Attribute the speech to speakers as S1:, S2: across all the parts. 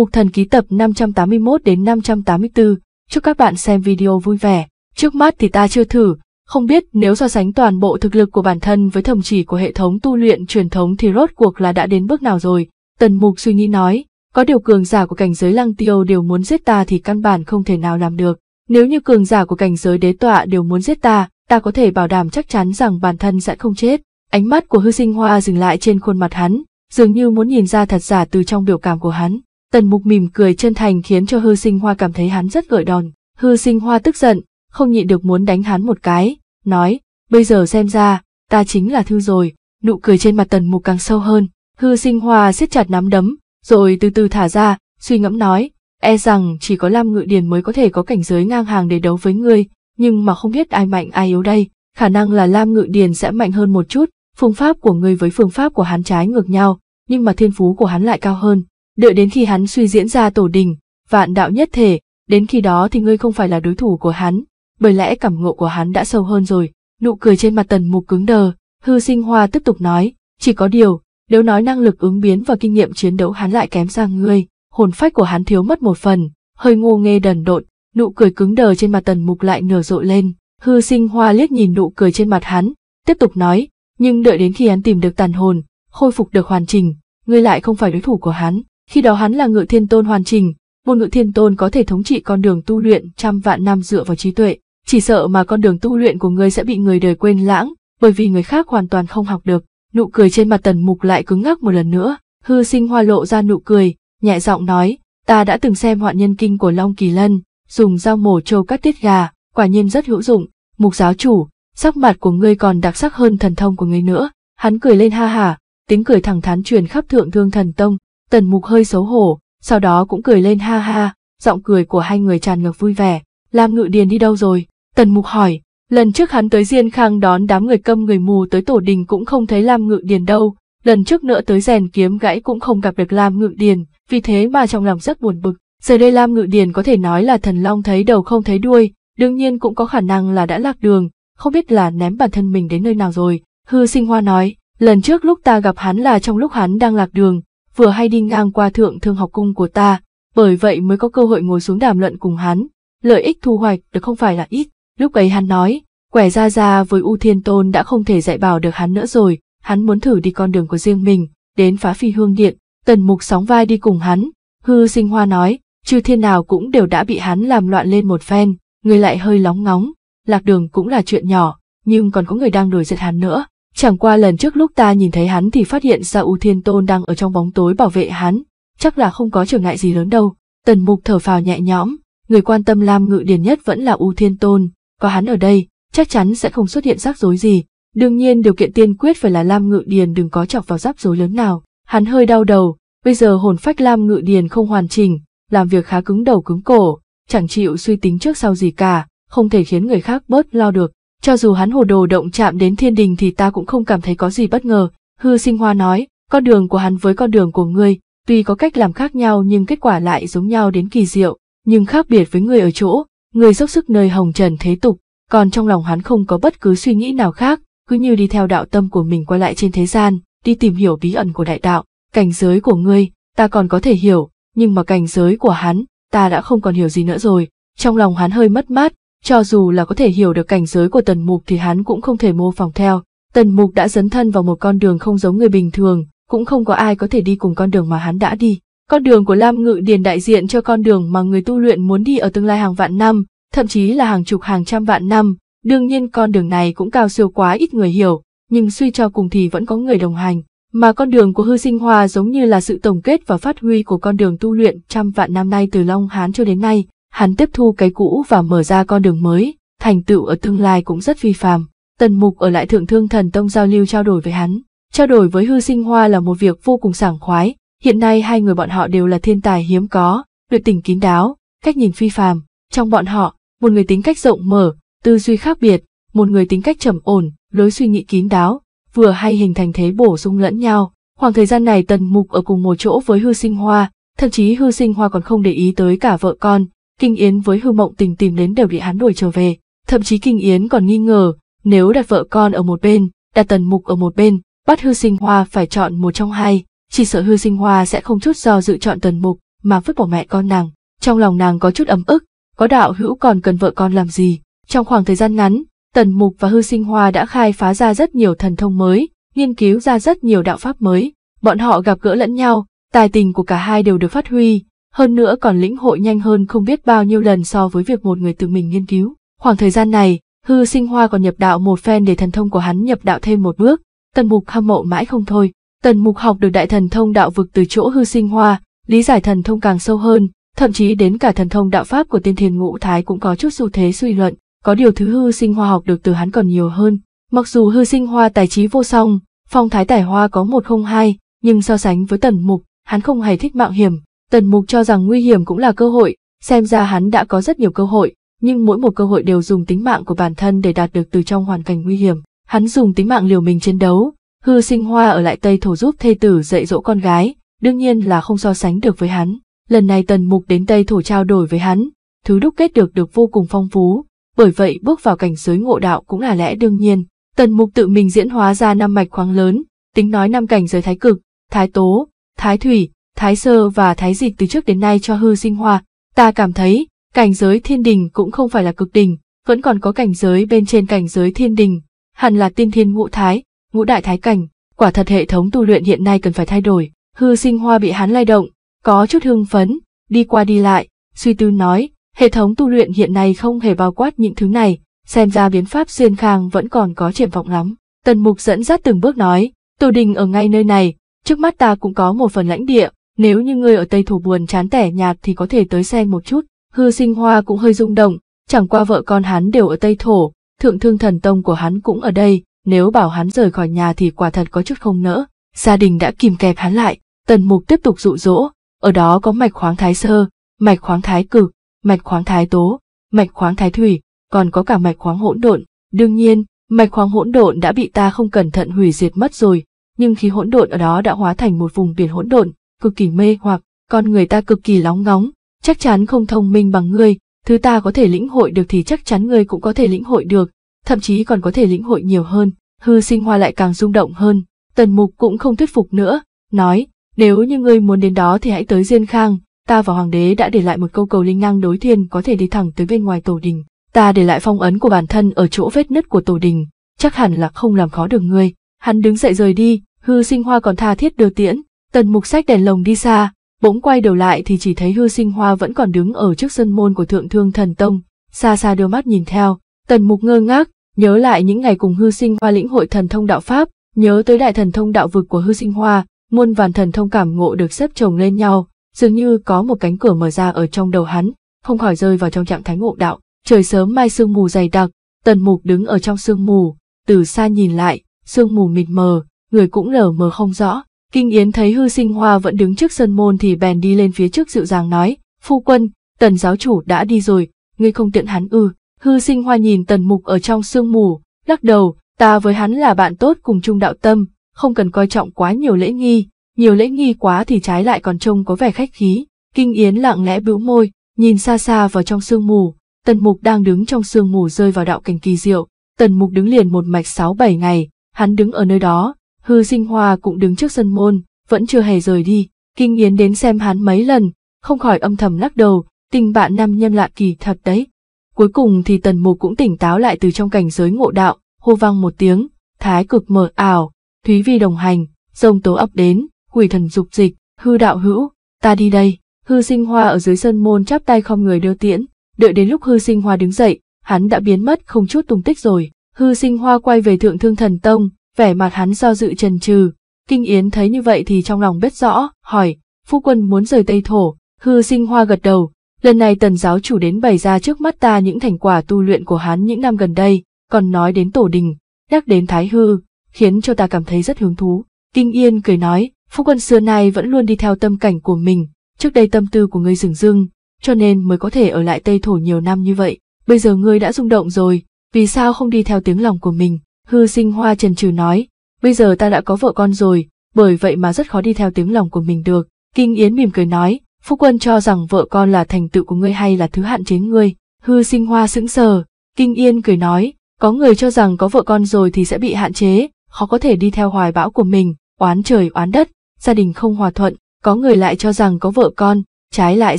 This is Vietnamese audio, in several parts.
S1: Mục thần ký tập 581 đến 584, chúc các bạn xem video vui vẻ. Trước mắt thì ta chưa thử, không biết nếu so sánh toàn bộ thực lực của bản thân với thẩm chỉ của hệ thống tu luyện truyền thống thì rốt cuộc là đã đến bước nào rồi. Tần mục suy nghĩ nói, có điều cường giả của cảnh giới lăng tiêu đều muốn giết ta thì căn bản không thể nào làm được. Nếu như cường giả của cảnh giới đế tọa đều muốn giết ta, ta có thể bảo đảm chắc chắn rằng bản thân sẽ không chết. Ánh mắt của hư sinh hoa dừng lại trên khuôn mặt hắn, dường như muốn nhìn ra thật giả từ trong biểu cảm của hắn. Tần Mục mỉm cười chân thành khiến cho Hư Sinh Hoa cảm thấy hắn rất gợi đòn. Hư Sinh Hoa tức giận, không nhịn được muốn đánh hắn một cái, nói, bây giờ xem ra, ta chính là thư rồi, nụ cười trên mặt Tần Mục càng sâu hơn. Hư Sinh Hoa siết chặt nắm đấm, rồi từ từ thả ra, suy ngẫm nói, e rằng chỉ có Lam Ngự Điền mới có thể có cảnh giới ngang hàng để đấu với ngươi, nhưng mà không biết ai mạnh ai yếu đây, khả năng là Lam Ngự Điền sẽ mạnh hơn một chút, phương pháp của ngươi với phương pháp của hắn trái ngược nhau, nhưng mà thiên phú của hắn lại cao hơn, đợi đến khi hắn suy diễn ra tổ đình, vạn đạo nhất thể, đến khi đó thì ngươi không phải là đối thủ của hắn, bởi lẽ cảm ngộ của hắn đã sâu hơn rồi, nụ cười trên mặt tần mục cứng đờ, hư sinh hoa tiếp tục nói, chỉ có điều, nếu nói năng lực ứng biến và kinh nghiệm chiến đấu hắn lại kém sang ngươi, hồn phách của hắn thiếu mất một phần, hơi ngô nghê đần độn, nụ cười cứng đờ trên mặt tần mục lại nở rộ lên, hư sinh hoa liếc nhìn nụ cười trên mặt hắn, tiếp tục nói, nhưng đợi đến khi hắn tìm được tàn hồn, khôi phục được hoàn chỉnh, ngươi lại không phải đối thủ của hắn. Khi đó hắn là ngự thiên tôn hoàn chỉnh, một ngự thiên tôn có thể thống trị con đường tu luyện trăm vạn năm dựa vào trí tuệ, chỉ sợ mà con đường tu luyện của ngươi sẽ bị người đời quên lãng, bởi vì người khác hoàn toàn không học được. Nụ cười trên mặt tần mục lại cứng ngắc một lần nữa, hư sinh hoa lộ ra nụ cười, nhẹ giọng nói, ta đã từng xem hoạn nhân kinh của Long Kỳ Lân, dùng dao mổ trâu cắt tiết gà, quả nhiên rất hữu dụng, mục giáo chủ, sắc mặt của ngươi còn đặc sắc hơn thần thông của ngươi nữa, hắn cười lên ha hả, tiếng cười thẳng thắn truyền khắp thượng thương thần tông, Tần mục hơi xấu hổ, sau đó cũng cười lên ha ha, giọng cười của hai người tràn ngập vui vẻ. Lam Ngự Điền đi đâu rồi? Tần mục hỏi. Lần trước hắn tới Diên Khang đón đám người câm người mù tới tổ đình cũng không thấy Lam Ngự Điền đâu, lần trước nữa tới rèn kiếm gãy cũng không gặp được Lam Ngự Điền, vì thế mà trong lòng rất buồn bực. Giờ đây Lam Ngự Điền có thể nói là thần long thấy đầu không thấy đuôi, đương nhiên cũng có khả năng là đã lạc đường, không biết là ném bản thân mình đến nơi nào rồi. Hư sinh hoa nói, lần trước lúc ta gặp hắn là trong lúc hắn đang lạc đường, vừa hay đi ngang qua thượng thương học cung của ta, bởi vậy mới có cơ hội ngồi xuống đàm luận cùng hắn, lợi ích thu hoạch được không phải là ít. Lúc ấy hắn nói, quẻ ra ra với U Thiên Tôn đã không thể dạy bảo được hắn nữa rồi, hắn muốn thử đi con đường của riêng mình, đến phá phi hương điện, tần mục sóng vai đi cùng hắn, hư sinh hoa nói, chư thiên nào cũng đều đã bị hắn làm loạn lên một phen, người lại hơi lóng ngóng, lạc đường cũng là chuyện nhỏ, nhưng còn có người đang đuổi giật hắn nữa, Chẳng qua lần trước lúc ta nhìn thấy hắn thì phát hiện ra U Thiên Tôn đang ở trong bóng tối bảo vệ hắn, chắc là không có trở ngại gì lớn đâu. Tần Mục thở phào nhẹ nhõm, người quan tâm Lam Ngự Điền nhất vẫn là U Thiên Tôn, có hắn ở đây, chắc chắn sẽ không xuất hiện rắc rối gì. Đương nhiên điều kiện tiên quyết phải là Lam Ngự Điền đừng có chọc vào rắc rối lớn nào. Hắn hơi đau đầu, bây giờ hồn phách Lam Ngự Điền không hoàn chỉnh, làm việc khá cứng đầu cứng cổ, chẳng chịu suy tính trước sau gì cả, không thể khiến người khác bớt lo được cho dù hắn hồ đồ động chạm đến thiên đình thì ta cũng không cảm thấy có gì bất ngờ. Hư sinh hoa nói, con đường của hắn với con đường của ngươi, tuy có cách làm khác nhau nhưng kết quả lại giống nhau đến kỳ diệu, nhưng khác biệt với người ở chỗ, người dốc sức nơi hồng trần thế tục, còn trong lòng hắn không có bất cứ suy nghĩ nào khác, cứ như đi theo đạo tâm của mình qua lại trên thế gian, đi tìm hiểu bí ẩn của đại đạo, cảnh giới của ngươi, ta còn có thể hiểu, nhưng mà cảnh giới của hắn, ta đã không còn hiểu gì nữa rồi, trong lòng hắn hơi mất mát, cho dù là có thể hiểu được cảnh giới của tần mục thì hắn cũng không thể mô phỏng theo. Tần mục đã dấn thân vào một con đường không giống người bình thường, cũng không có ai có thể đi cùng con đường mà hắn đã đi. Con đường của Lam Ngự Điền đại diện cho con đường mà người tu luyện muốn đi ở tương lai hàng vạn năm, thậm chí là hàng chục hàng trăm vạn năm. Đương nhiên con đường này cũng cao siêu quá ít người hiểu, nhưng suy cho cùng thì vẫn có người đồng hành. Mà con đường của hư sinh hoa giống như là sự tổng kết và phát huy của con đường tu luyện trăm vạn năm nay từ Long Hán cho đến nay, hắn tiếp thu cái cũ và mở ra con đường mới, thành tựu ở tương lai cũng rất phi phàm. Tần Mục ở lại Thượng Thương Thần Tông giao lưu trao đổi với hắn, trao đổi với Hư Sinh Hoa là một việc vô cùng sảng khoái, hiện nay hai người bọn họ đều là thiên tài hiếm có, luyện tình kín đáo, cách nhìn phi phàm, trong bọn họ, một người tính cách rộng mở, tư duy khác biệt, một người tính cách trầm ổn, lối suy nghĩ kín đáo, vừa hay hình thành thế bổ sung lẫn nhau. Khoảng thời gian này Tần Mục ở cùng một chỗ với Hư Sinh Hoa, thậm chí Hư Sinh Hoa còn không để ý tới cả vợ con, Kinh Yến với Hư Mộng Tình tìm đến đều bị hắn đuổi trở về, thậm chí Kinh Yến còn nghi ngờ, nếu đặt vợ con ở một bên, đặt tần mục ở một bên, bắt Hư Sinh Hoa phải chọn một trong hai, chỉ sợ Hư Sinh Hoa sẽ không chút do dự chọn tần mục mà vứt bỏ mẹ con nàng. Trong lòng nàng có chút ấm ức, có đạo hữu còn cần vợ con làm gì. Trong khoảng thời gian ngắn, Tần Mục và Hư Sinh Hoa đã khai phá ra rất nhiều thần thông mới, nghiên cứu ra rất nhiều đạo pháp mới. Bọn họ gặp gỡ lẫn nhau, tài tình của cả hai đều được phát huy, hơn nữa còn lĩnh hội nhanh hơn không biết bao nhiêu lần so với việc một người tự mình nghiên cứu. Khoảng thời gian này, hư sinh hoa còn nhập đạo một phen để thần thông của hắn nhập đạo thêm một bước, tần mục hâm mộ mãi không thôi. Tần mục học được đại thần thông đạo vực từ chỗ hư sinh hoa, lý giải thần thông càng sâu hơn, thậm chí đến cả thần thông đạo pháp của tiên thiền ngũ thái cũng có chút xu thế suy luận, có điều thứ hư sinh hoa học được từ hắn còn nhiều hơn. Mặc dù hư sinh hoa tài trí vô song, phong thái tài hoa có một không hai, nhưng so sánh với tần mục, hắn không hề thích mạo hiểm, Tần Mục cho rằng nguy hiểm cũng là cơ hội, xem ra hắn đã có rất nhiều cơ hội, nhưng mỗi một cơ hội đều dùng tính mạng của bản thân để đạt được từ trong hoàn cảnh nguy hiểm. Hắn dùng tính mạng liều mình chiến đấu, hư sinh hoa ở lại Tây Thổ giúp thê tử dạy dỗ con gái, đương nhiên là không so sánh được với hắn. Lần này Tần Mục đến Tây Thổ trao đổi với hắn, thứ đúc kết được được vô cùng phong phú, bởi vậy bước vào cảnh giới ngộ đạo cũng là lẽ đương nhiên. Tần Mục tự mình diễn hóa ra năm mạch khoáng lớn, tính nói năm cảnh giới thái cực, thái tố, thái thủy, Thái Sơ và Thái Dịch từ trước đến nay cho hư sinh hoa, ta cảm thấy, cảnh giới thiên đình cũng không phải là cực đỉnh, vẫn còn có cảnh giới bên trên cảnh giới thiên đình, hẳn là tiên thiên ngũ thái, ngũ đại thái cảnh, quả thật hệ thống tu luyện hiện nay cần phải thay đổi. Hư sinh hoa bị hắn lay động, có chút hưng phấn, đi qua đi lại, suy tư nói, hệ thống tu luyện hiện nay không hề bao quát những thứ này, xem ra biến pháp xuyên khang vẫn còn có triển vọng lắm. Tần mục dẫn dắt từng bước nói, tổ đình ở ngay nơi này, trước mắt ta cũng có một phần lãnh địa, nếu như ngươi ở Tây Thổ buồn chán tẻ nhạt thì có thể tới xem một chút, hư sinh hoa cũng hơi rung động, chẳng qua vợ con hắn đều ở Tây Thổ, thượng thương thần tông của hắn cũng ở đây, nếu bảo hắn rời khỏi nhà thì quả thật có chút không nỡ. Gia đình đã kìm kẹp hắn lại, tần mục tiếp tục dụ dỗ, ở đó có mạch khoáng thái sơ, mạch khoáng thái cử mạch khoáng thái tố, mạch khoáng thái thủy, còn có cả mạch khoáng hỗn độn. Đương nhiên, mạch khoáng hỗn độn đã bị ta không cẩn thận hủy diệt mất rồi, nhưng khí hỗn độn ở đó đã hóa thành một vùng biển hỗn độn, cực kỳ mê hoặc, con người ta cực kỳ lóng ngóng, chắc chắn không thông minh bằng ngươi, thứ ta có thể lĩnh hội được thì chắc chắn ngươi cũng có thể lĩnh hội được, thậm chí còn có thể lĩnh hội nhiều hơn, hư sinh hoa lại càng rung động hơn, tần mục cũng không thuyết phục nữa, nói, nếu như ngươi muốn đến đó thì hãy tới Diên Khang, ta và Hoàng đế đã để lại một câu cầu linh năng đối thiên có thể đi thẳng tới bên ngoài tổ đình, ta để lại phong ấn của bản thân ở chỗ vết nứt của tổ đình, chắc hẳn là không làm khó được ngươi, hắn đứng dậy rời đi, hư sinh hoa còn tha thiết đưa tiễn, Tần mục sách đèn lồng đi xa, bỗng quay đầu lại thì chỉ thấy hư sinh hoa vẫn còn đứng ở trước sân môn của thượng thương thần tông, xa xa đưa mắt nhìn theo. Tần mục ngơ ngác, nhớ lại những ngày cùng hư sinh hoa lĩnh hội thần thông đạo Pháp, nhớ tới đại thần thông đạo vực của hư sinh hoa, muôn vàn thần thông cảm ngộ được xếp chồng lên nhau, dường như có một cánh cửa mở ra ở trong đầu hắn, không khỏi rơi vào trong trạng thái ngộ đạo. Trời sớm mai sương mù dày đặc, tần mục đứng ở trong sương mù, từ xa nhìn lại, sương mù mịt mờ, người cũng lờ mờ không rõ, Kinh Yến thấy hư sinh hoa vẫn đứng trước sân môn thì bèn đi lên phía trước dịu dàng nói, phu quân, tần giáo chủ đã đi rồi, ngươi không tiện hắn ư. Hư sinh hoa nhìn tần mục ở trong sương mù, lắc đầu, ta với hắn là bạn tốt cùng chung đạo tâm, không cần coi trọng quá nhiều lễ nghi, nhiều lễ nghi quá thì trái lại còn trông có vẻ khách khí. Kinh Yến lặng lẽ bĩu môi, nhìn xa xa vào trong sương mù, tần mục đang đứng trong sương mù rơi vào đạo cảnh kỳ diệu, tần mục đứng liền một mạch sáu bảy ngày, hắn đứng ở nơi đó, hư sinh hoa cũng đứng trước sân môn, vẫn chưa hề rời đi, kinh yến đến xem hắn mấy lần, không khỏi âm thầm lắc đầu, tình bạn nam nhân lạ kỳ thật đấy. Cuối cùng thì tần mục cũng tỉnh táo lại từ trong cảnh giới ngộ đạo, hô vang một tiếng, thái cực mở ảo, thúy vi đồng hành, rồng tố ấp đến, quỷ thần dục dịch, hư đạo hữu, ta đi đây, hư sinh hoa ở dưới sân môn chắp tay không người đưa tiễn, đợi đến lúc hư sinh hoa đứng dậy, hắn đã biến mất không chút tung tích rồi, hư sinh hoa quay về thượng thương thần tông, vẻ mặt hắn do dự trần trừ. Kinh Yến thấy như vậy thì trong lòng biết rõ, hỏi, phu quân muốn rời Tây Thổ, hư sinh hoa gật đầu, lần này tần giáo chủ đến bày ra trước mắt ta những thành quả tu luyện của hắn những năm gần đây, còn nói đến tổ đình, nhắc đến thái hư, khiến cho ta cảm thấy rất hứng thú. Kinh Yên cười nói, phu quân xưa nay vẫn luôn đi theo tâm cảnh của mình, trước đây tâm tư của ngươi rừng rưng, cho nên mới có thể ở lại Tây Thổ nhiều năm như vậy, bây giờ ngươi đã rung động rồi, vì sao không đi theo tiếng lòng của mình, Hư sinh hoa trần trừ nói, bây giờ ta đã có vợ con rồi, bởi vậy mà rất khó đi theo tiếng lòng của mình được. Kinh Yến mỉm cười nói, Phúc Quân cho rằng vợ con là thành tựu của ngươi hay là thứ hạn chế ngươi. Hư sinh hoa sững sờ, Kinh Yên cười nói, có người cho rằng có vợ con rồi thì sẽ bị hạn chế, khó có thể đi theo hoài bão của mình, oán trời oán đất, gia đình không hòa thuận, có người lại cho rằng có vợ con, trái lại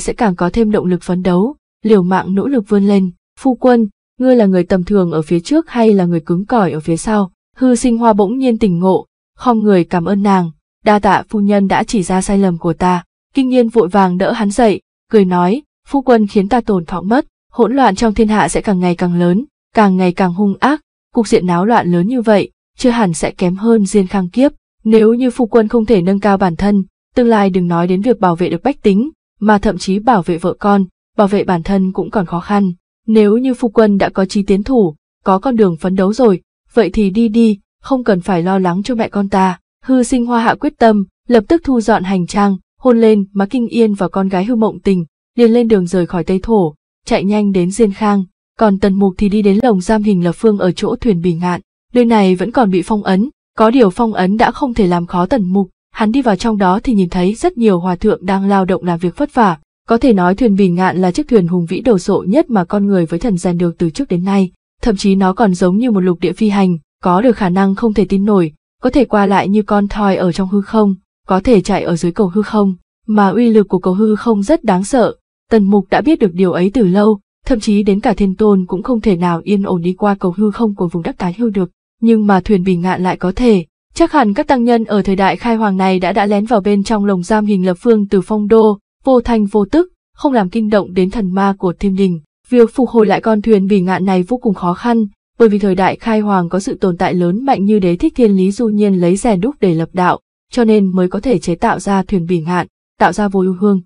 S1: sẽ càng có thêm động lực phấn đấu, liều mạng nỗ lực vươn lên. Phu quân, ngươi là người tầm thường ở phía trước hay là người cứng cỏi ở phía sau. Hư sinh hoa bỗng nhiên tỉnh ngộ, không người cảm ơn nàng, đa tạ phu nhân đã chỉ ra sai lầm của ta. Kinh nhiên vội vàng đỡ hắn dậy, cười nói, phu quân khiến ta tổn thọ mất, hỗn loạn trong thiên hạ sẽ càng ngày càng lớn, càng ngày càng hung ác, cục diện náo loạn lớn như vậy, chưa hẳn sẽ kém hơn diên khang kiếp. Nếu như phu quân không thể nâng cao bản thân, tương lai đừng nói đến việc bảo vệ được bách tính, mà thậm chí bảo vệ vợ con, bảo vệ bản thân cũng còn khó khăn. Nếu như phu quân đã có chí tiến thủ, có con đường phấn đấu rồi, vậy thì đi đi, không cần phải lo lắng cho mẹ con ta. Hư sinh hoa hạ quyết tâm, lập tức thu dọn hành trang, hôn lên má kinh yên và con gái hư mộng tình, liền lên đường rời khỏi Tây Thổ, chạy nhanh đến Diên Khang, còn tần mục thì đi đến lồng giam hình lập phương ở chỗ thuyền bì ngạn. Nơi này vẫn còn bị phong ấn, có điều phong ấn đã không thể làm khó tần mục, hắn đi vào trong đó thì nhìn thấy rất nhiều hòa thượng đang lao động làm việc vất vả, có thể nói thuyền bì ngạn là chiếc thuyền hùng vĩ đồ sộ nhất mà con người với thần rèn được từ trước đến nay, thậm chí nó còn giống như một lục địa phi hành, có được khả năng không thể tin nổi, có thể qua lại như con thoi ở trong hư không, có thể chạy ở dưới cầu hư không, mà uy lực của cầu hư không rất đáng sợ. Tần Mục đã biết được điều ấy từ lâu, thậm chí đến cả thiên tôn cũng không thể nào yên ổn đi qua cầu hư không của vùng đất tái hư được, nhưng mà thuyền bì ngạn lại có thể. Chắc hẳn các tăng nhân ở thời đại khai hoàng này đã đã lén vào bên trong lồng giam hình lập phương từ phong đô, vô thanh vô tức, không làm kinh động đến thần ma của thiên đình. Việc phục hồi lại con thuyền bỉ ngạn này vô cùng khó khăn, bởi vì thời đại khai hoàng có sự tồn tại lớn mạnh như đế thích thiên lý du nhiên lấy rèn đúc để lập đạo, cho nên mới có thể chế tạo ra thuyền bỉ ngạn, tạo ra vô ưu hương.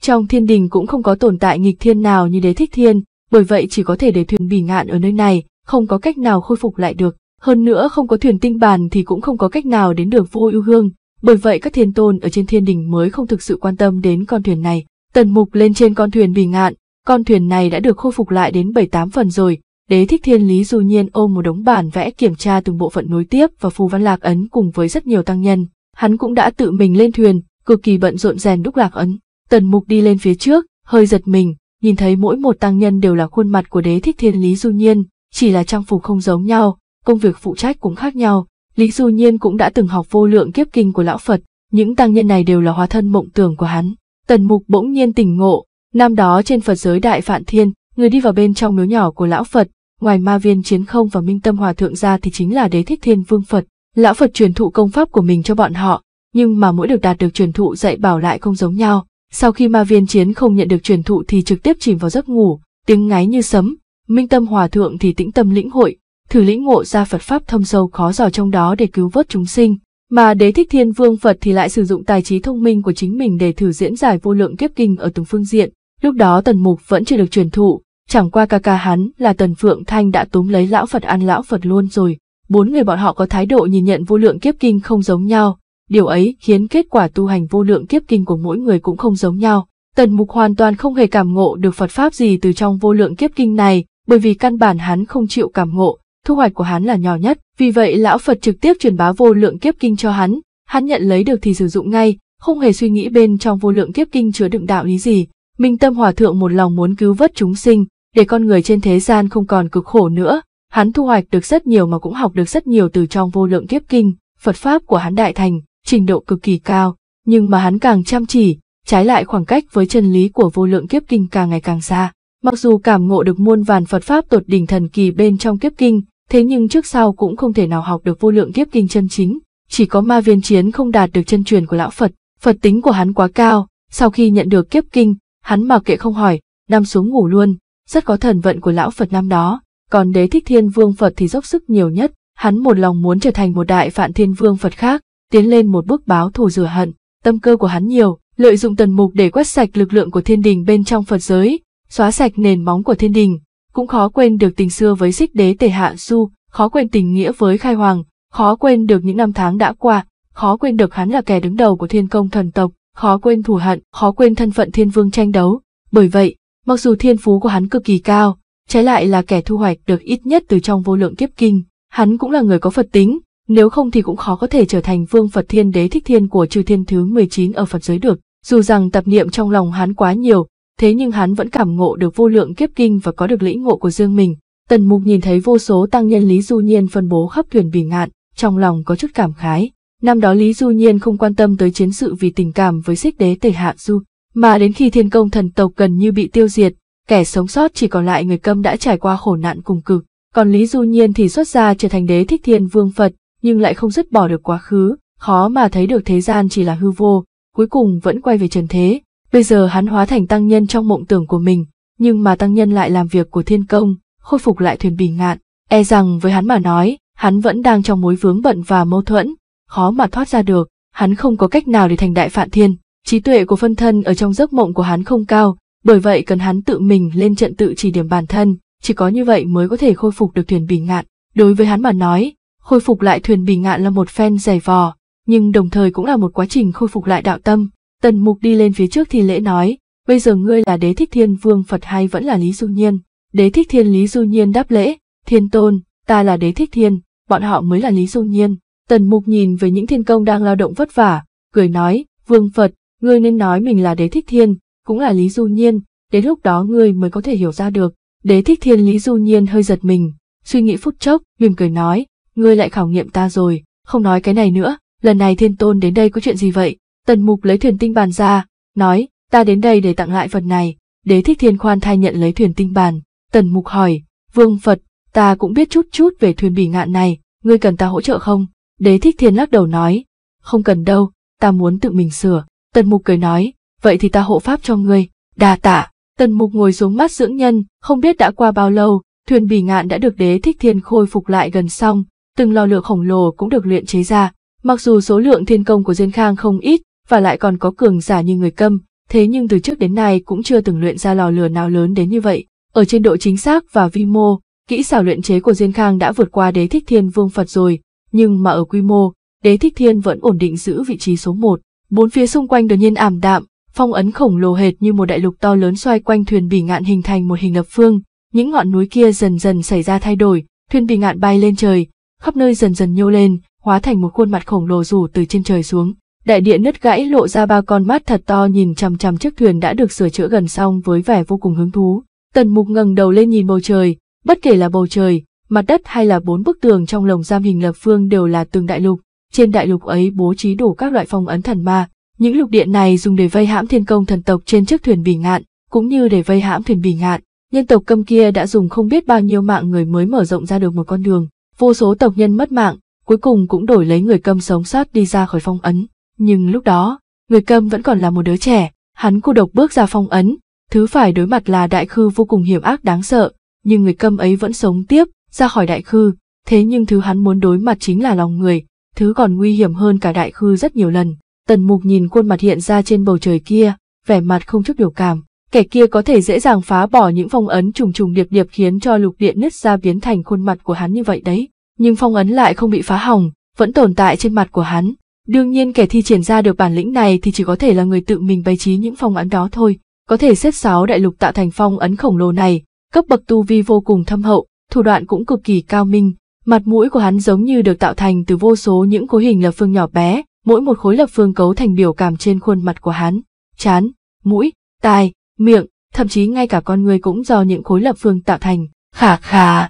S1: Trong thiên đình cũng không có tồn tại nghịch thiên nào như đế thích thiên, bởi vậy chỉ có thể để thuyền bỉ ngạn ở nơi này, không có cách nào khôi phục lại được. Hơn nữa không có thuyền tinh bàn thì cũng không có cách nào đến được vô ưu hương, bởi vậy các thiên tôn ở trên thiên đình mới không thực sự quan tâm đến con thuyền này. Tần mục lên trên con thuyền bì ngạn, con thuyền này đã được khôi phục lại đến bảy tám phần rồi. Đế thích thiên lý du nhiên ôm một đống bản vẽ kiểm tra từng bộ phận nối tiếp và phù văn lạc ấn cùng với rất nhiều tăng nhân. Hắn cũng đã tự mình lên thuyền, cực kỳ bận rộn rèn đúc lạc ấn. Tần mục đi lên phía trước, hơi giật mình, nhìn thấy mỗi một tăng nhân đều là khuôn mặt của đế thích thiên lý du nhiên, chỉ là trang phục không giống nhau, công việc phụ trách cũng khác nhau, Lý Du Nhiên cũng đã từng học vô lượng kiếp kinh của lão Phật, những tăng nhân này đều là hóa thân mộng tưởng của hắn. Tần Mục bỗng nhiên tỉnh ngộ, năm đó trên Phật giới Đại Phạn Thiên, người đi vào bên trong miếu nhỏ của lão Phật, ngoài ma viên chiến không và minh tâm hòa thượng ra thì chính là đế thích thiên vương Phật. Lão Phật truyền thụ công pháp của mình cho bọn họ, nhưng mà mỗi được đạt được truyền thụ dạy bảo lại không giống nhau. Sau khi ma viên chiến không nhận được truyền thụ thì trực tiếp chìm vào giấc ngủ, tiếng ngáy như sấm, minh tâm hòa thượng thì tĩnh tâm lĩnh hội, thử lĩnh ngộ ra Phật pháp thâm sâu khó dò trong đó để cứu vớt chúng sinh. Mà đế thích thiên vương Phật thì lại sử dụng tài trí thông minh của chính mình để thử diễn giải vô lượng kiếp kinh ở từng phương diện, lúc đó tần mục vẫn chưa được truyền thụ, chẳng qua ca ca hắn là tần phượng thanh đã túm lấy lão Phật ăn lão Phật luôn rồi, bốn người bọn họ có thái độ nhìn nhận vô lượng kiếp kinh không giống nhau, điều ấy khiến kết quả tu hành vô lượng kiếp kinh của mỗi người cũng không giống nhau. Tần Mục hoàn toàn không hề cảm ngộ được Phật Pháp gì từ trong vô lượng kiếp kinh này, bởi vì căn bản hắn không chịu cảm ngộ, thu hoạch của hắn là nhỏ nhất, vì vậy lão Phật trực tiếp truyền bá vô lượng kiếp kinh cho hắn, hắn nhận lấy được thì sử dụng ngay, không hề suy nghĩ bên trong vô lượng kiếp kinh chứa đựng đạo lý gì. Minh Tâm Hòa Thượng một lòng muốn cứu vớt chúng sinh, để con người trên thế gian không còn cực khổ nữa, hắn thu hoạch được rất nhiều mà cũng học được rất nhiều từ trong vô lượng kiếp kinh, Phật Pháp của hắn đại thành, trình độ cực kỳ cao, nhưng mà hắn càng chăm chỉ, trái lại khoảng cách với chân lý của vô lượng kiếp kinh càng ngày càng xa. Mặc dù cảm ngộ được muôn vàn Phật Pháp tột đỉnh thần kỳ bên trong kiếp kinh, thế nhưng trước sau cũng không thể nào học được vô lượng kiếp kinh chân chính, chỉ có ma viên chiến không đạt được chân truyền của lão Phật, Phật tính của hắn quá cao, sau khi nhận được kiếp kinh, hắn mặc kệ không hỏi, nằm xuống ngủ luôn, rất có thần vận của lão Phật năm đó, còn đế thích thiên vương Phật thì dốc sức nhiều nhất, hắn một lòng muốn trở thành một đại phạn thiên vương Phật khác, tiến lên một bước báo thù rửa hận, tâm cơ của hắn nhiều, lợi dụng tần mục để quét sạch lực lượng của thiên đình bên trong Phật giới, xóa sạch nền móng của thiên đình, cũng khó quên được tình xưa với xích đế tề hạ du, khó quên tình nghĩa với khai hoàng, khó quên được những năm tháng đã qua, khó quên được hắn là kẻ đứng đầu của thiên công thần tộc, khó quên thù hận, khó quên thân phận thiên vương tranh đấu. Bởi vậy, mặc dù thiên phú của hắn cực kỳ cao, trái lại là kẻ thu hoạch được ít nhất từ trong vô lượng kiếp kinh, hắn cũng là người có Phật tính, nếu không thì cũng khó có thể trở thành vương Phật thiên đế thích thiên của chư thiên thứ 19 ở Phật giới được. Dù rằng tập niệm trong lòng hắn quá nhiều, thế nhưng hắn vẫn cảm ngộ được vô lượng kiếp kinh và có được lĩnh ngộ của riêng mình. Tần Mục nhìn thấy vô số tăng nhân Lý Du Nhiên phân bố khắp thuyền bì ngạn, trong lòng có chút cảm khái. Năm đó Lý Du Nhiên không quan tâm tới chiến sự vì tình cảm với xích đế Tề Hạ Du, mà đến khi thiên công thần tộc gần như bị tiêu diệt, kẻ sống sót chỉ còn lại người câm đã trải qua khổ nạn cùng cực. Còn Lý Du Nhiên thì xuất gia trở thành đế thích thiên vương Phật, nhưng lại không dứt bỏ được quá khứ, khó mà thấy được thế gian chỉ là hư vô, cuối cùng vẫn quay về trần thế, Bây giờ hắn hóa thành tăng nhân trong mộng tưởng của mình, nhưng mà tăng nhân lại làm việc của thiên công, khôi phục lại thuyền bì ngạn. E rằng với hắn mà nói, hắn vẫn đang trong mối vướng bận và mâu thuẫn, khó mà thoát ra được, hắn không có cách nào để thành đại phạn thiên. Trí tuệ của phân thân ở trong giấc mộng của hắn không cao, bởi vậy cần hắn tự mình lên trận tự chỉ điểm bản thân, chỉ có như vậy mới có thể khôi phục được thuyền bì ngạn. Đối với hắn mà nói, khôi phục lại thuyền bì ngạn là một phen dày vò, nhưng đồng thời cũng là một quá trình khôi phục lại đạo tâm. Tần mục đi lên phía trước thì lễ nói, bây giờ ngươi là đế thích thiên vương Phật hay vẫn là Lý Du Nhiên? Đế thích thiên Lý Du Nhiên đáp lễ, thiên tôn, ta là đế thích thiên, bọn họ mới là Lý Du Nhiên. Tần mục nhìn về những thiên công đang lao động vất vả, cười nói, vương Phật, ngươi nên nói mình là đế thích thiên, cũng là Lý Du Nhiên, đến lúc đó ngươi mới có thể hiểu ra được. Đế thích thiên Lý Du Nhiên hơi giật mình, suy nghĩ phút chốc, mỉm cười nói, ngươi lại khảo nghiệm ta rồi, không nói cái này nữa, lần này thiên tôn đến đây có chuyện gì vậy? Tần Mục lấy thuyền tinh bàn ra, nói, ta đến đây để tặng lại vật này. Đế thích thiên khoan thai nhận lấy thuyền tinh bàn. Tần Mục hỏi, vương Phật, ta cũng biết chút chút về thuyền bỉ ngạn này, ngươi cần ta hỗ trợ không? Đế thích thiên lắc đầu nói, không cần đâu, ta muốn tự mình sửa. Tần Mục cười nói, vậy thì ta hộ pháp cho ngươi, đa tạ. Tần Mục ngồi xuống mát dưỡng nhân, không biết đã qua bao lâu, thuyền bỉ ngạn đã được đế thích thiên khôi phục lại gần xong, từng lò lửa khổng lồ cũng được luyện chế ra. Mặc dù số lượng thiên công của Diên Khang không ít, và lại còn có cường giả như người câm, thế nhưng từ trước đến nay cũng chưa từng luyện ra lò lửa nào lớn đến như vậy. Ở trên độ chính xác và vi mô, kỹ xảo luyện chế của Diên Khang đã vượt qua đế thích thiên vương Phật rồi, nhưng mà ở quy mô, đế thích thiên vẫn ổn định giữ vị trí số 1. Bốn phía xung quanh đột nhiên ảm đạm, phong ấn khổng lồ hệt như một đại lục to lớn xoay quanh thuyền bỉ ngạn hình thành một hình lập phương, những ngọn núi kia dần dần xảy ra thay đổi, thuyền bỉ ngạn bay lên trời, khắp nơi dần dần nhô lên, hóa thành một khuôn mặt khổng lồ rủ từ trên trời xuống đại điện nứt gãy lộ ra ba con mắt thật to nhìn chằm chằm chiếc thuyền đã được sửa chữa gần xong với vẻ vô cùng hứng thú. Tần mục ngẩng đầu lên nhìn bầu trời, bất kể là bầu trời, mặt đất hay là bốn bức tường trong lồng giam hình lập phương đều là tường đại lục. Trên đại lục ấy bố trí đủ các loại phong ấn thần ma, những lục điện này dùng để vây hãm thiên công thần tộc trên chiếc thuyền bì ngạn, cũng như để vây hãm thuyền bì ngạn. Nhân tộc câm kia đã dùng không biết bao nhiêu mạng người mới mở rộng ra được một con đường, vô số tộc nhân mất mạng, cuối cùng cũng đổi lấy người câm sống sót đi ra khỏi phong ấn. Nhưng lúc đó, người câm vẫn còn là một đứa trẻ, hắn cô độc bước ra phong ấn, thứ phải đối mặt là đại khư vô cùng hiểm ác đáng sợ, nhưng người câm ấy vẫn sống tiếp, ra khỏi đại khư, thế nhưng thứ hắn muốn đối mặt chính là lòng người, thứ còn nguy hiểm hơn cả đại khư rất nhiều lần. Tần mục nhìn khuôn mặt hiện ra trên bầu trời kia, vẻ mặt không chút biểu cảm, kẻ kia có thể dễ dàng phá bỏ những phong ấn trùng trùng điệp điệp khiến cho lục điện nứt ra biến thành khuôn mặt của hắn như vậy đấy. Nhưng phong ấn lại không bị phá hỏng, vẫn tồn tại trên mặt của hắn, Đương nhiên kẻ thi triển ra được bản lĩnh này thì chỉ có thể là người tự mình bày trí những phong ấn đó thôi, có thể xếp sáu đại lục tạo thành phong ấn khổng lồ này, cấp bậc tu vi vô cùng thâm hậu, thủ đoạn cũng cực kỳ cao minh, mặt mũi của hắn giống như được tạo thành từ vô số những khối hình lập phương nhỏ bé, mỗi một khối lập phương cấu thành biểu cảm trên khuôn mặt của hắn, chán, mũi, tai, miệng, thậm chí ngay cả con người cũng do những khối lập phương tạo thành, khà khà.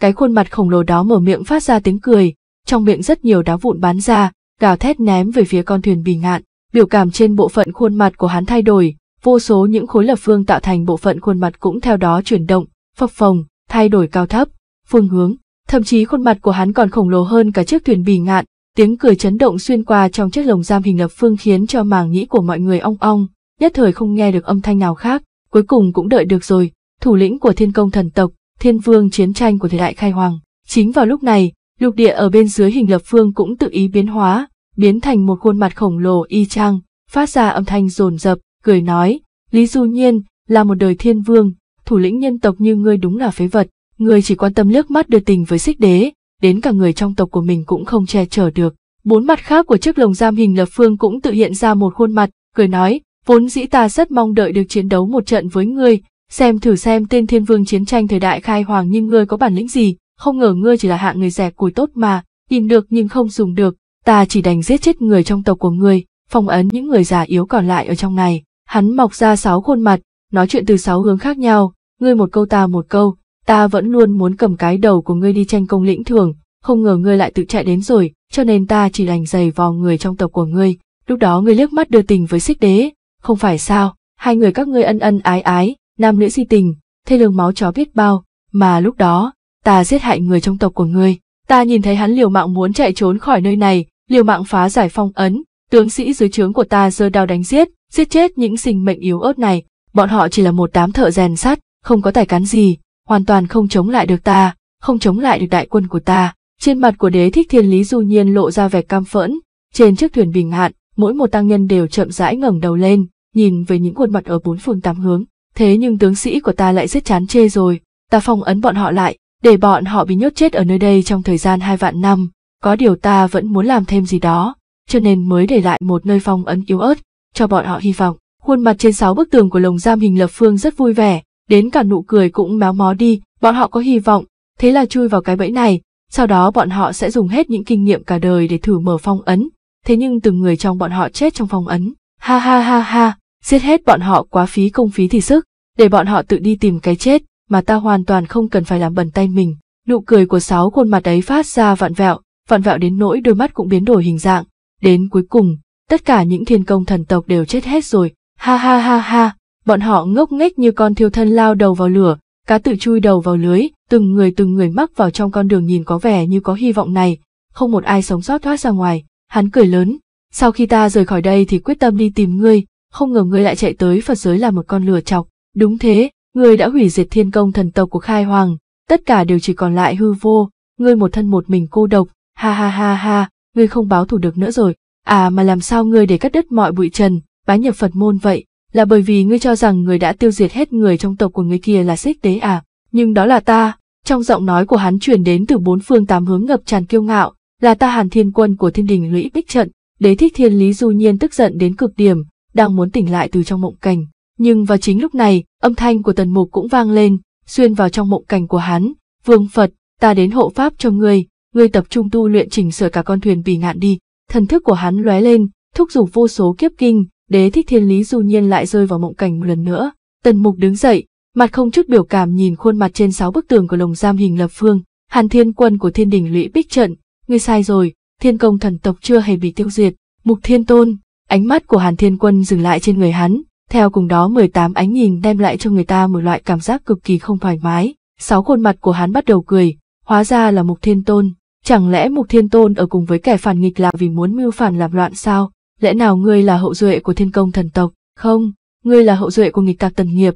S1: Cái khuôn mặt khổng lồ đó mở miệng phát ra tiếng cười, trong miệng rất nhiều đá vụn bắn ra, gào thét ném về phía con thuyền bì ngạn, biểu cảm trên bộ phận khuôn mặt của hắn thay đổi, vô số những khối lập phương tạo thành bộ phận khuôn mặt cũng theo đó chuyển động, phập phồng, thay đổi cao thấp, phương hướng, thậm chí khuôn mặt của hắn còn khổng lồ hơn cả chiếc thuyền bì ngạn, tiếng cười chấn động xuyên qua trong chiếc lồng giam hình lập phương khiến cho màng nhĩ của mọi người ong ong, nhất thời không nghe được âm thanh nào khác, cuối cùng cũng đợi được rồi, thủ lĩnh của thiên công thần tộc, thiên vương chiến tranh của thời đại khai hoàng. Chính vào lúc này, lục địa ở bên dưới hình lập phương cũng tự ý biến hóa, biến thành một khuôn mặt khổng lồ y chang, phát ra âm thanh rồn rập, cười nói, Lý Du Nhiên, là một đời thiên vương, thủ lĩnh nhân tộc như ngươi đúng là phế vật, ngươi chỉ quan tâm liếc mắt đưa tình với xích đế, đến cả người trong tộc của mình cũng không che chở được. Bốn mặt khác của chiếc lồng giam hình lập phương cũng tự hiện ra một khuôn mặt, cười nói, vốn dĩ ta rất mong đợi được chiến đấu một trận với ngươi, xem thử xem tên thiên vương chiến tranh thời đại khai hoàng như ngươi có bản lĩnh gì, không ngờ ngươi chỉ là hạng người rẻ cùi tốt mà, nhìn được nhưng không dùng được, ta chỉ đành giết chết người trong tộc của ngươi, phong ấn những người già yếu còn lại ở trong này. Hắn mọc ra sáu khuôn mặt, nói chuyện từ sáu hướng khác nhau, ngươi một câu ta một câu, ta vẫn luôn muốn cầm cái đầu của ngươi đi tranh công lĩnh thường, không ngờ ngươi lại tự chạy đến rồi, cho nên ta chỉ đành giày vò người trong tộc của ngươi. Lúc đó ngươi liếc mắt đưa tình với xích đế, không phải sao, hai người các ngươi ân ân ái ái, nam nữ si tình, thê lương máu chó biết bao, mà lúc đó, ta giết hại người trong tộc của ngươi. Ta nhìn thấy hắn liều mạng muốn chạy trốn khỏi nơi này, liều mạng phá giải phong ấn, tướng sĩ dưới trướng của ta giơ đao đánh giết, giết chết những sinh mệnh yếu ớt này, bọn họ chỉ là một đám thợ rèn sắt, không có tài cán gì, hoàn toàn không chống lại được ta, không chống lại được đại quân của ta. Trên mặt của đế thích thiên lý du nhiên lộ ra vẻ cam phẫn, trên chiếc thuyền bình hạn, mỗi một tăng nhân đều chậm rãi ngẩng đầu lên, nhìn về những khuôn mặt ở bốn phương tám hướng. Thế nhưng tướng sĩ của ta lại rất chán chê rồi, ta phong ấn bọn họ lại, để bọn họ bị nhốt chết ở nơi đây trong thời gian hai vạn năm, có điều ta vẫn muốn làm thêm gì đó, cho nên mới để lại một nơi phong ấn yếu ớt, cho bọn họ hy vọng. Khuôn mặt trên sáu bức tường của lồng giam hình lập phương rất vui vẻ, đến cả nụ cười cũng méo mó đi, bọn họ có hy vọng, thế là chui vào cái bẫy này, sau đó bọn họ sẽ dùng hết những kinh nghiệm cả đời để thử mở phong ấn, thế nhưng từng người trong bọn họ chết trong phong ấn. Ha ha ha ha, giết hết bọn họ quá phí công phí thì sức, để bọn họ tự đi tìm cái chết, mà ta hoàn toàn không cần phải làm bẩn tay mình. Nụ cười của sáu khuôn mặt ấy phát ra vạn vẹo, vặn vẹo đến nỗi đôi mắt cũng biến đổi hình dạng. Đến cuối cùng, tất cả những thiên công thần tộc đều chết hết rồi, ha ha ha ha, bọn họ ngốc nghếch như con thiêu thân lao đầu vào lửa, cá tự chui đầu vào lưới, từng người từng người mắc vào trong con đường nhìn có vẻ như có hy vọng này, không một ai sống sót thoát ra ngoài, hắn cười lớn, sau khi ta rời khỏi đây thì quyết tâm đi tìm ngươi, không ngờ ngươi lại chạy tới Phật giới là một con lửa chọc, đúng thế, ngươi đã hủy diệt thiên công thần tộc của Khai Hoàng, tất cả đều chỉ còn lại hư vô, ngươi một thân một mình cô độc, ha ha ha ha, ngươi không báo thủ được nữa rồi, à mà làm sao ngươi để cắt đứt mọi bụi trần, bá nhập Phật môn vậy, là bởi vì ngươi cho rằng người đã tiêu diệt hết người trong tộc của người kia là xích đế à, nhưng đó là ta, trong giọng nói của hắn truyền đến từ bốn phương tám hướng ngập tràn kiêu ngạo, là ta hàn thiên quân của thiên đình lũy bích trận, đế thích thiên lý du nhiên tức giận đến cực điểm, đang muốn tỉnh lại từ trong mộng cảnh. Nhưng vào chính lúc này, âm thanh của tần mục cũng vang lên, xuyên vào trong mộng cảnh của hắn, vương Phật, ta đến hộ pháp cho ngươi, ngươi tập trung tu luyện chỉnh sửa cả con thuyền vì ngạn đi, thần thức của hắn lóe lên, thúc giục vô số kiếp kinh, đế thích thiên lý du nhiên lại rơi vào mộng cảnh một lần nữa. Tần mục đứng dậy, mặt không chút biểu cảm nhìn khuôn mặt trên sáu bức tường của lồng giam hình lập phương, hàn thiên quân của thiên đình lũy bích trận, ngươi sai rồi, thiên công thần tộc chưa hề bị tiêu diệt, mục thiên tôn, ánh mắt của hàn thiên quân dừng lại trên người hắn, theo cùng đó 18 ánh nhìn đem lại cho người ta một loại cảm giác cực kỳ không thoải mái, sáu khuôn mặt của hắn bắt đầu cười, hóa ra là mục thiên tôn. Chẳng lẽ Mục Thiên Tôn ở cùng với kẻ phản nghịch là vì muốn mưu phản làm loạn sao? Lẽ nào ngươi là hậu duệ của thiên công thần tộc? Không, ngươi là hậu duệ của nghịch tạc tần nghiệp.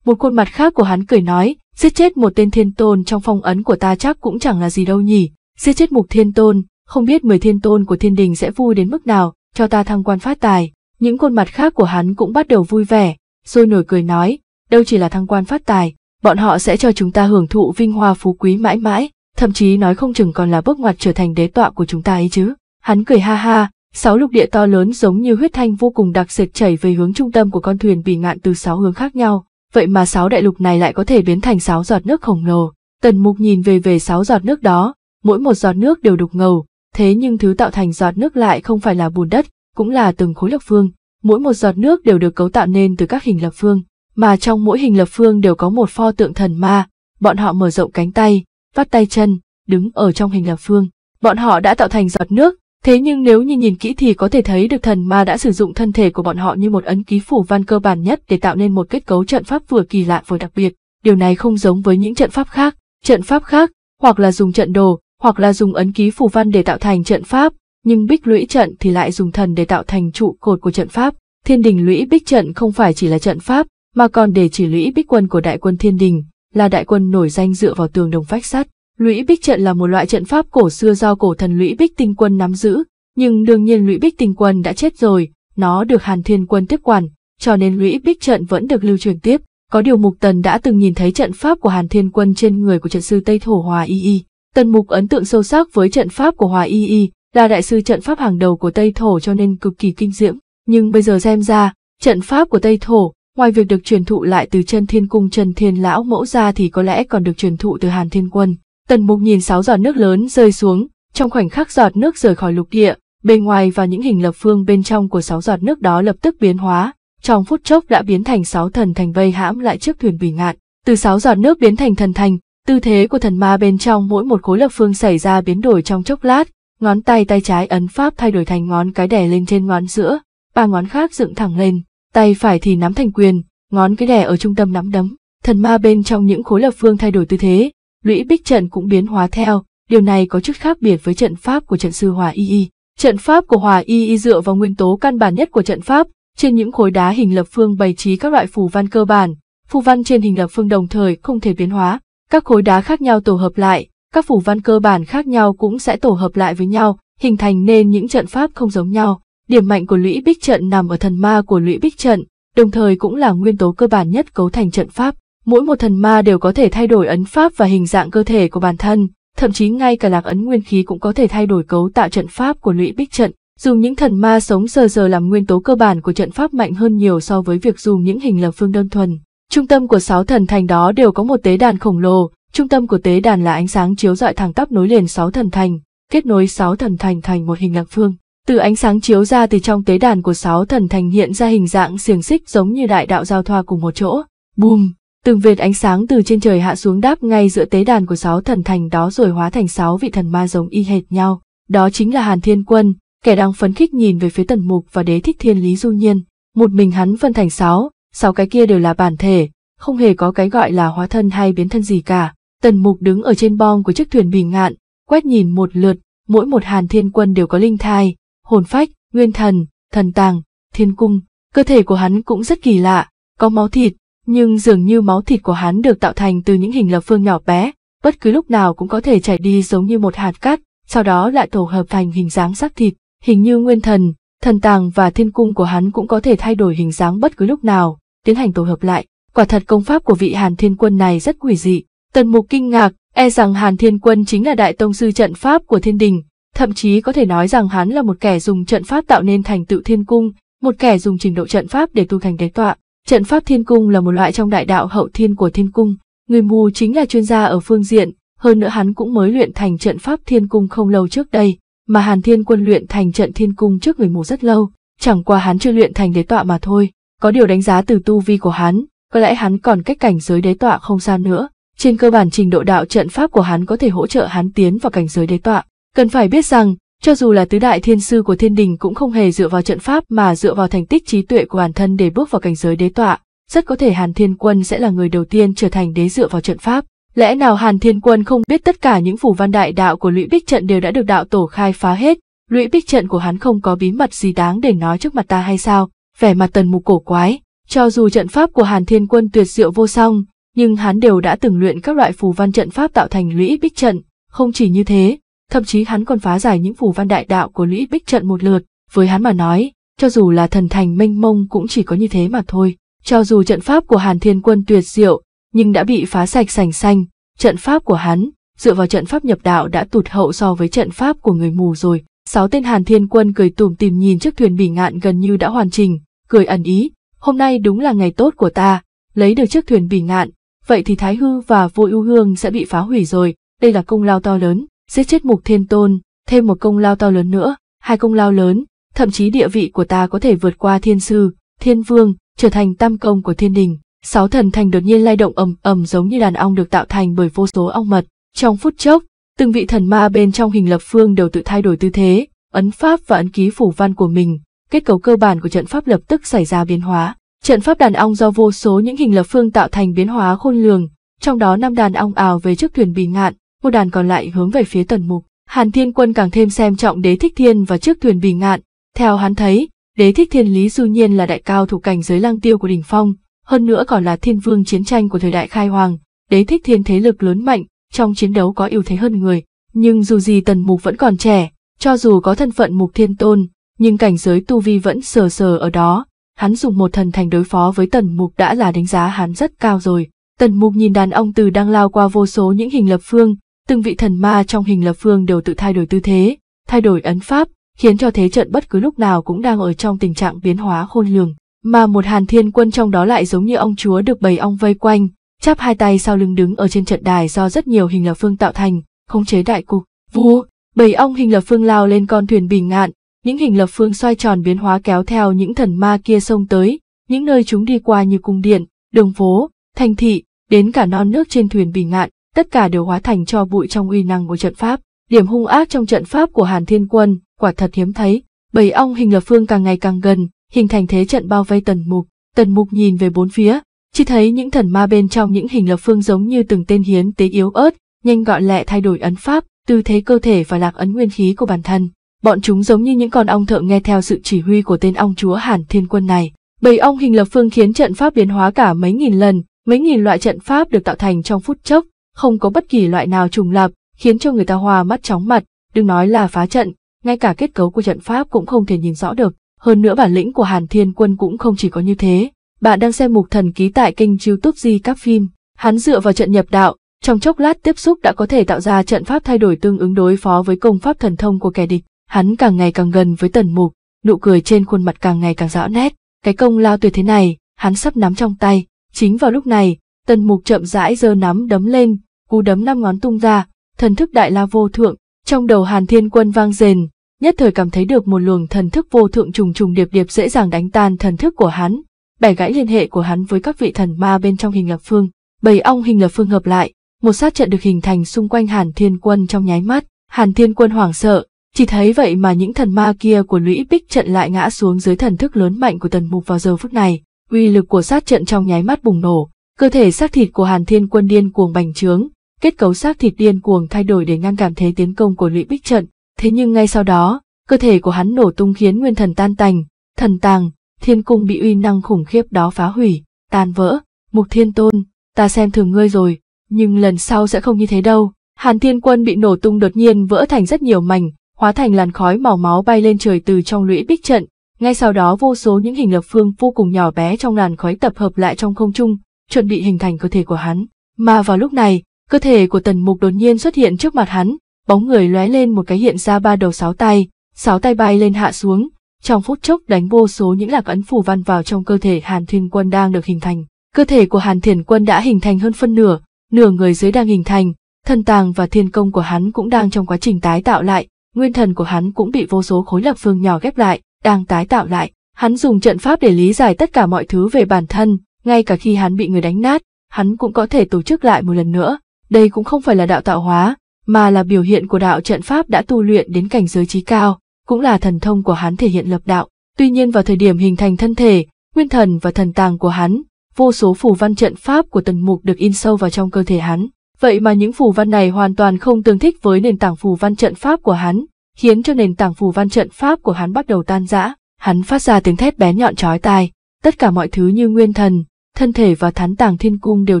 S1: Một khuôn mặt khác của hắn cười nói, giết chết một tên thiên tôn trong phong ấn của ta chắc cũng chẳng là gì đâu nhỉ. Giết chết mục thiên tôn, không biết mười thiên tôn của thiên đình sẽ vui đến mức nào, cho ta thăng quan phát tài. Những khuôn mặt khác của hắn cũng bắt đầu vui vẻ, rồi nổi cười nói, đâu chỉ là thăng quan phát tài, bọn họ sẽ cho chúng ta hưởng thụ vinh hoa phú quý mãi mãi thậm chí nói không chừng còn là bước ngoặt trở thành đế tọa của chúng ta ấy chứ. Hắn cười ha ha, sáu lục địa to lớn giống như huyết thanh vô cùng đặc sệt chảy về hướng trung tâm của con thuyền bị ngạn từ sáu hướng khác nhau, vậy mà sáu đại lục này lại có thể biến thành sáu giọt nước khổng lồ. Tần mục nhìn về về sáu giọt nước đó, mỗi một giọt nước đều đục ngầu, thế nhưng thứ tạo thành giọt nước lại không phải là bùn đất, cũng là từng khối lập phương. Mỗi một giọt nước đều được cấu tạo nên từ các hình lập phương, mà trong mỗi hình lập phương đều có một pho tượng thần ma. Bọn họ mở rộng cánh tay, vắt tay chân, đứng ở trong hình lập phương. Bọn họ đã tạo thành giọt nước, thế nhưng nếu như nhìn kỹ thì có thể thấy được thần ma đã sử dụng thân thể của bọn họ như một ấn ký phủ văn cơ bản nhất để tạo nên một kết cấu trận pháp vừa kỳ lạ vừa đặc biệt. Điều này không giống với những trận pháp khác, trận pháp khác, hoặc là dùng trận đồ, hoặc là dùng ấn ký phủ văn để tạo thành trận pháp, nhưng bích lũy trận thì lại dùng thần để tạo thành trụ cột của trận pháp. Thiên đình lũy bích trận không phải chỉ là trận pháp, mà còn để chỉ lũy bích quân của đại quân thiên đình, là đại quân nổi danh dựa vào tường đồng phách sắt. Lũy Bích Trận là một loại trận pháp cổ xưa do cổ thần Lũy Bích Tinh Quân nắm giữ, nhưng đương nhiên Lũy Bích Tinh Quân đã chết rồi, nó được Hàn Thiên Quân tiếp quản, cho nên Lũy Bích Trận vẫn được lưu truyền tiếp. Có điều Mục Tần đã từng nhìn thấy trận pháp của Hàn Thiên Quân trên người của trận sư Tây Thổ Hòa Y Y. Tần Mục ấn tượng sâu sắc với trận pháp của Hòa Y Y, là đại sư trận pháp hàng đầu của Tây Thổ cho nên cực kỳ kinh diễm. Nhưng bây giờ xem ra, trận pháp của Tây Thổ Ngoài việc được truyền thụ lại từ chân thiên cung chân thiên lão mẫu ra thì có lẽ còn được truyền thụ từ hàn thiên quân. Tần mục nhìn sáu giọt nước lớn rơi xuống, trong khoảnh khắc giọt nước rời khỏi lục địa, bên ngoài và những hình lập phương bên trong của sáu giọt nước đó lập tức biến hóa, trong phút chốc đã biến thành sáu thần thành vây hãm lại trước thuyền bỉ ngạn. Từ sáu giọt nước biến thành thần thành, tư thế của thần ma bên trong mỗi một khối lập phương xảy ra biến đổi trong chốc lát, ngón tay tay trái ấn pháp thay đổi thành ngón cái đè lên trên ngón giữa, ba ngón khác dựng thẳng lên, tay phải thì nắm thành quyền, ngón cái đè ở trung tâm nắm đấm. Thần ma bên trong những khối lập phương thay đổi tư thế, lũy bích trận cũng biến hóa theo, điều này có chút khác biệt với trận pháp của trận sư Hòa Y Y. Trận pháp của Hòa Y Y dựa vào nguyên tố căn bản nhất của trận pháp, trên những khối đá hình lập phương bày trí các loại phù văn cơ bản, phù văn trên hình lập phương đồng thời không thể biến hóa, các khối đá khác nhau tổ hợp lại, các phù văn cơ bản khác nhau cũng sẽ tổ hợp lại với nhau, hình thành nên những trận pháp không giống nhau. Điểm mạnh của lũy bích trận nằm ở thần ma của lũy bích trận, đồng thời cũng là nguyên tố cơ bản nhất cấu thành trận pháp. Mỗi một thần ma đều có thể thay đổi ấn pháp và hình dạng cơ thể của bản thân, thậm chí ngay cả lạc ấn nguyên khí cũng có thể thay đổi cấu tạo trận pháp của lũy bích trận. Dùng những thần ma sống sờ sờ làm nguyên tố cơ bản của trận pháp mạnh hơn nhiều so với việc dùng những hình lập phương đơn thuần. Trung tâm của sáu thần thành đó đều có một tế đàn khổng lồ, trung tâm của tế đàn là ánh sáng chiếu rọi thẳng tắp nối liền sáu thần thành, kết nối sáu thần thành thành một hình lập phương. Từ ánh sáng chiếu ra từ trong tế đàn của sáu thần thành hiện ra hình dạng xiềng xích giống như đại đạo giao thoa cùng một chỗ. Bùm! Từng vệt ánh sáng từ trên trời hạ xuống đáp ngay giữa tế đàn của sáu thần thành đó rồi hóa thành sáu vị thần ma giống y hệt nhau. Đó chính là Hàn Thiên Quân, kẻ đang phấn khích nhìn về phía tần mục và đế thích thiên lý du nhiên. Một mình hắn phân thành sáu, sáu cái kia đều là bản thể, không hề có cái gọi là hóa thân hay biến thân gì cả. Tần mục đứng ở trên bong của chiếc thuyền bì ngạn, quét nhìn một lượt, mỗi một Hàn Thiên Quân đều có linh thai hồn phách, nguyên thần, thần tàng, thiên cung, cơ thể của hắn cũng rất kỳ lạ, có máu thịt, nhưng dường như máu thịt của hắn được tạo thành từ những hình lập phương nhỏ bé, bất cứ lúc nào cũng có thể chảy đi giống như một hạt cát, sau đó lại tổ hợp thành hình dáng xác thịt, hình như nguyên thần, thần tàng và thiên cung của hắn cũng có thể thay đổi hình dáng bất cứ lúc nào, tiến hành tổ hợp lại. Quả thật công pháp của vị Hàn Thiên Quân này rất quỷ dị. Tần Mục kinh ngạc, e rằng Hàn Thiên Quân chính là đại tông sư trận pháp của Thiên Đình, thậm chí có thể nói rằng hắn là một kẻ dùng trận pháp tạo nên thành tựu thiên cung, một kẻ dùng trình độ trận pháp để tu thành đế tọa. Trận pháp thiên cung là một loại trong đại đạo hậu thiên của thiên cung, người mù chính là chuyên gia ở phương diện, hơn nữa hắn cũng mới luyện thành trận pháp thiên cung không lâu trước đây, mà Hàn Thiên Quân luyện thành trận thiên cung trước người mù rất lâu, chẳng qua hắn chưa luyện thành đế tọa mà thôi. Có điều đánh giá từ tu vi của hắn, có lẽ hắn còn cách cảnh giới đế tọa không xa nữa. Trên cơ bản trình độ đạo trận pháp của hắn có thể hỗ trợ hắn tiến vào cảnh giới đế tọa. Cần phải biết rằng, cho dù là tứ đại thiên sư của thiên đình cũng không hề dựa vào trận pháp mà dựa vào thành tích trí tuệ của bản thân để bước vào cảnh giới đế tọa, rất có thể Hàn Thiên Quân sẽ là người đầu tiên trở thành đế dựa vào trận pháp. Lẽ nào Hàn Thiên Quân không biết tất cả những phủ văn đại đạo của lũy bích trận đều đã được đạo tổ khai phá hết, lũy bích trận của hắn không có bí mật gì đáng để nói trước mặt ta hay sao? Vẻ mặt tần mục cổ quái, cho dù trận pháp của Hàn Thiên Quân tuyệt diệu vô song, nhưng hắn đều đã từng luyện các loại phù văn trận pháp tạo thành lũy bích trận, không chỉ như thế, thậm chí hắn còn phá giải những phù văn đại đạo của lũy bích trận một lượt, với hắn mà nói, cho dù là thần thành mênh mông cũng chỉ có như thế mà thôi. Cho dù trận pháp của Hàn Thiên Quân tuyệt diệu, nhưng đã bị phá sạch sành xanh, trận pháp của hắn, dựa vào trận pháp nhập đạo đã tụt hậu so với trận pháp của người mù rồi. Sáu tên Hàn Thiên Quân cười tủm tìm nhìn chiếc thuyền bỉ ngạn gần như đã hoàn chỉnh, cười ẩn ý, hôm nay đúng là ngày tốt của ta, lấy được chiếc thuyền bỉ ngạn, vậy thì Thái Hư và Vô Ưu Hương sẽ bị phá hủy rồi, đây là công lao to lớn giết chết mục thiên tôn, thêm một công lao to lớn nữa, hai công lao lớn, thậm chí địa vị của ta có thể vượt qua thiên sư, thiên vương, trở thành tam công của thiên đình. Sáu thần thành đột nhiên lay động ầm ầm giống như đàn ong được tạo thành bởi vô số ong mật. Trong phút chốc, từng vị thần ma bên trong hình lập phương đều tự thay đổi tư thế, ấn pháp và ấn ký phủ văn của mình, kết cấu cơ bản của trận pháp lập tức xảy ra biến hóa. Trận pháp đàn ong do vô số những hình lập phương tạo thành biến hóa khôn lường, trong đó năm đàn ong ảo về trước thuyền bì ngạn, một đàn còn lại hướng về phía tần mục. Hàn Thiên Quân càng thêm xem trọng Đế Thích Thiên và chiếc thuyền bì ngạn. Theo hắn thấy, Đế Thích Thiên Lý Du Nhiên là đại cao thủ cảnh giới lang tiêu của đỉnh phong, hơn nữa còn là thiên vương chiến tranh của thời đại khai hoàng. Đế Thích Thiên thế lực lớn mạnh, trong chiến đấu có ưu thế hơn người. Nhưng dù gì tần mục vẫn còn trẻ, cho dù có thân phận mục thiên tôn, nhưng cảnh giới tu vi vẫn sờ sờ ở đó. Hắn dùng một thần thành đối phó với tần mục đã là đánh giá hắn rất cao rồi. Tần mục nhìn đàn ông từ đang lao qua vô số những hình lập phương, từng vị thần ma trong hình lập phương đều tự thay đổi tư thế, thay đổi ấn pháp, khiến cho thế trận bất cứ lúc nào cũng đang ở trong tình trạng biến hóa khôn lường. Mà một hàn thiên quân trong đó lại giống như ông chúa được bầy ong vây quanh, chắp hai tay sau lưng đứng ở trên trận đài do rất nhiều hình lập phương tạo thành, khống chế đại cục. Vua, bầy ong hình lập phương lao lên con thuyền bình ngạn, những hình lập phương xoay tròn biến hóa kéo theo những thần ma kia xông tới, những nơi chúng đi qua như cung điện, đường phố, thành thị, đến cả non nước trên thuyền bình ngạn, tất cả đều hóa thành cho bụi trong uy năng của trận pháp. Điểm hung ác trong trận pháp của Hàn Thiên Quân quả thật hiếm thấy. Bầy ong hình lập phương càng ngày càng gần, hình thành thế trận bao vây Tần Mục. Tần Mục nhìn về bốn phía, chỉ thấy những thần ma bên trong những hình lập phương giống như từng tên hiến tế yếu ớt, nhanh gọn lẹ thay đổi ấn pháp, tư thế cơ thể và lạc ấn nguyên khí của bản thân. Bọn chúng giống như những con ong thợ nghe theo sự chỉ huy của tên ong chúa Hàn Thiên Quân này. Bầy ong hình lập phương khiến trận pháp biến hóa cả mấy nghìn lần, mấy nghìn loại trận pháp được tạo thành trong phút chốc, không có bất kỳ loại nào trùng lập, khiến cho người ta hoa mắt chóng mặt, đừng nói là phá trận, ngay cả kết cấu của trận pháp cũng không thể nhìn rõ được. Hơn nữa bản lĩnh của Hàn Thiên Quân cũng không chỉ có như thế. Bạn đang xem mục thần ký tại kênh youtube Di Các Phim. Hắn dựa vào trận nhập đạo, trong chốc lát tiếp xúc đã có thể tạo ra trận pháp thay đổi tương ứng đối phó với công pháp thần thông của kẻ địch. Hắn càng ngày càng gần với tần mục, nụ cười trên khuôn mặt càng ngày càng rõ nét. Cái công lao tuyệt thế này, hắn sắp nắm trong tay. Chính vào lúc này, tần mục chậm rãi giơ nắm đấm lên, cú đấm năm ngón tung ra, thần thức đại la vô thượng, trong đầu Hàn Thiên Quân vang rền, nhất thời cảm thấy được một luồng thần thức vô thượng trùng trùng điệp điệp dễ dàng đánh tan thần thức của hắn, bẻ gãy liên hệ của hắn với các vị thần ma bên trong hình lập phương, bầy ong hình lập phương hợp lại, một sát trận được hình thành xung quanh Hàn Thiên Quân trong nháy mắt, Hàn Thiên Quân hoảng sợ, chỉ thấy vậy mà những thần ma kia của lũy bích trận lại ngã xuống dưới thần thức lớn mạnh của tần mục vào giờ phút này, uy lực của sát trận trong nháy mắt bùng nổ, cơ thể xác thịt của Hàn Thiên Quân điên cuồng bành trướng, kết cấu xác thịt điên cuồng thay đổi để ngăn cản thế tiến công của lũy bích trận. Thế nhưng ngay sau đó, cơ thể của hắn nổ tung khiến nguyên thần tan tành, thần tàng, thiên cung bị uy năng khủng khiếp đó phá hủy, tan vỡ. Mục thiên tôn, ta xem thường ngươi rồi, nhưng lần sau sẽ không như thế đâu. Hàn thiên quân bị nổ tung đột nhiên vỡ thành rất nhiều mảnh, hóa thành làn khói màu máu bay lên trời từ trong lũy bích trận. Ngay sau đó vô số những hình lập phương vô cùng nhỏ bé trong làn khói tập hợp lại trong không trung, chuẩn bị hình thành cơ thể của hắn. Mà vào lúc này, Cơ thể của tần mục đột nhiên xuất hiện trước mặt hắn, bóng người lóe lên một cái hiện ra ba đầu sáu tay, sáu tay bay lên hạ xuống, trong phút chốc đánh vô số những lạc ấn phù văn vào trong cơ thể Hàn Thiên Quân đang được hình thành. Cơ thể của Hàn Thiên Quân đã hình thành hơn phân nửa, nửa người dưới đang hình thành, thân tàng và thiên công của hắn cũng đang trong quá trình tái tạo lại, nguyên thần của hắn cũng bị vô số khối lập phương nhỏ ghép lại, đang tái tạo lại. Hắn dùng trận pháp để lý giải tất cả mọi thứ về bản thân, ngay cả khi hắn bị người đánh nát, hắn cũng có thể tổ chức lại một lần nữa, đây cũng không phải là đạo tạo hóa, mà là biểu hiện của đạo trận pháp đã tu luyện đến cảnh giới trí cao, cũng là thần thông của hắn thể hiện lập đạo. Tuy nhiên vào thời điểm hình thành thân thể, nguyên thần và thần tàng của hắn, vô số phù văn trận pháp của tần mục được in sâu vào trong cơ thể hắn. Vậy mà những phù văn này hoàn toàn không tương thích với nền tảng phù văn trận pháp của hắn, khiến cho nền tảng phù văn trận pháp của hắn bắt đầu tan rã. Hắn phát ra tiếng thét bé nhọn chói tai, tất cả mọi thứ như nguyên thần, thân thể và thán tàng thiên cung đều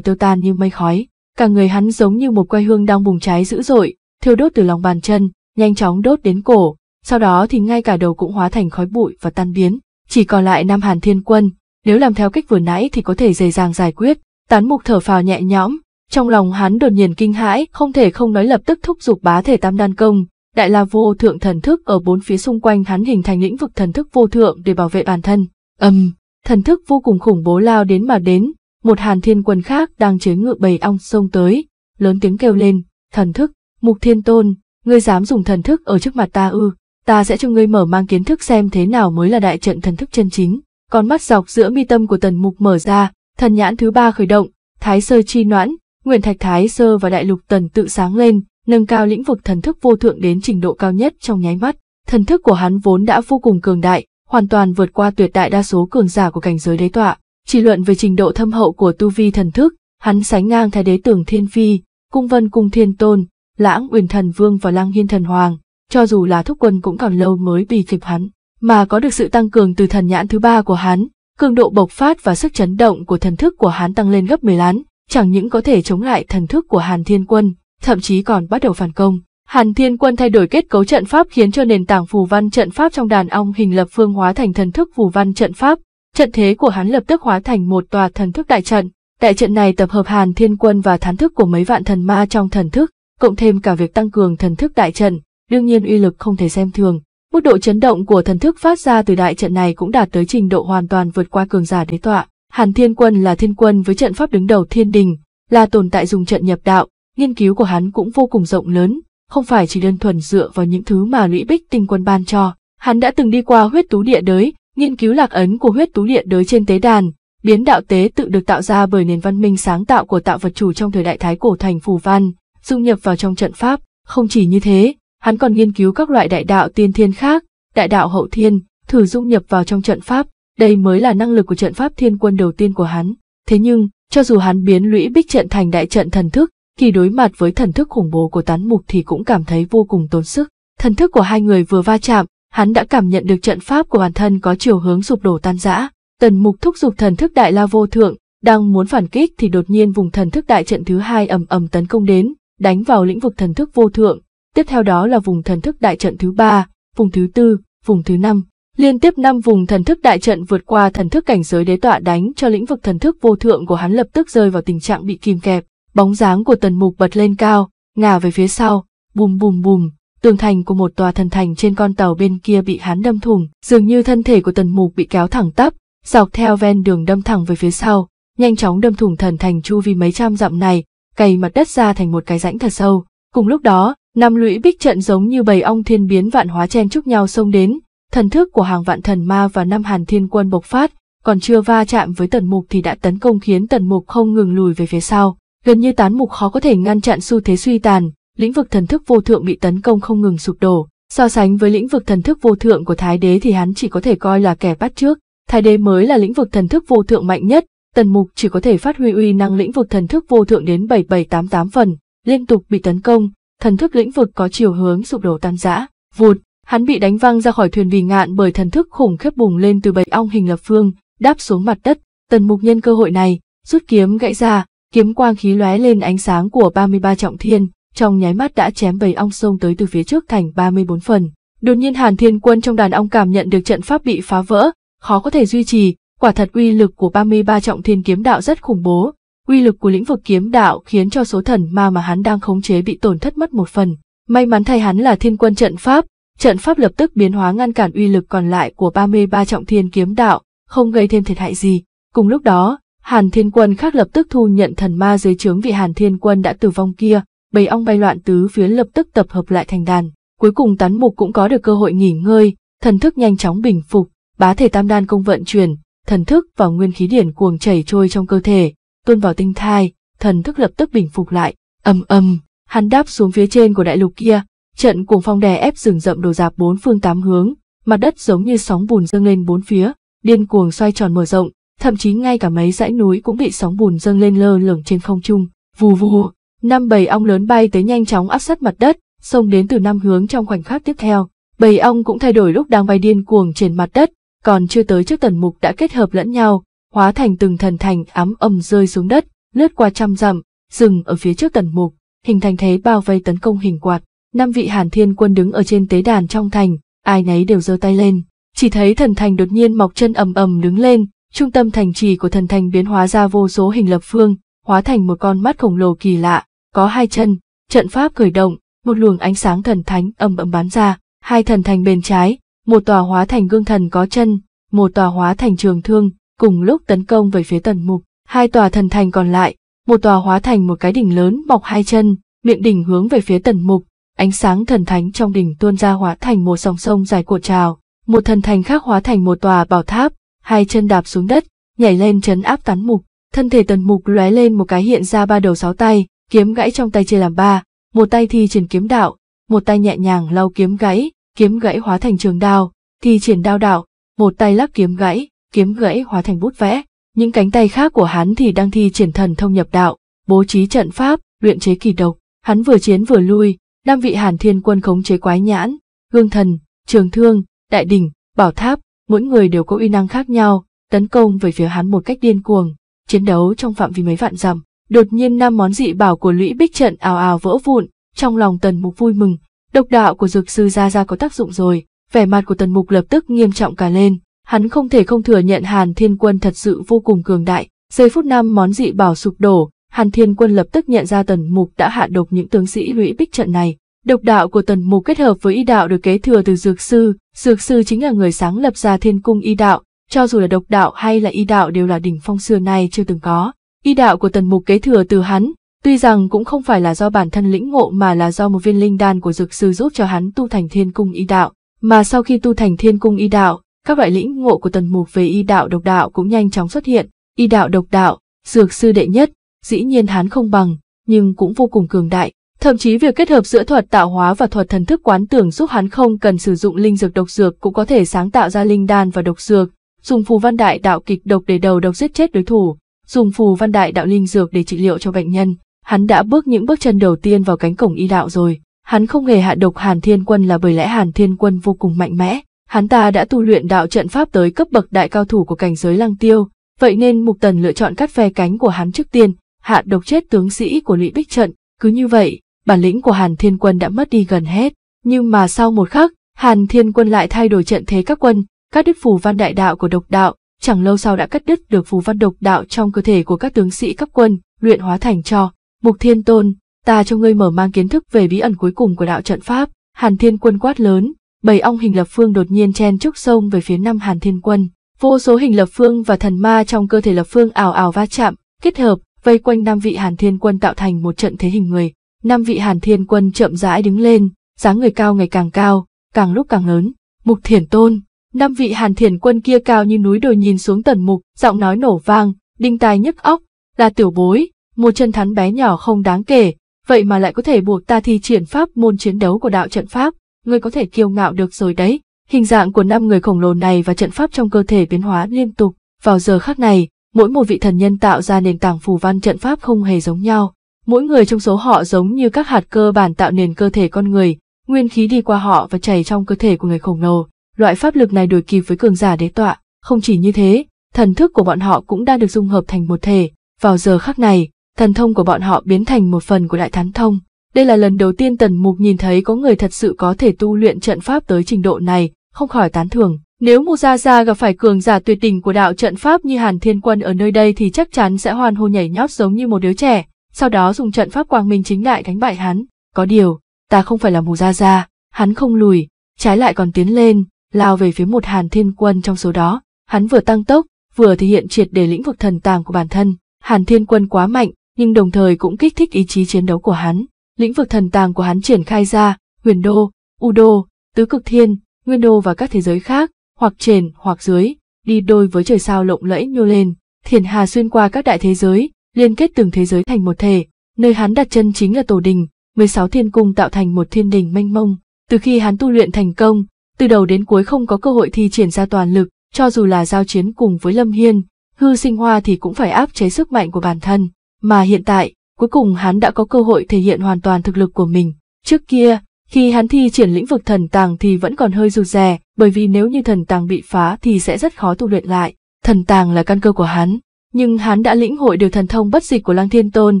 S1: tiêu tan như mây khói cả người hắn giống như một que hương đang bùng cháy dữ dội, thiêu đốt từ lòng bàn chân, nhanh chóng đốt đến cổ, sau đó thì ngay cả đầu cũng hóa thành khói bụi và tan biến, chỉ còn lại Nam Hàn Thiên Quân, nếu làm theo cách vừa nãy thì có thể dễ dàng giải quyết, tán mục thở phào nhẹ nhõm, trong lòng hắn đột nhiên kinh hãi, không thể không nói lập tức thúc giục bá thể tam đan công, đại la vô thượng thần thức ở bốn phía xung quanh hắn hình thành lĩnh vực thần thức vô thượng để bảo vệ bản thân. ầm, um, thần thức vô cùng khủng bố lao đến mà đến, một hàn thiên quân khác đang chế ngự bầy ong xông tới, lớn tiếng kêu lên, thần thức, mục thiên tôn, ngươi dám dùng thần thức ở trước mặt ta ư, ta sẽ cho ngươi mở mang kiến thức xem thế nào mới là đại trận thần thức chân chính. Con mắt dọc giữa mi tâm của tần mục mở ra, thần nhãn thứ ba khởi động, thái sơ chi noãn, Nguyễn Thạch Thái Sơ và Đại Lục Tần tự sáng lên, nâng cao lĩnh vực thần thức vô thượng đến trình độ cao nhất trong nháy mắt. Thần thức của hắn vốn đã vô cùng cường đại, hoàn toàn vượt qua tuyệt đại đa số cường giả của cảnh giới đế tọa, chỉ luận về trình độ thâm hậu của tu vi thần thức, hắn sánh ngang thái đế tưởng thiên phi, cung vân cung thiên tôn, lãng uyển thần vương và lăng hiên thần hoàng, cho dù là thúc quân cũng còn lâu mới bị kịp hắn. Mà có được sự tăng cường từ thần nhãn thứ ba của hắn, cường độ bộc phát và sức chấn động của thần thức của hắn tăng lên gấp mười lán, chẳng những có thể chống lại thần thức của Hàn Thiên Quân, thậm chí còn bắt đầu phản công. Hàn Thiên Quân thay đổi kết cấu trận pháp khiến cho nền tảng phù văn trận pháp trong đàn ong hình lập phương hóa thành thần thức phù văn trận pháp, Trận thế của hắn lập tức hóa thành một tòa thần thức đại trận. Đại trận này tập hợp Hàn Thiên Quân và thán thức của mấy vạn thần ma trong thần thức, cộng thêm cả việc tăng cường thần thức đại trận, đương nhiên uy lực không thể xem thường. Mức độ chấn động của thần thức phát ra từ đại trận này cũng đạt tới trình độ hoàn toàn vượt qua cường giả đế tọa. Hàn Thiên Quân là thiên quân với trận pháp đứng đầu thiên đình, là tồn tại dùng trận nhập đạo, nghiên cứu của hắn cũng vô cùng rộng lớn, không phải chỉ đơn thuần dựa vào những thứ mà lũy bích tinh quân ban cho. Hắn đã từng đi qua huyết tú địa đới, Nghiên cứu lạc ấn của huyết tú điện đới trên tế đàn, biến đạo tế tự được tạo ra bởi nền văn minh sáng tạo của tạo vật chủ trong thời đại thái cổ thành phù văn, dung nhập vào trong trận pháp. Không chỉ như thế, hắn còn nghiên cứu các loại đại đạo tiên thiên khác, đại đạo hậu thiên, thử dung nhập vào trong trận pháp, đây mới là năng lực của trận pháp thiên quân đầu tiên của hắn. Thế nhưng, cho dù hắn biến lũy bích trận thành đại trận thần thức, khi đối mặt với thần thức khủng bố của tán mục thì cũng cảm thấy vô cùng tốn sức. Thần thức của hai người vừa va chạm, hắn đã cảm nhận được trận pháp của bản thân có chiều hướng sụp đổ tan rã. Tần mục thúc giục thần thức đại la vô thượng, đang muốn phản kích thì đột nhiên vùng thần thức đại trận thứ hai ầm ầm tấn công đến, đánh vào lĩnh vực thần thức vô thượng. Tiếp theo đó là vùng thần thức đại trận thứ ba, vùng thứ tư, vùng thứ năm. Liên tiếp năm vùng thần thức đại trận vượt qua thần thức cảnh giới đế tọa đánh cho lĩnh vực thần thức vô thượng của hắn lập tức rơi vào tình trạng bị kìm kẹp. Bóng dáng của tần mục bật lên cao, ngả về phía sau, bùm bùm bùm, tường thành của một tòa thần thành trên con tàu bên kia bị hắn đâm thủng, dường như thân thể của tần mục bị kéo thẳng tắp, dọc theo ven đường đâm thẳng về phía sau, nhanh chóng đâm thủng thần thành chu vi mấy trăm dặm này, cày mặt đất ra thành một cái rãnh thật sâu. Cùng lúc đó, năm lũy bích trận giống như bầy ong thiên biến vạn hóa chen chúc nhau xông đến, thần thức của hàng vạn thần ma và năm hàn thiên quân bộc phát, còn chưa va chạm với tần mục thì đã tấn công khiến tần mục không ngừng lùi về phía sau, gần như tán mục khó có thể ngăn chặn xu thế suy tàn, lĩnh vực thần thức vô thượng bị tấn công không ngừng sụp đổ. So sánh với lĩnh vực thần thức vô thượng của Thái Đế thì hắn chỉ có thể coi là kẻ bắt trước. Thái Đế mới là lĩnh vực thần thức vô thượng mạnh nhất, Tần Mục chỉ có thể phát huy uy năng lĩnh vực thần thức vô thượng đến bảy bảy tám tám phần, liên tục bị tấn công, thần thức lĩnh vực có chiều hướng sụp đổ tan rã. Vụt, hắn bị đánh văng ra khỏi thuyền vì ngạn bởi thần thức khủng khiếp bùng lên từ bảy ong hình lập phương, đáp xuống mặt đất. Tần Mục nhân cơ hội này, rút kiếm gãy ra, kiếm quang khí lóe lên ánh sáng của ba mươi ba trọng thiên, trong nháy mắt đã chém bầy ong sông tới từ phía trước thành 34 phần. Đột nhiên Hàn Thiên Quân trong đàn ong cảm nhận được trận pháp bị phá vỡ, khó có thể duy trì, quả thật uy lực của 33 trọng thiên kiếm đạo rất khủng bố. Uy lực của lĩnh vực kiếm đạo khiến cho số thần ma mà hắn đang khống chế bị tổn thất mất một phần. May mắn thay hắn là thiên quân trận pháp, trận pháp lập tức biến hóa ngăn cản uy lực còn lại của 33 trọng thiên kiếm đạo, không gây thêm thiệt hại gì. Cùng lúc đó, Hàn Thiên Quân khác lập tức thu nhận thần ma dưới trướng vị Hàn Thiên Quân đã tử vong kia, bầy ong bay loạn tứ phía lập tức tập hợp lại thành đàn. Cuối cùng tán mục cũng có được cơ hội nghỉ ngơi, thần thức nhanh chóng bình phục, bá thể tam đan công vận chuyển, thần thức và nguyên khí điển cuồng chảy trôi trong cơ thể, tuôn vào tinh thai, thần thức lập tức bình phục lại, ầm ầm, hắn đáp xuống phía trên của đại lục kia, trận cuồng phong đè ép rừng rậm đổ dạp bốn phương tám hướng, mặt đất giống như sóng bùn dâng lên bốn phía, điên cuồng xoay tròn mở rộng, thậm chí ngay cả mấy dãy núi cũng bị sóng bùn dâng lên lơ lửng trên không trung, vù vù, năm bầy ong lớn bay tới nhanh chóng áp sát mặt đất, xông đến từ năm hướng trong khoảnh khắc tiếp theo. Bầy ong cũng thay đổi lúc đang bay điên cuồng trên mặt đất, còn chưa tới trước tần mục đã kết hợp lẫn nhau, hóa thành từng thần thành ấm ầm rơi xuống đất, lướt qua trăm dặm, dừng ở phía trước tần mục, hình thành thế bao vây tấn công hình quạt. Năm vị Hàn Thiên quân đứng ở trên tế đàn trong thành, ai nấy đều giơ tay lên. Chỉ thấy thần thành đột nhiên mọc chân ầm ầm đứng lên, trung tâm thành trì của thần thành biến hóa ra vô số hình lập phương, hóa thành một con mắt khổng lồ kỳ lạ, có hai chân, trận pháp khởi động, một luồng ánh sáng thần thánh ầm ầm bắn ra, hai thần thành bên trái, một tòa hóa thành gương thần có chân, một tòa hóa thành trường thương, cùng lúc tấn công về phía tần mục, hai tòa thần thành còn lại, một tòa hóa thành một cái đỉnh lớn bọc hai chân, miệng đỉnh hướng về phía tần mục, ánh sáng thần thánh trong đỉnh tuôn ra hóa thành một dòng sông dài cuộn trào, một thần thành khác hóa thành một tòa bảo tháp, hai chân đạp xuống đất, nhảy lên chấn áp tán mục, thân thể tần mục lóe lên một cái hiện ra ba đầu sáu tay, kiếm gãy trong tay chia làm ba, một tay thi triển kiếm đạo, một tay nhẹ nhàng lau kiếm gãy, kiếm gãy hóa thành trường đao, thi triển đao đạo, một tay lắc kiếm gãy, kiếm gãy hóa thành bút vẽ. Những cánh tay khác của hắn thì đang thi triển thần thông nhập đạo, bố trí trận pháp, luyện chế kỳ độc. Hắn vừa chiến vừa lui, năm vị Hàn Thiên quân khống chế quái nhãn, gương thần, trường thương, đại đỉnh, bảo tháp, mỗi người đều có uy năng khác nhau, tấn công về phía hắn một cách điên cuồng, chiến đấu trong phạm vi mấy vạn dặm. Đột nhiên năm món dị bảo của lũy bích trận ào ào vỡ vụn, trong lòng tần mục vui mừng, độc đạo của dược sư ra ra có tác dụng rồi, vẻ mặt của tần mục lập tức nghiêm trọng cả lên, hắn không thể không thừa nhận Hàn Thiên Quân thật sự vô cùng cường đại, giây phút năm món dị bảo sụp đổ, Hàn Thiên Quân lập tức nhận ra tần mục đã hạ độc những tướng sĩ lũy bích trận này. Độc đạo của tần mục kết hợp với y đạo được kế thừa từ dược sư, dược sư chính là người sáng lập ra thiên cung y đạo, cho dù là độc đạo hay là y đạo đều là đỉnh phong xưa nay chưa từng có. Y đạo của tần mục kế thừa từ hắn, tuy rằng cũng không phải là do bản thân lĩnh ngộ mà là do một viên linh đan của dược sư giúp cho hắn tu thành thiên cung y đạo, mà sau khi tu thành thiên cung y đạo, các loại lĩnh ngộ của tần mục về y đạo độc đạo cũng nhanh chóng xuất hiện, y đạo độc đạo, dược sư đệ nhất, dĩ nhiên hắn không bằng, nhưng cũng vô cùng cường đại, thậm chí việc kết hợp giữa thuật tạo hóa và thuật thần thức quán tưởng giúp hắn không cần sử dụng linh dược độc dược cũng có thể sáng tạo ra linh đan và độc dược, dùng phù văn đại đạo kịch độc để đầu độc giết chết đối thủ, dùng phù văn đại đạo linh dược để trị liệu cho bệnh nhân. Hắn đã bước những bước chân đầu tiên vào cánh cổng y đạo rồi. Hắn không hề hạ độc Hàn Thiên Quân là bởi lẽ Hàn Thiên Quân vô cùng mạnh mẽ. Hắn ta đã tu luyện đạo trận pháp tới cấp bậc đại cao thủ của cảnh giới lăng tiêu, vậy nên Mục Tần lựa chọn cắt phe cánh của hắn trước tiên, hạ độc chết tướng sĩ của lụy bích trận. Cứ như vậy, bản lĩnh của Hàn Thiên Quân đã mất đi gần hết. Nhưng mà sau một khắc, Hàn Thiên Quân lại thay đổi trận thế các quân, các đức phù văn đại đạo của độc đạo, chẳng lâu sau đã cắt đứt được phù văn độc đạo trong cơ thể của các tướng sĩ cấp quân, luyện hóa thành cho. Mục Thiên Tôn, ta cho ngươi mở mang kiến thức về bí ẩn cuối cùng của đạo trận pháp. Hàn Thiên Quân quát lớn, bảy ong hình lập phương đột nhiên chen trúc sông về phía năm Hàn Thiên Quân. Vô số hình lập phương và thần ma trong cơ thể lập phương ảo ảo va chạm, kết hợp, vây quanh năm vị Hàn Thiên Quân tạo thành một trận thế hình người. Năm vị Hàn Thiên Quân chậm rãi đứng lên, dáng người cao ngày càng cao, càng lúc càng lớn. Mục Thiển Tôn, Năm vị hàn thiền quân kia cao như núi đồi nhìn xuống tần mục, giọng nói nổ vang, đinh tai nhức óc, là tiểu bối, một chân thắn bé nhỏ không đáng kể, vậy mà lại có thể buộc ta thi triển pháp môn chiến đấu của đạo trận pháp, ngươi có thể kiêu ngạo được rồi đấy. Hình dạng của năm người khổng lồ này và trận pháp trong cơ thể biến hóa liên tục, vào giờ khác này, mỗi một vị thần nhân tạo ra nền tảng phù văn trận pháp không hề giống nhau. Mỗi người trong số họ giống như các hạt cơ bản tạo nền cơ thể con người, nguyên khí đi qua họ và chảy trong cơ thể của người khổng lồ, Loại pháp lực này đối kịp với cường giả đế tọa, không chỉ như thế, thần thức của bọn họ cũng đang được dung hợp thành một thể. Vào giờ khắc này, thần thông của bọn họ biến thành một phần của đại thán thông. Đây là lần đầu tiên Tần Mục nhìn thấy có người thật sự có thể tu luyện trận pháp tới trình độ này, không khỏi tán thưởng. Nếu Mộ Gia Gia gặp phải cường giả tuyệt đỉnh của đạo trận pháp như Hàn Thiên Quân ở nơi đây thì chắc chắn sẽ hoan hô nhảy nhót giống như một đứa trẻ, sau đó dùng trận pháp quang minh chính đại đánh bại hắn. Có điều, ta không phải là mù Gia Gia, hắn không lùi, trái lại còn tiến lên, lao về phía một hàn thiên quân trong số đó. Hắn vừa tăng tốc, vừa thể hiện triệt để lĩnh vực thần tàng của bản thân. Hàn thiên quân quá mạnh, nhưng đồng thời cũng kích thích ý chí chiến đấu của hắn. Lĩnh vực thần tàng của hắn triển khai ra, huyền đô, u đô, tứ cực thiên, nguyên đô và các thế giới khác, hoặc trên hoặc dưới, đi đôi với trời sao lộng lẫy nhô lên. Thiền hà xuyên qua các đại thế giới, liên kết từng thế giới thành một thể, nơi hắn đặt chân chính là tổ đình, 16 thiên cung tạo thành một thiên đình mênh mông. Từ khi hắn tu luyện thành công, từ đầu đến cuối không có cơ hội thi triển ra toàn lực, cho dù là giao chiến cùng với Lâm Hiên, hư sinh hoa thì cũng phải áp chế sức mạnh của bản thân, mà hiện tại, cuối cùng hắn đã có cơ hội thể hiện hoàn toàn thực lực của mình. Trước kia, khi hắn thi triển lĩnh vực thần tàng thì vẫn còn hơi rụt rè, bởi vì nếu như thần tàng bị phá thì sẽ rất khó tu luyện lại. Thần tàng là căn cơ của hắn, nhưng hắn đã lĩnh hội được thần thông bất dịch của Lăng Thiên Tôn,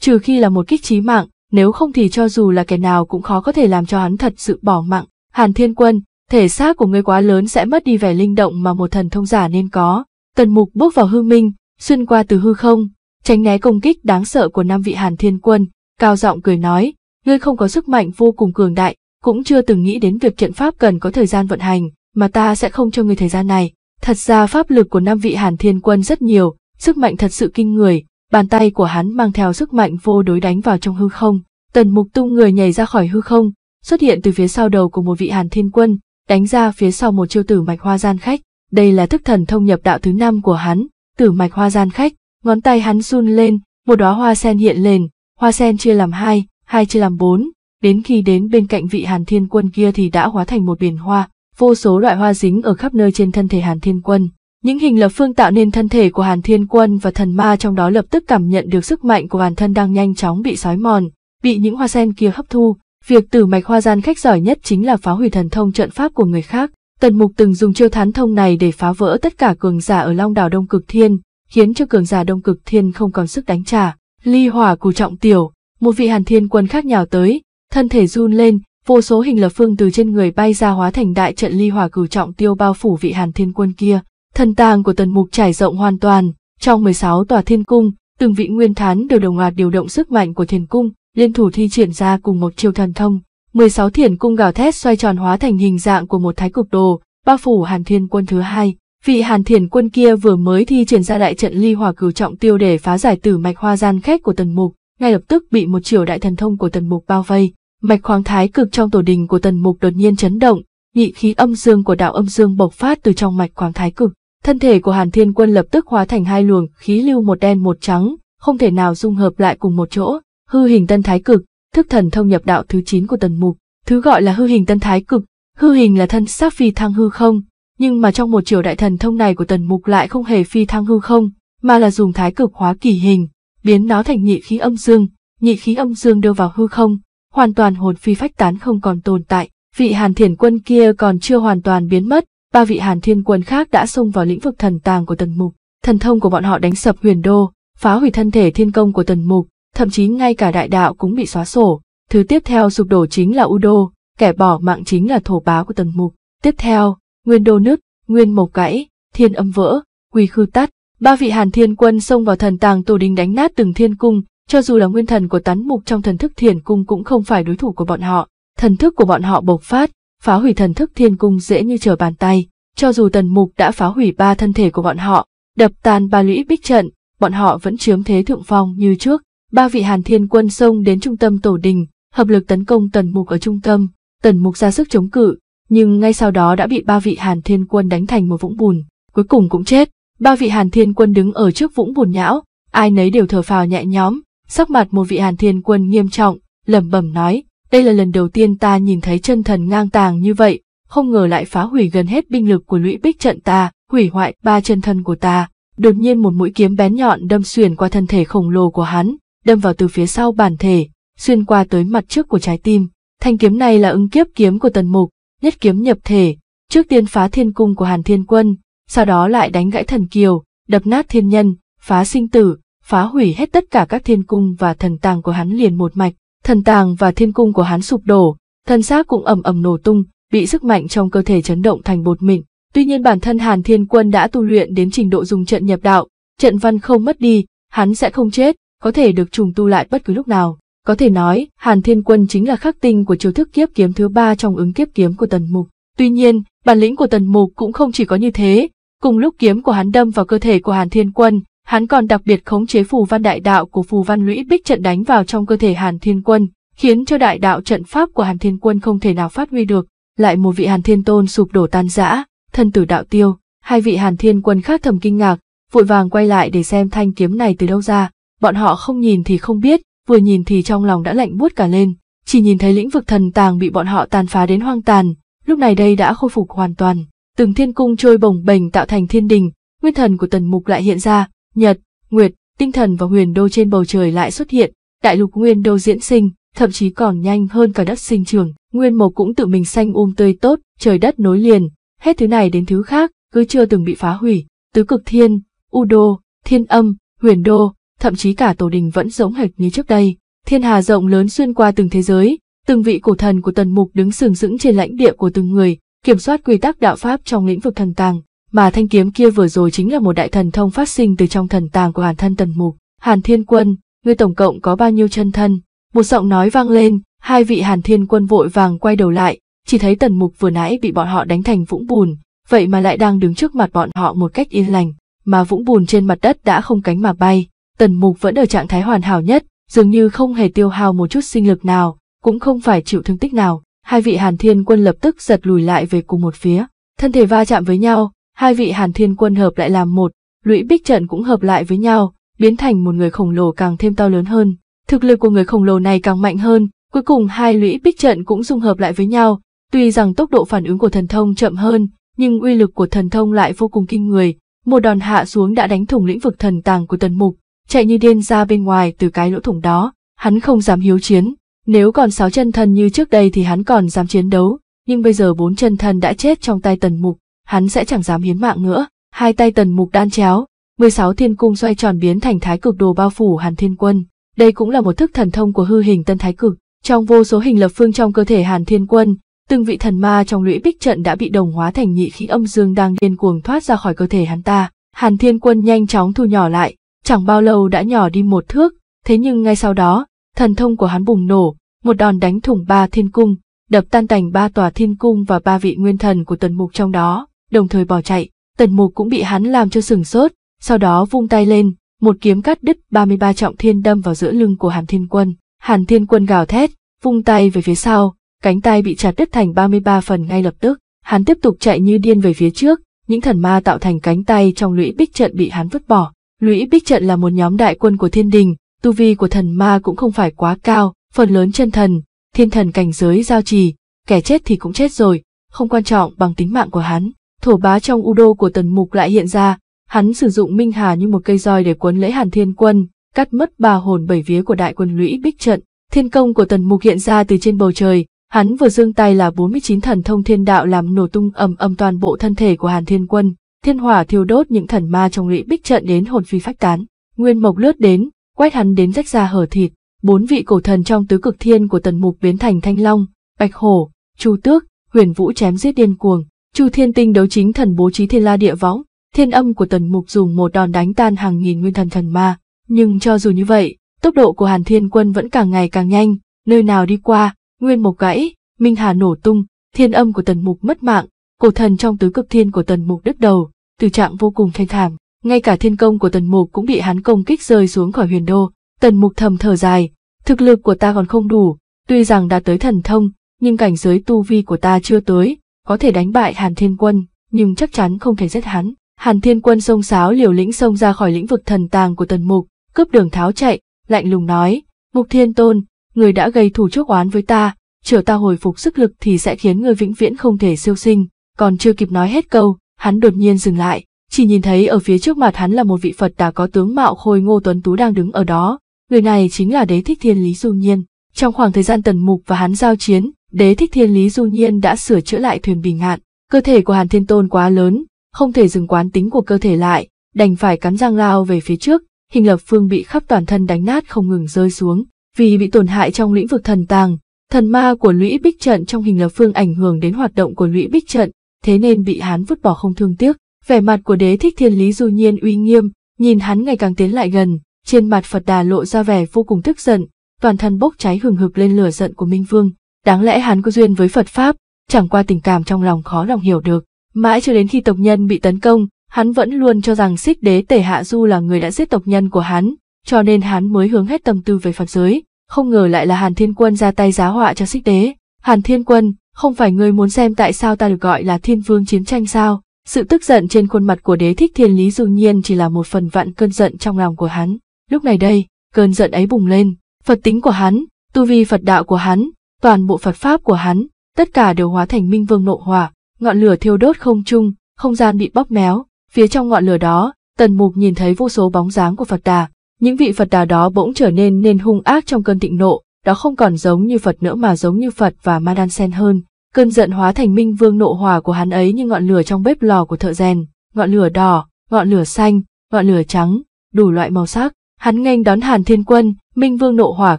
S1: trừ khi là một kích trí mạng, nếu không thì cho dù là kẻ nào cũng khó có thể làm cho hắn thật sự bỏ mạng. Hàn Thiên Quân, thể xác của ngươi quá lớn sẽ mất đi vẻ linh động mà một thần thông giả nên có. Tần mục bước vào hư minh, xuyên qua từ hư không, tránh né công kích đáng sợ của năm vị hàn thiên quân, cao giọng cười nói, ngươi không có sức mạnh vô cùng cường đại, cũng chưa từng nghĩ đến việc trận pháp cần có thời gian vận hành, mà ta sẽ không cho ngươi thời gian này. Thật ra pháp lực của năm vị hàn thiên quân rất nhiều, sức mạnh thật sự kinh người, bàn tay của hắn mang theo sức mạnh vô đối đánh vào trong hư không. Tần mục tung người nhảy ra khỏi hư không, xuất hiện từ phía sau đầu của một vị hàn thiên quân, đánh ra phía sau một chiêu tử mạch hoa gian khách. Đây là thức thần thông nhập đạo thứ năm của hắn, tử mạch hoa gian khách, ngón tay hắn run lên, một đóa hoa sen hiện lên, hoa sen chia làm hai, hai chia làm bốn, đến khi đến bên cạnh vị Hàn Thiên Quân kia thì đã hóa thành một biển hoa, vô số loại hoa dính ở khắp nơi trên thân thể Hàn Thiên Quân. Những hình lập phương tạo nên thân thể của Hàn Thiên Quân và thần ma trong đó lập tức cảm nhận được sức mạnh của bản thân đang nhanh chóng bị sói mòn, bị những hoa sen kia hấp thu, Việc tử mạch hoa gian khách giỏi nhất chính là phá hủy thần thông trận pháp của người khác. Tần Mục từng dùng chiêu thán thông này để phá vỡ tất cả cường giả ở Long Đảo Đông Cực Thiên, khiến cho cường giả Đông Cực Thiên không còn sức đánh trả. Ly hỏa cù trọng tiểu, một vị Hàn Thiên quân khác nhào tới, thân thể run lên, vô số hình lập phương từ trên người bay ra hóa thành đại trận ly hỏa cửu trọng tiêu bao phủ vị Hàn Thiên quân kia. Thần tàng của Tần Mục trải rộng hoàn toàn, trong 16 tòa thiên cung, từng vị nguyên thán đều đồng loạt điều động sức mạnh của thiên cung, liên thủ thi triển ra cùng một chiêu thần thông, 16 thiển cung gào thét xoay tròn hóa thành hình dạng của một thái cực đồ, bao phủ Hàn Thiên quân thứ hai. Vị Hàn Thiền quân kia vừa mới thi triển ra đại trận ly hòa cửu trọng tiêu để phá giải tử mạch hoa gian khách của Tần Mục, ngay lập tức bị một chiều đại thần thông của Tần Mục bao vây. Mạch khoáng thái cực trong tổ đình của Tần Mục đột nhiên chấn động, nhị khí âm dương của đạo âm dương bộc phát từ trong mạch khoáng thái cực. Thân thể của Hàn Thiên quân lập tức hóa thành hai luồng khí lưu một đen một trắng, không thể nào dung hợp lại cùng một chỗ hư hình tân thái cực, thức thần thông nhập đạo thứ 9 của tần mục. Thứ gọi là hư hình tân thái cực, hư hình là thân sắc phi thăng hư không, nhưng mà trong một triều đại thần thông này của tần mục lại không hề phi thăng hư không, mà là dùng thái cực hóa kỳ hình, biến nó thành nhị khí âm dương, nhị khí âm dương đưa vào hư không, hoàn toàn hồn phi phách tán không còn tồn tại. Vị Hàn Thiền Quân kia còn chưa hoàn toàn biến mất, ba vị Hàn Thiên Quân khác đã xông vào lĩnh vực thần tàng của Tần Mục. Thần thông của bọn họ đánh sập huyền đô, phá hủy thân thể thiên công của Tần Mục, thậm chí ngay cả đại đạo cũng bị xóa sổ. Thứ tiếp theo sụp đổ chính là Udo, kẻ bỏ mạng chính là thổ bá của tần mục. Tiếp theo, nguyên đô nứt, nguyên mộc gãy, thiên âm vỡ, quy khư tắt. Ba vị hàn thiên quân xông vào thần tàng tổ đình đánh nát từng thiên cung, cho dù là nguyên thần của tán mục trong thần thức thiền cung cũng không phải đối thủ của bọn họ. Thần thức của bọn họ bộc phát, phá hủy thần thức thiên cung dễ như trở bàn tay. Cho dù tần mục đã phá hủy ba thân thể của bọn họ, đập tan ba lũy bích trận, bọn họ vẫn chiếm thế thượng phong như trước ba vị Hàn Thiên quân xông đến trung tâm tổ đình, hợp lực tấn công Tần Mục ở trung tâm, Tần Mục ra sức chống cự, nhưng ngay sau đó đã bị ba vị Hàn Thiên quân đánh thành một vũng bùn, cuối cùng cũng chết. Ba vị Hàn Thiên quân đứng ở trước vũng bùn nhão, ai nấy đều thở phào nhẹ nhõm, sắc mặt một vị Hàn Thiên quân nghiêm trọng, lẩm bẩm nói, đây là lần đầu tiên ta nhìn thấy chân thần ngang tàng như vậy, không ngờ lại phá hủy gần hết binh lực của lũy bích trận ta, hủy hoại ba chân thân của ta. Đột nhiên một mũi kiếm bén nhọn đâm xuyên qua thân thể khổng lồ của hắn, đâm vào từ phía sau bản thể, xuyên qua tới mặt trước của trái tim. Thanh kiếm này là ứng kiếp kiếm của tần mục, nhất kiếm nhập thể, trước tiên phá thiên cung của Hàn Thiên Quân, sau đó lại đánh gãy thần kiều, đập nát thiên nhân, phá sinh tử, phá hủy hết tất cả các thiên cung và thần tàng của hắn liền một mạch. Thần tàng và thiên cung của hắn sụp đổ, thân xác cũng ầm ầm nổ tung, bị sức mạnh trong cơ thể chấn động thành bột mịn. Tuy nhiên bản thân Hàn Thiên Quân đã tu luyện đến trình độ dùng trận nhập đạo, trận văn không mất đi, hắn sẽ không chết, có thể được trùng tu lại bất cứ lúc nào. Có thể nói, Hàn Thiên Quân chính là khắc tinh của chiêu thức kiếp kiếm thứ ba trong ứng kiếp kiếm của Tần Mục. Tuy nhiên, bản lĩnh của Tần Mục cũng không chỉ có như thế, cùng lúc kiếm của hắn đâm vào cơ thể của Hàn Thiên Quân, hắn còn đặc biệt khống chế phù văn đại đạo của phù văn lũy bích trận đánh vào trong cơ thể Hàn Thiên Quân, khiến cho đại đạo trận pháp của Hàn Thiên Quân không thể nào phát huy được, lại một vị Hàn Thiên Tôn sụp đổ tan rã, thân tử đạo tiêu, hai vị Hàn Thiên Quân khác thầm kinh ngạc, vội vàng quay lại để xem thanh kiếm này từ đâu ra, bọn họ không nhìn thì không biết, vừa nhìn thì trong lòng đã lạnh buốt cả lên, chỉ nhìn thấy lĩnh vực thần tàng bị bọn họ tàn phá đến hoang tàn, lúc này đây đã khôi phục hoàn toàn, từng thiên cung trôi bồng bềnh tạo thành thiên đình, nguyên thần của tần mục lại hiện ra, nhật, nguyệt, tinh thần và huyền đô trên bầu trời lại xuất hiện, đại lục nguyên đô diễn sinh, thậm chí còn nhanh hơn cả đất sinh trường, nguyên mộc cũng tự mình xanh um tươi tốt, trời đất nối liền, hết thứ này đến thứ khác, cứ chưa từng bị phá hủy, tứ cực thiên, u đô, thiên âm, huyền đô, thậm chí cả tổ đình vẫn giống hệt như trước đây. Thiên hà rộng lớn xuyên qua từng thế giới, từng vị cổ thần của tần mục đứng sừng sững trên lãnh địa của từng người, kiểm soát quy tắc đạo pháp trong lĩnh vực thần tàng, mà thanh kiếm kia vừa rồi chính là một đại thần thông phát sinh từ trong thần tàng của hàn thân tần mục. Hàn Thiên Quân, ngươi tổng cộng có bao nhiêu chân thân? Một giọng nói vang lên, hai vị Hàn Thiên Quân vội vàng quay đầu lại, chỉ thấy tần mục vừa nãy bị bọn họ đánh thành vũng bùn, vậy mà lại đang đứng trước mặt bọn họ một cách yên lành, mà vũng bùn trên mặt đất đã không cánh mà bay Tần Mục vẫn ở trạng thái hoàn hảo nhất, dường như không hề tiêu hao một chút sinh lực nào, cũng không phải chịu thương tích nào. Hai vị Hàn Thiên Quân lập tức giật lùi lại về cùng một phía, thân thể va chạm với nhau, hai vị Hàn Thiên Quân hợp lại làm một, lũy bích trận cũng hợp lại với nhau, biến thành một người khổng lồ càng thêm to lớn hơn. Thực lực của người khổng lồ này càng mạnh hơn, cuối cùng hai lũy bích trận cũng dung hợp lại với nhau, tuy rằng tốc độ phản ứng của thần thông chậm hơn, nhưng uy lực của thần thông lại vô cùng kinh người, một đòn hạ xuống đã đánh thủng lĩnh vực thần tàng của tần mục, chạy như điên ra bên ngoài từ cái lỗ thủng đó, hắn không dám hiếu chiến, nếu còn sáu chân thân như trước đây thì hắn còn dám chiến đấu, nhưng bây giờ bốn chân thân đã chết trong tay tần mục, hắn sẽ chẳng dám hiến mạng nữa, hai tay tần mục đan chéo, mười sáu thiên cung xoay tròn biến thành thái cực đồ bao phủ hàn thiên quân, đây cũng là một thức thần thông của hư hình tân thái cực, trong vô số hình lập phương trong cơ thể hàn thiên quân, từng vị thần ma trong lũy bích trận đã bị đồng hóa thành nhị khí âm dương đang điên cuồng thoát ra khỏi cơ thể hắn ta. Hàn Thiên Quân nhanh chóng thu nhỏ lại, Chẳng bao lâu đã nhỏ đi một thước, thế nhưng ngay sau đó, thần thông của hắn bùng nổ, một đòn đánh thủng ba thiên cung, đập tan tành ba tòa thiên cung và ba vị nguyên thần của tần mục trong đó, đồng thời bỏ chạy, tần mục cũng bị hắn làm cho sừng sốt, sau đó vung tay lên, một kiếm cắt đứt 33 trọng thiên đâm vào giữa lưng của Hàn Thiên Quân. Hàn Thiên Quân gào thét, vung tay về phía sau, cánh tay bị chặt đứt thành 33 phần ngay lập tức. Hắn tiếp tục chạy như điên về phía trước, những thần ma tạo thành cánh tay trong lũy bích trận bị hắn vứt bỏ, Lũy Bích Trận là một nhóm đại quân của thiên đình, tu vi của thần ma cũng không phải quá cao, phần lớn chân thần, thiên thần cảnh giới giao trì, kẻ chết thì cũng chết rồi, không quan trọng bằng tính mạng của hắn. Thổ bá trong u đô của tần mục lại hiện ra, hắn sử dụng Minh Hà như một cây roi để cuốn lấy hàn thiên quân, cắt mất ba hồn bảy vía của đại quân lũy Bích Trận. Thiên công của tần mục hiện ra từ trên bầu trời, hắn vừa giương tay là 49 thần thông thiên đạo làm nổ tung ầm ầm toàn bộ thân thể của Hàn Thiên Quân, thiên hỏa thiêu đốt những thần ma trong lũy bích trận đến hồn phi phách tán nguyên mộc lướt đến quét hắn đến rách ra hở thịt bốn vị cổ thần trong tứ cực thiên của tần mục biến thành thanh long bạch hổ chu tước huyền vũ chém giết điên cuồng chu thiên tinh đấu chính thần bố trí thiên la địa võng thiên âm của tần mục dùng một đòn đánh tan hàng nghìn nguyên thần thần ma nhưng cho dù như vậy tốc độ của hàn thiên quân vẫn càng ngày càng nhanh nơi nào đi qua nguyên mộc gãy minh hà nổ tung thiên âm của tần mục mất mạng cổ thần trong tứ cực thiên của tần mục đứt đầu, từ trạng vô cùng thanh thảm. Ngay cả thiên công của tần mục cũng bị hắn công kích rơi xuống khỏi huyền đô, tần mục thầm thở dài, thực lực của ta còn không đủ, tuy rằng đã tới thần thông, nhưng cảnh giới tu vi của ta chưa tới, có thể đánh bại Hàn Thiên Quân, nhưng chắc chắn không thể giết hắn. Hàn Thiên Quân xông sáo liều lĩnh xông ra khỏi lĩnh vực thần tàng của tần mục, cướp đường tháo chạy, lạnh lùng nói, mục thiên tôn, người đã gây thủ chuốc oán với ta, chờ ta hồi phục sức lực thì sẽ khiến người vĩnh viễn không thể siêu sinh còn chưa kịp nói hết câu, hắn đột nhiên dừng lại, chỉ nhìn thấy ở phía trước mặt hắn là một vị Phật đã có tướng mạo khôi ngô tuấn tú đang đứng ở đó, người này chính là đế thích thiên lý du nhiên. Trong khoảng thời gian tần mục và hắn giao chiến, đế thích thiên lý du nhiên đã sửa chữa lại thuyền bình hạn, cơ thể của hàn thiên tôn quá lớn, không thể dừng quán tính của cơ thể lại, đành phải cắn răng lao về phía trước, hình lập phương bị khắp toàn thân đánh nát không ngừng rơi xuống, vì bị tổn hại trong lĩnh vực thần tàng, thần ma của lũy bích trận trong hình lập phương ảnh hưởng đến hoạt động của lũy bích trận, thế nên bị hắn vứt bỏ không thương tiếc. Vẻ mặt của đế thích thiên lý du nhiên uy nghiêm, nhìn hắn ngày càng tiến lại gần, trên mặt Phật Đà lộ ra vẻ vô cùng tức giận, toàn thân bốc cháy hừng hực lên lửa giận của Minh Vương. Đáng lẽ hắn có duyên với Phật Pháp, chẳng qua tình cảm trong lòng khó lòng hiểu được. Mãi cho đến khi tộc nhân bị tấn công, hắn vẫn luôn cho rằng xích đế tể hạ du là người đã giết tộc nhân của hắn, cho nên hắn mới hướng hết tâm tư về Phật giới. Không ngờ lại là Hàn Thiên Quân ra tay giá họa cho xích đế. Hàn Thiên Quân, không phải ngươi muốn xem tại sao ta được gọi là thiên vương chiến tranh sao? Sự tức giận trên khuôn mặt của đế thích thiên lý dường nhiên chỉ là một phần vạn cơn giận trong lòng của hắn. Lúc này đây, cơn giận ấy bùng lên, Phật tính của hắn, tu vi Phật đạo của hắn, toàn bộ Phật pháp của hắn, tất cả đều hóa thành minh vương nộ hỏa, ngọn lửa thiêu đốt không trung, không gian bị bóp méo, phía trong ngọn lửa đó, Tần Mục nhìn thấy vô số bóng dáng của Phật Đà, những vị Phật Đà đó bỗng trở nên nên hung ác trong cơn thịnh nộ, đó không còn giống như Phật nữa mà giống như Phật và Ma Đan Sen hơn, Cơn giận hóa thành minh vương nộ hỏa của hắn ấy như ngọn lửa trong bếp lò của thợ rèn, ngọn lửa đỏ, ngọn lửa xanh, ngọn lửa trắng, đủ loại màu sắc. Hắn nghênh đón Hàn Thiên Quân, minh vương nộ hỏa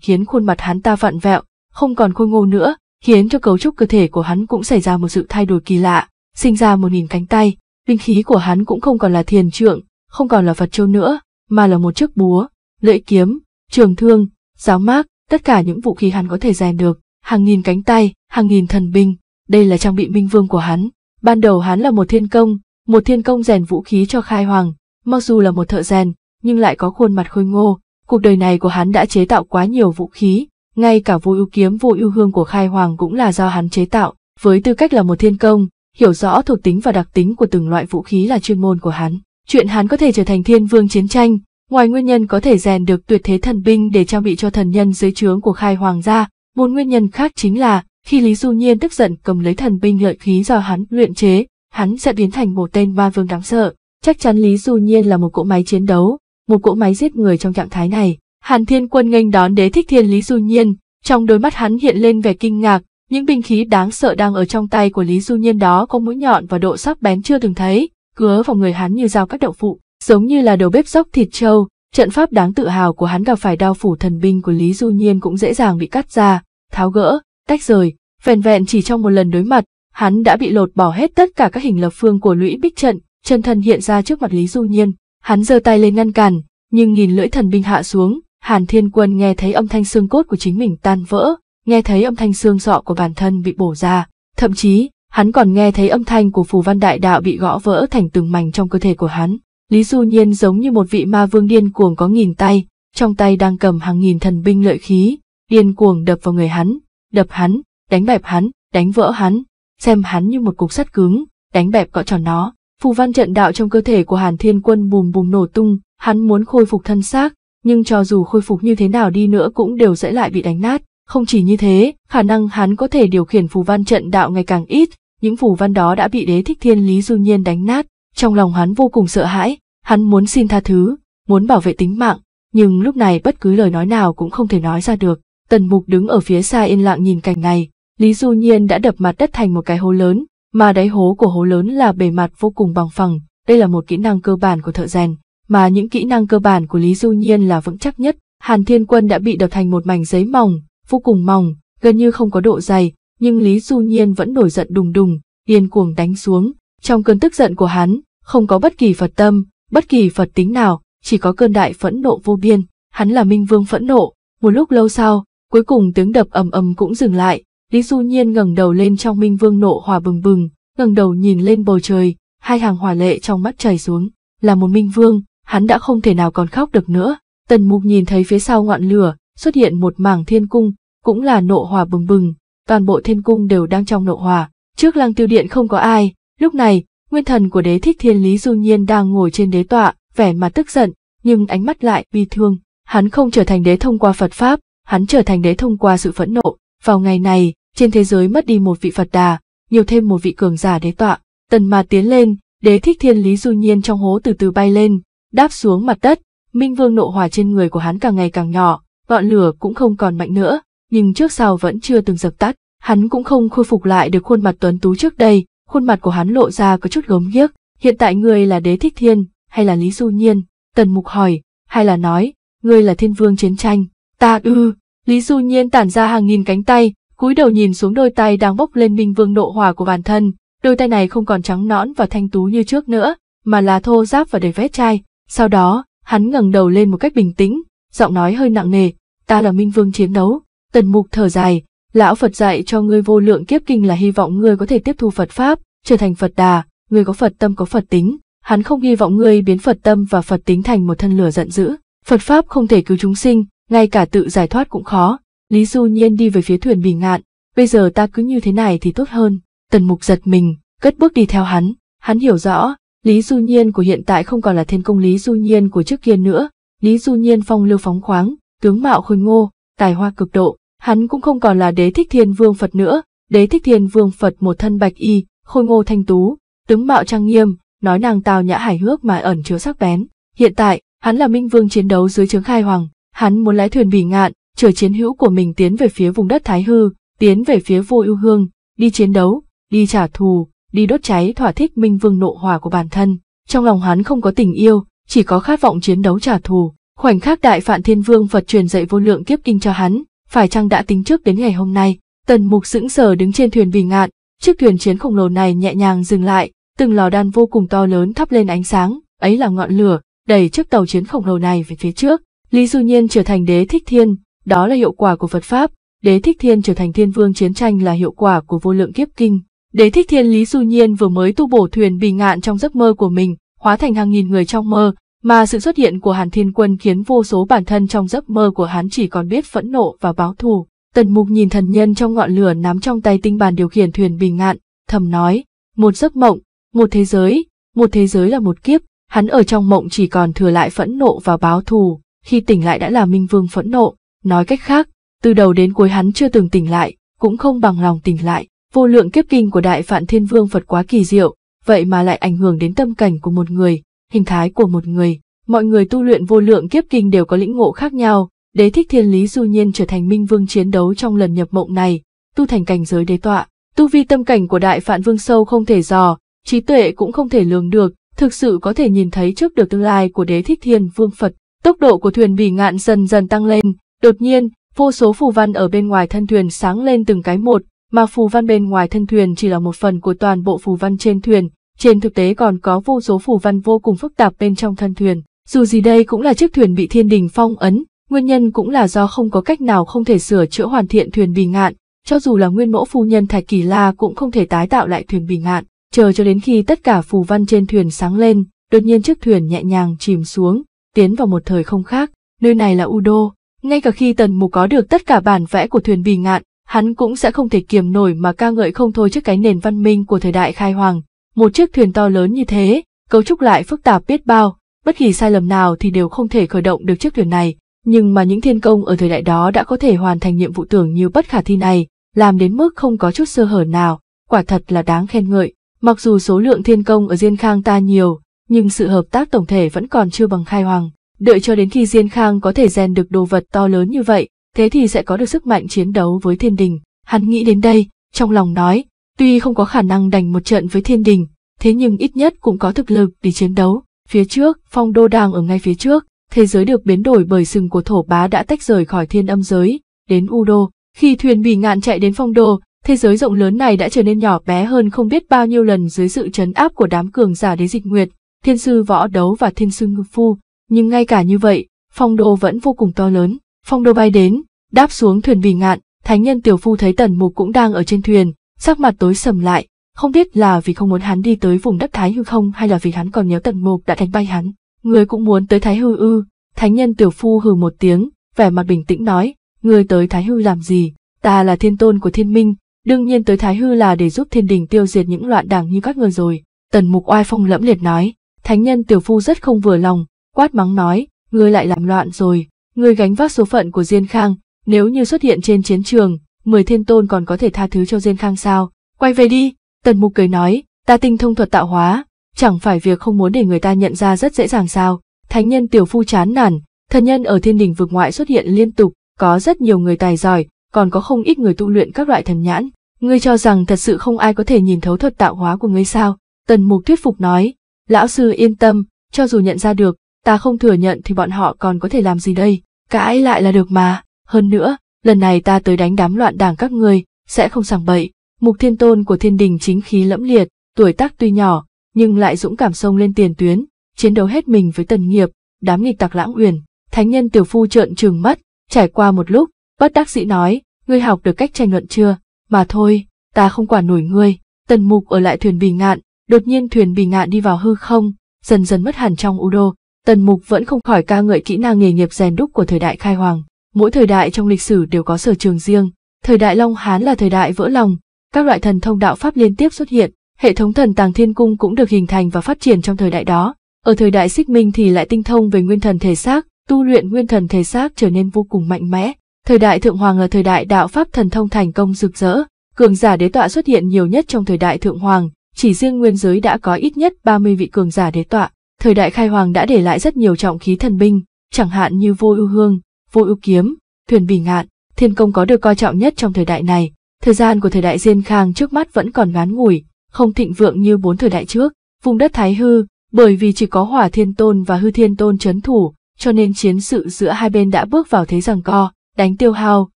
S1: khiến khuôn mặt hắn ta vặn vẹo, không còn khôi ngô nữa, khiến cho cấu trúc cơ thể của hắn cũng xảy ra một sự thay đổi kỳ lạ, sinh ra một nghìn cánh tay, linh khí của hắn cũng không còn là thiền trượng, không còn là Phật châu nữa, mà là một chiếc búa, lưỡi kiếm, trường thương, giáo mác, tất cả những vũ khí hắn có thể rèn được hàng nghìn cánh tay, hàng nghìn thần binh, đây là trang bị minh vương của hắn. Ban đầu hắn là một thiên công, một thiên công rèn vũ khí cho khai hoàng, mặc dù là một thợ rèn, nhưng lại có khuôn mặt khôi ngô, cuộc đời này của hắn đã chế tạo quá nhiều vũ khí, ngay cả vô ưu kiếm vô ưu hương của khai hoàng cũng là do hắn chế tạo, với tư cách là một thiên công, hiểu rõ thuộc tính và đặc tính của từng loại vũ khí là chuyên môn của hắn. Chuyện hắn có thể trở thành thiên vương chiến tranh, ngoài nguyên nhân có thể rèn được tuyệt thế thần binh để trang bị cho thần nhân dưới trướng của khai hoàng ra. Một nguyên nhân khác chính là, khi Lý Du Nhiên tức giận cầm lấy thần binh lợi khí do hắn luyện chế, hắn sẽ biến thành một tên ma vương đáng sợ. Chắc chắn Lý Du Nhiên là một cỗ máy chiến đấu, một cỗ máy giết người trong trạng thái này. Hàn Thiên Quân nghênh đón Đế Thích Thiên Lý Du Nhiên, trong đôi mắt hắn hiện lên vẻ kinh ngạc, những binh khí đáng sợ đang ở trong tay của Lý Du Nhiên đó có mũi nhọn và độ sắc bén chưa từng thấy, cứa vào người hắn như dao cắt đậu phụ, giống như là đầu bếp dốc thịt trâu, trận pháp đáng tự hào của hắn gặp phải đao phủ thần binh của Lý Du Nhiên cũng dễ dàng bị cắt ra, tháo gỡ, tách rời, vẹn vẹn chỉ trong một lần đối mặt, hắn đã bị lột bỏ hết tất cả các hình lập phương của lũy bích trận, chân thần hiện ra trước mặt Lý Du Nhiên, hắn giơ tay lên ngăn cản, nhưng nhìn lưỡi thần binh hạ xuống, Hàn Thiên Quân nghe thấy âm thanh xương cốt của chính mình tan vỡ, nghe thấy âm thanh xương sọ của bản thân bị bổ ra, thậm chí, hắn còn nghe thấy âm thanh của phù văn đại đạo bị gõ vỡ thành từng mảnh trong cơ thể của hắn. Lý Du Nhiên giống như một vị ma vương điên cuồng có nghìn tay, trong tay đang cầm hàng nghìn thần binh lợi khí, điên cuồng đập vào người hắn, đập hắn, đánh bẹp hắn, đánh vỡ hắn, xem hắn như một cục sắt cứng, đánh bẹp cọ tròn nó. Phù văn trận đạo trong cơ thể của Hàn Thiên Quân bùm bùm nổ tung, hắn muốn khôi phục thân xác, nhưng cho dù khôi phục như thế nào đi nữa cũng đều sẽ lại bị đánh nát. Không chỉ như thế, khả năng hắn có thể điều khiển phù văn trận đạo ngày càng ít, những phù văn đó đã bị đế thích thiên lý du nhiên đánh nát. Trong lòng hắn vô cùng sợ hãi, hắn muốn xin tha thứ, muốn bảo vệ tính mạng, nhưng lúc này bất cứ lời nói nào cũng không thể nói ra được. Tần Mục đứng ở phía xa yên lặng nhìn cảnh này, Lý Du Nhiên đã đập mặt đất thành một cái hố lớn, mà đáy hố của hố lớn là bề mặt vô cùng bằng phẳng, đây là một kỹ năng cơ bản của thợ rèn, mà những kỹ năng cơ bản của Lý Du Nhiên là vững chắc nhất. Hàn Thiên Quân đã bị đập thành một mảnh giấy mỏng, vô cùng mỏng, gần như không có độ dày, nhưng Lý Du Nhiên vẫn nổi giận đùng đùng, điên cuồng đánh xuống. Trong cơn tức giận của hắn, không có bất kỳ Phật tâm, bất kỳ Phật tính nào, chỉ có cơn đại phẫn nộ vô biên. Hắn là Minh Vương phẫn nộ. Một lúc lâu sau, Cuối cùng tiếng đập ầm ầm cũng dừng lại, Lý Du Nhiên ngẩng đầu lên trong minh vương nộ hòa bừng bừng, ngẩng đầu nhìn lên bầu trời, hai hàng hỏa lệ trong mắt chảy xuống, là một minh vương, hắn đã không thể nào còn khóc được nữa. Tần Mục nhìn thấy phía sau ngọn lửa, xuất hiện một mảng thiên cung, cũng là nộ hòa bừng bừng, toàn bộ thiên cung đều đang trong nộ hòa. Trước lăng tiêu điện không có ai, lúc này, nguyên thần của đế thích thiên Lý Du Nhiên đang ngồi trên đế tọa, vẻ mặt tức giận, nhưng ánh mắt lại bi thương. Hắn không trở thành đế thông qua Phật Pháp, hắn trở thành đế thông qua sự phẫn nộ. Vào ngày này, trên thế giới mất đi một vị Phật đà, nhiều thêm một vị cường giả đế tọa. Tần mà tiến lên, đế thích thiên lý du nhiên trong hố từ từ bay lên, đáp xuống mặt đất, minh vương nộ hòa trên người của hắn càng ngày càng nhỏ, ngọn lửa cũng không còn mạnh nữa, nhưng trước sau vẫn chưa từng dập tắt. Hắn cũng không khôi phục lại được khuôn mặt tuấn tú trước đây, khuôn mặt của hắn lộ ra có chút gớm ghiếc. Hiện tại người là đế thích thiên, hay là lý du nhiên? Tần mục hỏi, hay là nói, ngươi là thiên vương chiến tranh? Ta ư, Lý Du Nhiên tản ra hàng nghìn cánh tay, cúi đầu nhìn xuống đôi tay đang bốc lên minh vương nộ hỏa của bản thân, đôi tay này không còn trắng nõn và thanh tú như trước nữa, mà là thô ráp và đầy vết chai. Sau đó, hắn ngẩng đầu lên một cách bình tĩnh, giọng nói hơi nặng nề, ta là minh vương chiến đấu, tần mục thở dài, lão Phật dạy cho ngươi vô lượng kiếp kinh là hy vọng ngươi có thể tiếp thu Phật Pháp, trở thành Phật đà, ngươi có Phật tâm có Phật tính, hắn không hy vọng ngươi biến Phật tâm và Phật tính thành một thân lửa giận dữ. Phật Pháp không thể cứu chúng sinh, ngay cả tự giải thoát cũng khó. Lý Du Nhiên đi về phía thuyền bì ngạn, bây giờ ta cứ như thế này thì tốt hơn. Tần Mục giật mình, cất bước đi theo hắn, hắn hiểu rõ, Lý Du Nhiên của hiện tại không còn là thiên công Lý Du Nhiên của trước kia nữa, Lý Du Nhiên phong lưu phóng khoáng, tướng mạo khôi ngô, tài hoa cực độ, hắn cũng không còn là đế thích thiên vương Phật nữa, đế thích thiên vương Phật một thân bạch y, khôi ngô thanh tú, tướng mạo trang nghiêm, nói nàng tào nhã hài hước mà ẩn chứa sắc bén. Hiện tại, hắn là minh vương chiến đấu dưới trướng khai hoàng, Hắn muốn lái thuyền bỉ ngạn, chở chiến hữu của mình tiến về phía vùng đất Thái Hư, tiến về phía vô ưu hương, đi chiến đấu, đi trả thù, đi đốt cháy thỏa thích minh vương nộ hòa của bản thân. Trong lòng hắn không có tình yêu, chỉ có khát vọng chiến đấu trả thù. Khoảnh khắc đại phạn thiên vương Phật truyền dạy vô lượng kiếp kinh cho hắn, phải chăng đã tính trước đến ngày hôm nay. Tần mục sững sờ đứng trên thuyền bỉ ngạn, chiếc thuyền chiến khổng lồ này nhẹ nhàng dừng lại, từng lò đan vô cùng to lớn thắp lên ánh sáng, ấy là ngọn lửa, đẩy chiếc tàu chiến khổng lồ này về phía trước. Lý Du Nhiên trở thành đế thích thiên, đó là hiệu quả của Phật Pháp, đế thích thiên trở thành thiên vương chiến tranh là hiệu quả của vô lượng kiếp kinh. Đế thích thiên Lý Du Nhiên vừa mới tu bổ thuyền bì ngạn trong giấc mơ của mình, hóa thành hàng nghìn người trong mơ, mà sự xuất hiện của Hàn Thiên Quân khiến vô số bản thân trong giấc mơ của hắn chỉ còn biết phẫn nộ và báo thù. Tần Mục nhìn thần nhân trong ngọn lửa nắm trong tay tinh bàn điều khiển thuyền bình ngạn, thầm nói, một giấc mộng, một thế giới, một thế giới là một kiếp, hắn ở trong mộng chỉ còn thừa lại phẫn nộ và báo thù, khi tỉnh lại đã là Minh Vương phẫn nộ, nói cách khác, từ đầu đến cuối hắn chưa từng tỉnh lại, cũng không bằng lòng tỉnh lại, vô lượng kiếp kinh của Đại Phạn Thiên Vương Phật quá kỳ diệu, vậy mà lại ảnh hưởng đến tâm cảnh của một người, hình thái của một người, mọi người tu luyện vô lượng kiếp kinh đều có lĩnh ngộ khác nhau, đế thích thiên lý du nhiên trở thành Minh Vương chiến đấu trong lần nhập mộng này, tu thành cảnh giới đế tọa, tu vi tâm cảnh của Đại Phạn Vương sâu không thể dò, trí tuệ cũng không thể lường được, thực sự có thể nhìn thấy trước được tương lai của đế thích thiên vương Phật, Tốc độ của thuyền bỉ ngạn dần dần tăng lên, đột nhiên, vô số phù văn ở bên ngoài thân thuyền sáng lên từng cái một, mà phù văn bên ngoài thân thuyền chỉ là một phần của toàn bộ phù văn trên thuyền, trên thực tế còn có vô số phù văn vô cùng phức tạp bên trong thân thuyền. Dù gì đây cũng là chiếc thuyền bị thiên đình phong ấn, nguyên nhân cũng là do không có cách nào không thể sửa chữa hoàn thiện thuyền bì ngạn, cho dù là nguyên mẫu phu nhân Thạch Kỳ La cũng không thể tái tạo lại thuyền bì ngạn, chờ cho đến khi tất cả phù văn trên thuyền sáng lên, đột nhiên chiếc thuyền nhẹ nhàng chìm xuống, tiến vào một thời không khác, nơi này là Udo. Ngay cả khi Tần Mục có được tất cả bản vẽ của thuyền bì ngạn, hắn cũng sẽ không thể kiềm nổi mà ca ngợi không thôi trước cái nền văn minh của thời đại khai hoàng. Một chiếc thuyền to lớn như thế, cấu trúc lại phức tạp biết bao, bất kỳ sai lầm nào thì đều không thể khởi động được chiếc thuyền này, nhưng mà những thiên công ở thời đại đó đã có thể hoàn thành nhiệm vụ tưởng như bất khả thi này, làm đến mức không có chút sơ hở nào, quả thật là đáng khen ngợi. Mặc dù số lượng thiên công ở Diên Khang ta nhiều, nhưng sự hợp tác tổng thể vẫn còn chưa bằng khai hoàng. Đợi cho đến khi Diên Khang có thể rèn được đồ vật to lớn như vậy, thế thì sẽ có được sức mạnh chiến đấu với thiên đình. Hắn nghĩ đến đây, trong lòng nói, tuy không có khả năng đánh một trận với thiên đình, thế nhưng ít nhất cũng có thực lực để chiến đấu. Phía trước, phong đô đang ở ngay phía trước, thế giới được biến đổi bởi sừng của thổ bá đã tách rời khỏi thiên âm giới, đến u đô. Khi thuyền bì ngạn chạy đến phong đô, thế giới rộng lớn này đã trở nên nhỏ bé hơn không biết bao nhiêu lần dưới sự chấn áp của đám cường giả đế dịch nguyệt thiên sư võ đấu và thiên sư ngư phu, nhưng ngay cả như vậy, phong độ vẫn vô cùng to lớn. Phong đô bay đến, đáp xuống thuyền vì ngạn, thánh nhân tiểu phu thấy tần mục cũng đang ở trên thuyền, sắc mặt tối sầm lại, không biết là vì không muốn hắn đi tới vùng đất thái hư không hay là vì hắn còn nhớ tần mục đã đánh bay hắn. Người cũng muốn tới thái hư ư, thánh nhân tiểu phu hừ một tiếng, vẻ mặt bình tĩnh nói, người tới thái hư làm gì, ta là thiên tôn của thiên minh, đương nhiên tới thái hư là để giúp thiên đình tiêu diệt những loạn đảng như các người rồi. Tần mục oai phong lẫm liệt nói, Thánh nhân tiểu phu rất không vừa lòng, quát mắng nói, ngươi lại làm loạn rồi, ngươi gánh vác số phận của Diên Khang, nếu như xuất hiện trên chiến trường, mười thiên tôn còn có thể tha thứ cho Diên Khang sao, quay về đi, tần mục cười nói, ta tinh thông thuật tạo hóa, chẳng phải việc không muốn để người ta nhận ra rất dễ dàng sao, thánh nhân tiểu phu chán nản, thần nhân ở thiên đình vực ngoại xuất hiện liên tục, có rất nhiều người tài giỏi, còn có không ít người tu luyện các loại thần nhãn, ngươi cho rằng thật sự không ai có thể nhìn thấu thuật tạo hóa của ngươi sao, tần mục thuyết phục nói, Lão sư yên tâm, cho dù nhận ra được, ta không thừa nhận thì bọn họ còn có thể làm gì đây, cãi lại là được mà. Hơn nữa, lần này ta tới đánh đám loạn đảng các ngươi, sẽ không sảng bậy. Mục thiên tôn của thiên đình chính khí lẫm liệt, tuổi tác tuy nhỏ, nhưng lại dũng cảm sông lên tiền tuyến, chiến đấu hết mình với tần nghiệp, đám nghịch tặc lãng uyển. Thánh nhân tiểu phu trợn trừng mắt, trải qua một lúc, bất đắc dĩ nói, ngươi học được cách tranh luận chưa, mà thôi, ta không quản nổi ngươi. Tần mục ở lại thuyền bình ngạn, đột nhiên thuyền bị ngạn đi vào hư không, dần dần mất hẳn trong u đô, Tần Mục vẫn không khỏi ca ngợi kỹ năng nghề nghiệp rèn đúc của thời đại khai hoàng. Mỗi thời đại trong lịch sử đều có sở trường riêng, thời đại Long Hán là thời đại vỡ lòng, các loại thần thông đạo pháp liên tiếp xuất hiện, hệ thống thần tàng thiên cung cũng được hình thành và phát triển trong thời đại đó. Ở thời đại Xích Minh thì lại tinh thông về nguyên thần thể xác, tu luyện nguyên thần thể xác trở nên vô cùng mạnh mẽ. Thời đại Thượng Hoàng là thời đại đạo pháp thần thông thành công rực rỡ, cường giả đế tọa xuất hiện nhiều nhất trong thời đại Thượng Hoàng, chỉ riêng nguyên giới đã có ít nhất 30 vị cường giả đế tọa, thời đại khai hoàng đã để lại rất nhiều trọng khí thần binh, chẳng hạn như vô ưu hương, vô ưu kiếm, thuyền bỉ ngạn, thiên công có được coi trọng nhất trong thời đại này. Thời gian của thời đại Diên Khang trước mắt vẫn còn ngắn ngủi, không thịnh vượng như bốn thời đại trước. Vùng đất Thái Hư, bởi vì chỉ có Hỏa Thiên Tôn và Hư Thiên Tôn chấn thủ, cho nên chiến sự giữa hai bên đã bước vào thế giằng co, đánh tiêu hao,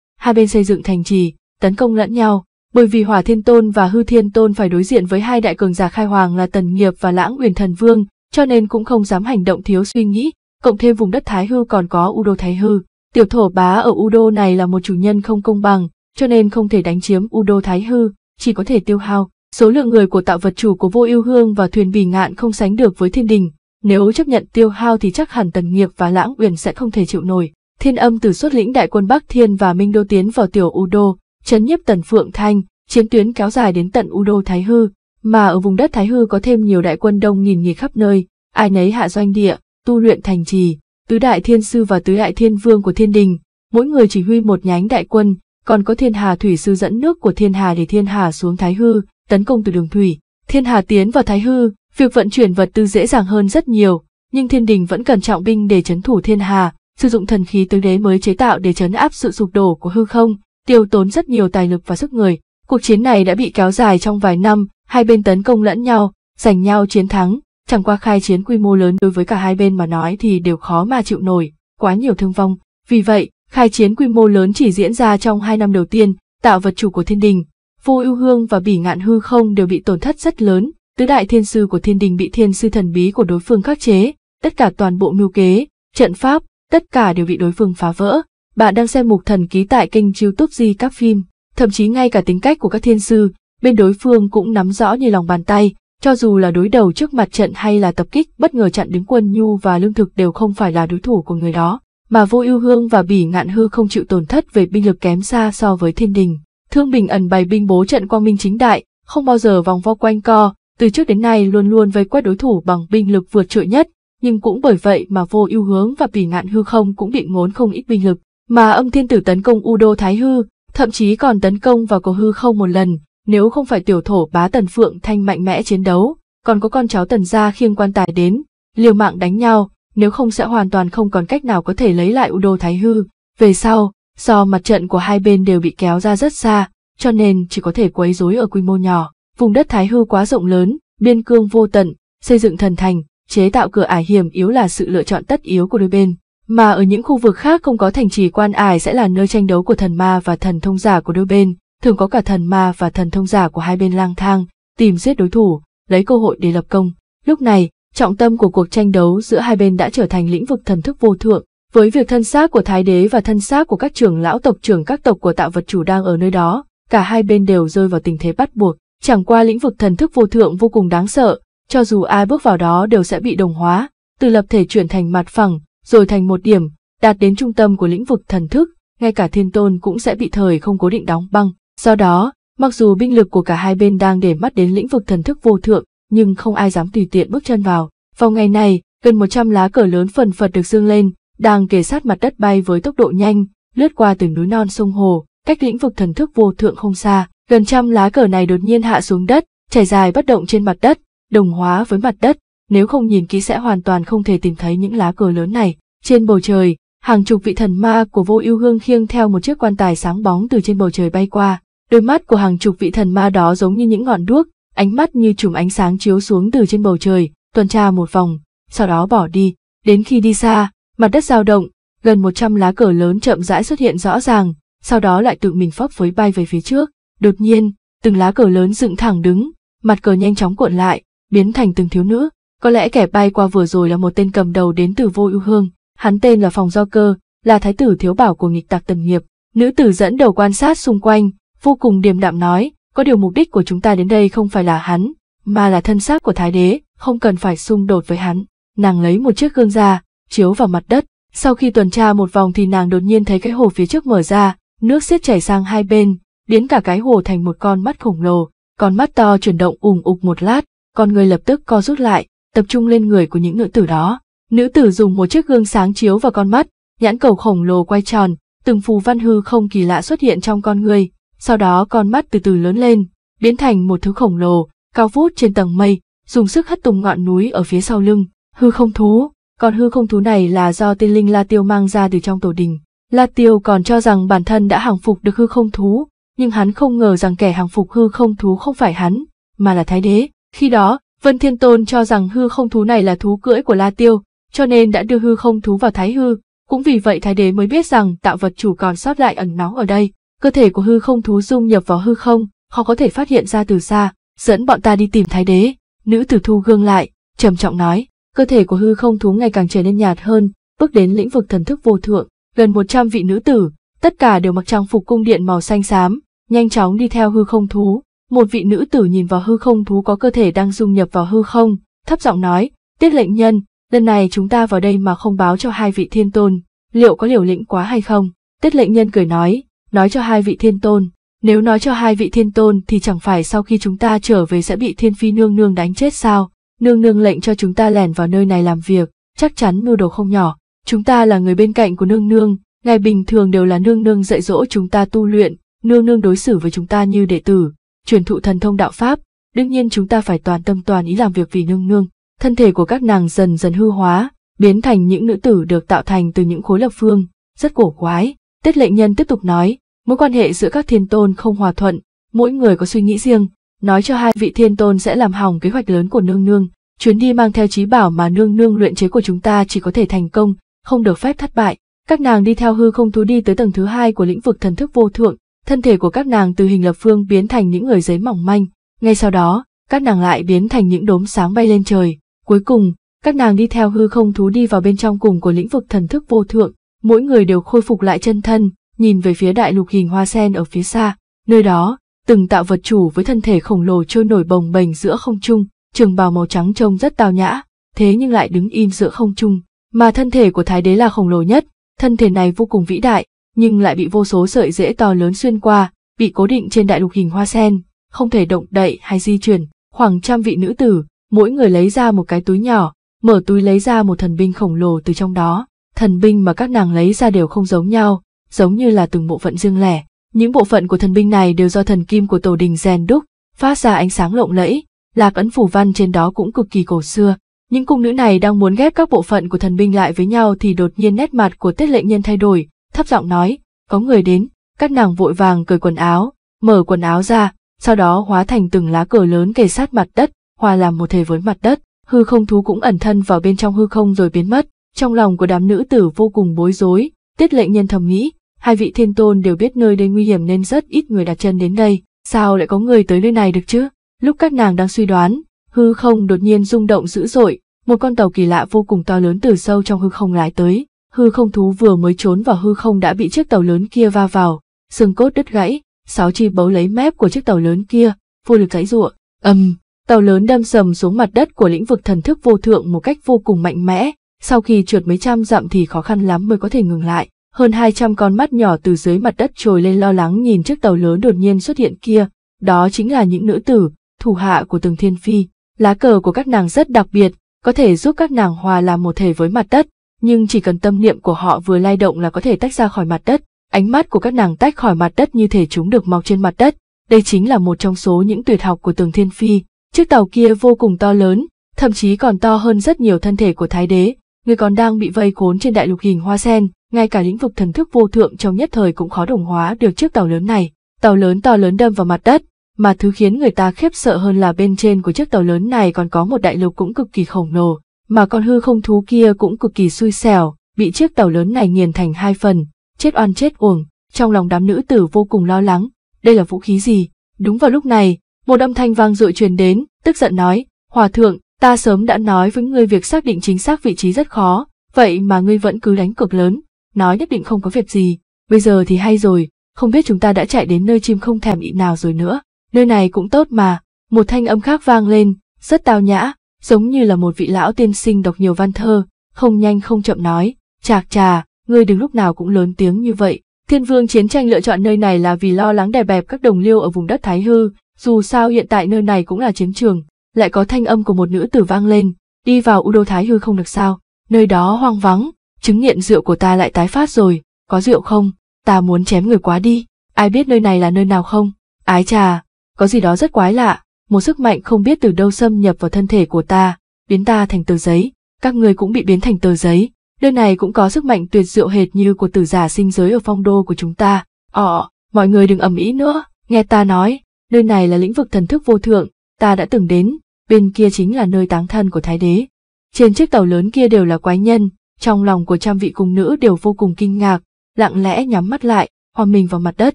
S1: hai bên xây dựng thành trì, tấn công lẫn nhau, bởi vì Hỏa Thiên Tôn và Hư Thiên Tôn phải đối diện với hai đại cường giả khai hoàng là Tần Nghiệp và Lãng Uyển Thần Vương, cho nên cũng không dám hành động thiếu suy nghĩ, cộng thêm vùng đất Thái Hư còn có u đô Thái Hư. Tiểu thổ bá ở u đô này là một chủ nhân không công bằng, cho nên không thể đánh chiếm u đô Thái Hư, chỉ có thể tiêu hao. Số lượng người của tạo vật chủ của vô ưu hương và thuyền bì ngạn không sánh được với thiên đình, nếu chấp nhận tiêu hao thì chắc hẳn Tần Nghiệp và Lãng Uyển sẽ không thể chịu nổi. Thiên âm từ xuất lĩnh đại quân Bắc Thiên và Minh Đô tiến vào tiểu u đô chấn nhiếp tần phượng thanh, chiến tuyến kéo dài đến tận u đô Thái Hư, mà ở vùng đất Thái Hư có thêm nhiều đại quân đông nghìn nghỉ khắp nơi, ai nấy hạ doanh địa, tu luyện thành trì, tứ đại thiên sư và tứ đại thiên vương của thiên đình, mỗi người chỉ huy một nhánh đại quân, còn có thiên hà thủy sư dẫn nước của thiên hà để thiên hà xuống Thái Hư, tấn công từ đường thủy, thiên hà tiến vào Thái Hư, việc vận chuyển vật tư dễ dàng hơn rất nhiều, nhưng thiên đình vẫn cần trọng binh để chấn thủ thiên hà, sử dụng thần khí tới đế mới chế tạo để chấn áp sự sụp đổ của hư không, tiêu tốn rất nhiều tài lực và sức người. Cuộc chiến này đã bị kéo dài trong vài năm, hai bên tấn công lẫn nhau, giành nhau chiến thắng, chẳng qua khai chiến quy mô lớn đối với cả hai bên mà nói thì đều khó mà chịu nổi, quá nhiều thương vong. Vì vậy, khai chiến quy mô lớn chỉ diễn ra trong hai năm đầu tiên, tạo vật chủ của thiên đình, vô ưu hương và bỉ ngạn hư không đều bị tổn thất rất lớn, tứ đại thiên sư của thiên đình bị thiên sư thần bí của đối phương khắc chế, tất cả toàn bộ mưu kế, trận pháp, tất cả đều bị đối phương phá vỡ. Bạn đang xem mục thần ký tại kênh youtube Di các phim, thậm chí ngay cả tính cách của các thiên sư, bên đối phương cũng nắm rõ như lòng bàn tay, cho dù là đối đầu trước mặt trận hay là tập kích bất ngờ chặn đứng quân nhu và lương thực đều không phải là đối thủ của người đó, mà vô ưu hương và bỉ ngạn hư không chịu tổn thất về binh lực kém xa so với thiên đình. Thương Bình ẩn bày binh bố trận quang minh chính đại, không bao giờ vòng vo quanh co, từ trước đến nay luôn luôn vây quét đối thủ bằng binh lực vượt trội nhất, nhưng cũng bởi vậy mà vô ưu hướng và bỉ ngạn hư không cũng bị ngốn không ít binh lực mà âm thiên tử tấn công u đô thái hư thậm chí còn tấn công vào cầu hư không một lần nếu không phải tiểu thổ bá tần phượng thanh mạnh mẽ chiến đấu còn có con cháu tần gia khiêng quan tài đến liều mạng đánh nhau nếu không sẽ hoàn toàn không còn cách nào có thể lấy lại u đô thái hư về sau do mặt trận của hai bên đều bị kéo ra rất xa cho nên chỉ có thể quấy rối ở quy mô nhỏ vùng đất thái hư quá rộng lớn biên cương vô tận xây dựng thần thành chế tạo cửa ải hiểm yếu là sự lựa chọn tất yếu của đôi bên mà ở những khu vực khác không có thành trì quan ải sẽ là nơi tranh đấu của thần ma và thần thông giả của đôi bên, thường có cả thần ma và thần thông giả của hai bên lang thang, tìm giết đối thủ, lấy cơ hội để lập công. Lúc này, trọng tâm của cuộc tranh đấu giữa hai bên đã trở thành lĩnh vực thần thức vô thượng, với việc thân xác của thái đế và thân xác của các trưởng lão tộc trưởng các tộc của tạo vật chủ đang ở nơi đó, cả hai bên đều rơi vào tình thế bắt buộc, chẳng qua lĩnh vực thần thức vô thượng vô cùng đáng sợ, cho dù ai bước vào đó đều sẽ bị đồng hóa, từ lập thể chuyển thành mặt phẳng, rồi thành một điểm, đạt đến trung tâm của lĩnh vực thần thức, ngay cả thiên tôn cũng sẽ bị thời không cố định đóng băng. Do đó, mặc dù binh lực của cả hai bên đang để mắt đến lĩnh vực thần thức vô thượng, nhưng không ai dám tùy tiện bước chân vào. Vào ngày này, gần 100 lá cờ lớn phần phật được dương lên, đang kề sát mặt đất bay với tốc độ nhanh, lướt qua từng núi non sông hồ, cách lĩnh vực thần thức vô thượng không xa. Gần trăm lá cờ này đột nhiên hạ xuống đất, trải dài bất động trên mặt đất, đồng hóa với mặt đất, nếu không nhìn kỹ sẽ hoàn toàn không thể tìm thấy những lá cờ lớn này. Trên bầu trời, hàng chục vị thần ma của vô ưu hương khiêng theo một chiếc quan tài sáng bóng từ trên bầu trời bay qua. Đôi mắt của hàng chục vị thần ma đó giống như những ngọn đuốc, ánh mắt như chùm ánh sáng chiếu xuống từ trên bầu trời, tuần tra một vòng, sau đó bỏ đi. Đến khi đi xa, mặt đất dao động, gần một trăm lá cờ lớn chậm rãi xuất hiện rõ ràng, sau đó lại tự mình phấp phới bay về phía trước. Đột nhiên, từng lá cờ lớn dựng thẳng đứng, mặt cờ nhanh chóng cuộn lại, biến thành từng thiếu nữ. Có lẽ kẻ bay qua vừa rồi là một tên cầm đầu đến từ vô ưu hương hắn tên là Phòng Do Cơ, là thái tử thiếu bảo của nghịch tặc tần nghiệp. Nữ tử dẫn đầu quan sát xung quanh, vô cùng điềm đạm nói, có điều mục đích của chúng ta đến đây không phải là hắn, mà là thân xác của thái đế, không cần phải xung đột với hắn. Nàng lấy một chiếc gương ra, chiếu vào mặt đất, sau khi tuần tra một vòng thì nàng đột nhiên thấy cái hồ phía trước mở ra, nước xiết chảy sang hai bên, biến cả cái hồ thành một con mắt khổng lồ, con mắt to chuyển động ùng ục một lát, con người lập tức co rút lại, tập trung lên người của những nữ tử đó. Nữ tử dùng một chiếc gương sáng chiếu vào con mắt, nhãn cầu khổng lồ quay tròn, từng phù văn hư không kỳ lạ xuất hiện trong con người, sau đó con mắt từ từ lớn lên, biến thành một thứ khổng lồ, cao vút trên tầng mây, dùng sức hất tung ngọn núi ở phía sau lưng, hư không thú. Con hư không thú này là do tiên linh La Tiêu mang ra từ trong tổ đình. La Tiêu còn cho rằng bản thân đã hàng phục được hư không thú, nhưng hắn không ngờ rằng kẻ hàng phục hư không thú không phải hắn, mà là Thái Đế. Khi đó, Vân Thiên Tôn cho rằng hư không thú này là thú cưỡi của La Tiêu, cho nên đã đưa hư không thú vào thái hư, cũng vì vậy thái đế mới biết rằng tạo vật chủ còn sót lại ẩn náu ở đây, cơ thể của hư không thú dung nhập vào hư không, khó có thể phát hiện ra từ xa, dẫn bọn ta đi tìm thái đế, nữ tử thu gương lại, trầm trọng nói, cơ thể của hư không thú ngày càng trở nên nhạt hơn, bước đến lĩnh vực thần thức vô thượng, gần 100 vị nữ tử, tất cả đều mặc trang phục cung điện màu xanh xám, nhanh chóng đi theo hư không thú. Một vị nữ tử nhìn vào hư không thú có cơ thể đang dung nhập vào hư không, thấp giọng nói, tiết lệnh nhân, lần này chúng ta vào đây mà không báo cho hai vị thiên tôn, liệu có liều lĩnh quá hay không? Tiết lệnh nhân cười nói, nói cho hai vị thiên tôn, nếu nói cho hai vị thiên tôn thì chẳng phải sau khi chúng ta trở về sẽ bị thiên phi nương nương đánh chết sao, nương nương lệnh cho chúng ta lẻn vào nơi này làm việc, chắc chắn mưu đồ không nhỏ, chúng ta là người bên cạnh của nương nương, ngày bình thường đều là nương nương dạy dỗ chúng ta tu luyện, nương nương đối xử với chúng ta như đệ tử, truyền thụ thần thông đạo pháp, đương nhiên chúng ta phải toàn tâm toàn ý làm việc vì nương nương, thân thể của các nàng dần dần hư hóa, biến thành những nữ tử được tạo thành từ những khối lập phương, rất cổ quái. Tiết lệnh nhân tiếp tục nói, mối quan hệ giữa các thiên tôn không hòa thuận, mỗi người có suy nghĩ riêng, nói cho hai vị thiên tôn sẽ làm hỏng kế hoạch lớn của nương nương, chuyến đi mang theo trí bảo mà nương nương luyện chế của chúng ta chỉ có thể thành công, không được phép thất bại. Các nàng đi theo hư không thú đi tới tầng thứ hai của lĩnh vực thần thức vô thượng, thân thể của các nàng từ hình lập phương biến thành những người giấy mỏng manh, ngay sau đó, các nàng lại biến thành những đốm sáng bay lên trời, Cuối cùng, các nàng đi theo hư không thú đi vào bên trong cùng của lĩnh vực thần thức vô thượng, mỗi người đều khôi phục lại chân thân, nhìn về phía đại lục hình hoa sen ở phía xa, nơi đó, từng tạo vật chủ với thân thể khổng lồ trôi nổi bồng bềnh giữa không trung, trường bào màu trắng trông rất tào nhã, thế nhưng lại đứng im giữa không trung, mà thân thể của thái đế là khổng lồ nhất, thân thể này vô cùng vĩ đại, nhưng lại bị vô số sợi rễ to lớn xuyên qua, bị cố định trên đại lục hình hoa sen, không thể động đậy hay di chuyển, khoảng trăm vị nữ tử, mỗi người lấy ra một cái túi nhỏ, mở túi lấy ra một thần binh khổng lồ từ trong đó. Thần binh mà các nàng lấy ra đều không giống nhau, giống như là từng bộ phận riêng lẻ. Những bộ phận của thần binh này đều do thần kim của tổ đình rèn đúc, phát ra ánh sáng lộng lẫy, lạc ấn phủ văn trên đó cũng cực kỳ cổ xưa. Những cung nữ này đang muốn ghép các bộ phận của thần binh lại với nhau thì đột nhiên nét mặt của tiết lệnh nhân thay đổi, thấp giọng nói, có người đến, các nàng vội vàng cởi quần áo, mở quần áo ra, sau đó hóa thành từng lá cờ lớn kề sát mặt đất, hòa làm một thể với mặt đất, hư không thú cũng ẩn thân vào bên trong hư không rồi biến mất. Trong lòng của đám nữ tử vô cùng bối rối, tiết lệnh nhân thầm nghĩ, hai vị thiên tôn đều biết nơi đây nguy hiểm nên rất ít người đặt chân đến đây, sao lại có người tới nơi này được chứ? Lúc các nàng đang suy đoán, hư không đột nhiên rung động dữ dội, một con tàu kỳ lạ vô cùng to lớn từ sâu trong hư không lái tới, hư không thú vừa mới trốn vào hư không đã bị chiếc tàu lớn kia va vào, xương cốt đứt gãy, sáu chi bấu lấy mép của chiếc tàu lớn kia, vô lực giãy giụa, ầm, um, Tàu lớn đâm sầm xuống mặt đất của lĩnh vực thần thức vô thượng một cách vô cùng mạnh mẽ, sau khi trượt mấy trăm dặm thì khó khăn lắm mới có thể ngừng lại. Hơn hai trăm con mắt nhỏ từ dưới mặt đất trồi lên lo lắng nhìn chiếc tàu lớn đột nhiên xuất hiện kia, đó chính là những nữ tử, thủ hạ của từng thiên phi. Lá cờ của các nàng rất đặc biệt, có thể giúp các nàng hòa làm một thể với mặt đất, nhưng chỉ cần tâm niệm của họ vừa lay động là có thể tách ra khỏi mặt đất. Ánh mắt của các nàng tách khỏi mặt đất như thể chúng được mọc trên mặt đất. Đây chính là một trong số những tuyệt học của Tường Thiên Phi, Chiếc tàu kia vô cùng to lớn, thậm chí còn to hơn rất nhiều thân thể của thái đế, người còn đang bị vây khốn trên đại lục hình hoa sen, ngay cả lĩnh vực thần thức vô thượng trong nhất thời cũng khó đồng hóa được chiếc tàu lớn này. Tàu lớn to lớn đâm vào mặt đất, mà thứ khiến người ta khiếp sợ hơn là bên trên của chiếc tàu lớn này còn có một đại lục cũng cực kỳ khổng lồ, mà con hư không thú kia cũng cực kỳ xui xẻo, bị chiếc tàu lớn này nghiền thành hai phần, chết oan chết uổng, trong lòng đám nữ tử vô cùng lo lắng, đây là vũ khí gì? Đúng vào lúc này, một âm thanh vang dội truyền đến, tức giận nói, Hòa thượng, ta sớm đã nói với ngươi việc xác định chính xác vị trí rất khó, vậy mà ngươi vẫn cứ đánh cược lớn, nói nhất định không có việc gì, bây giờ thì hay rồi, không biết chúng ta đã chạy đến nơi chim không thèm ị nào rồi nữa, nơi này cũng tốt mà, một thanh âm khác vang lên, rất tao nhã, giống như là một vị lão tiên sinh đọc nhiều văn thơ, không nhanh không chậm nói, chạc trà, ngươi đừng lúc nào cũng lớn tiếng như vậy. Thiên vương chiến tranh lựa chọn nơi này là vì lo lắng đè bẹp các đồng liêu ở vùng đất Thái Hư, dù sao hiện tại nơi này cũng là chiến trường, lại có thanh âm của một nữ tử vang lên, đi vào U Đô Thái Hư không được sao, nơi đó hoang vắng, chứng nghiện rượu của ta lại tái phát rồi, có rượu không, ta muốn chém người quá đi, ai biết nơi này là nơi nào không, ái trà, có gì đó rất quái lạ, một sức mạnh không biết từ đâu xâm nhập vào thân thể của ta, biến ta thành tờ giấy, các người cũng bị biến thành tờ giấy, nơi này cũng có sức mạnh tuyệt diệu hệt như của tử giả sinh giới ở phong đô của chúng ta, ọ, ờ, mọi người đừng ầm ĩ nữa, nghe ta nói, nơi này là lĩnh vực thần thức vô thượng, ta đã từng đến, bên kia chính là nơi táng thân của Thái Đế. Trên chiếc tàu lớn kia đều là quái nhân, trong lòng của trăm vị cung nữ đều vô cùng kinh ngạc, lặng lẽ nhắm mắt lại, hòa mình vào mặt đất.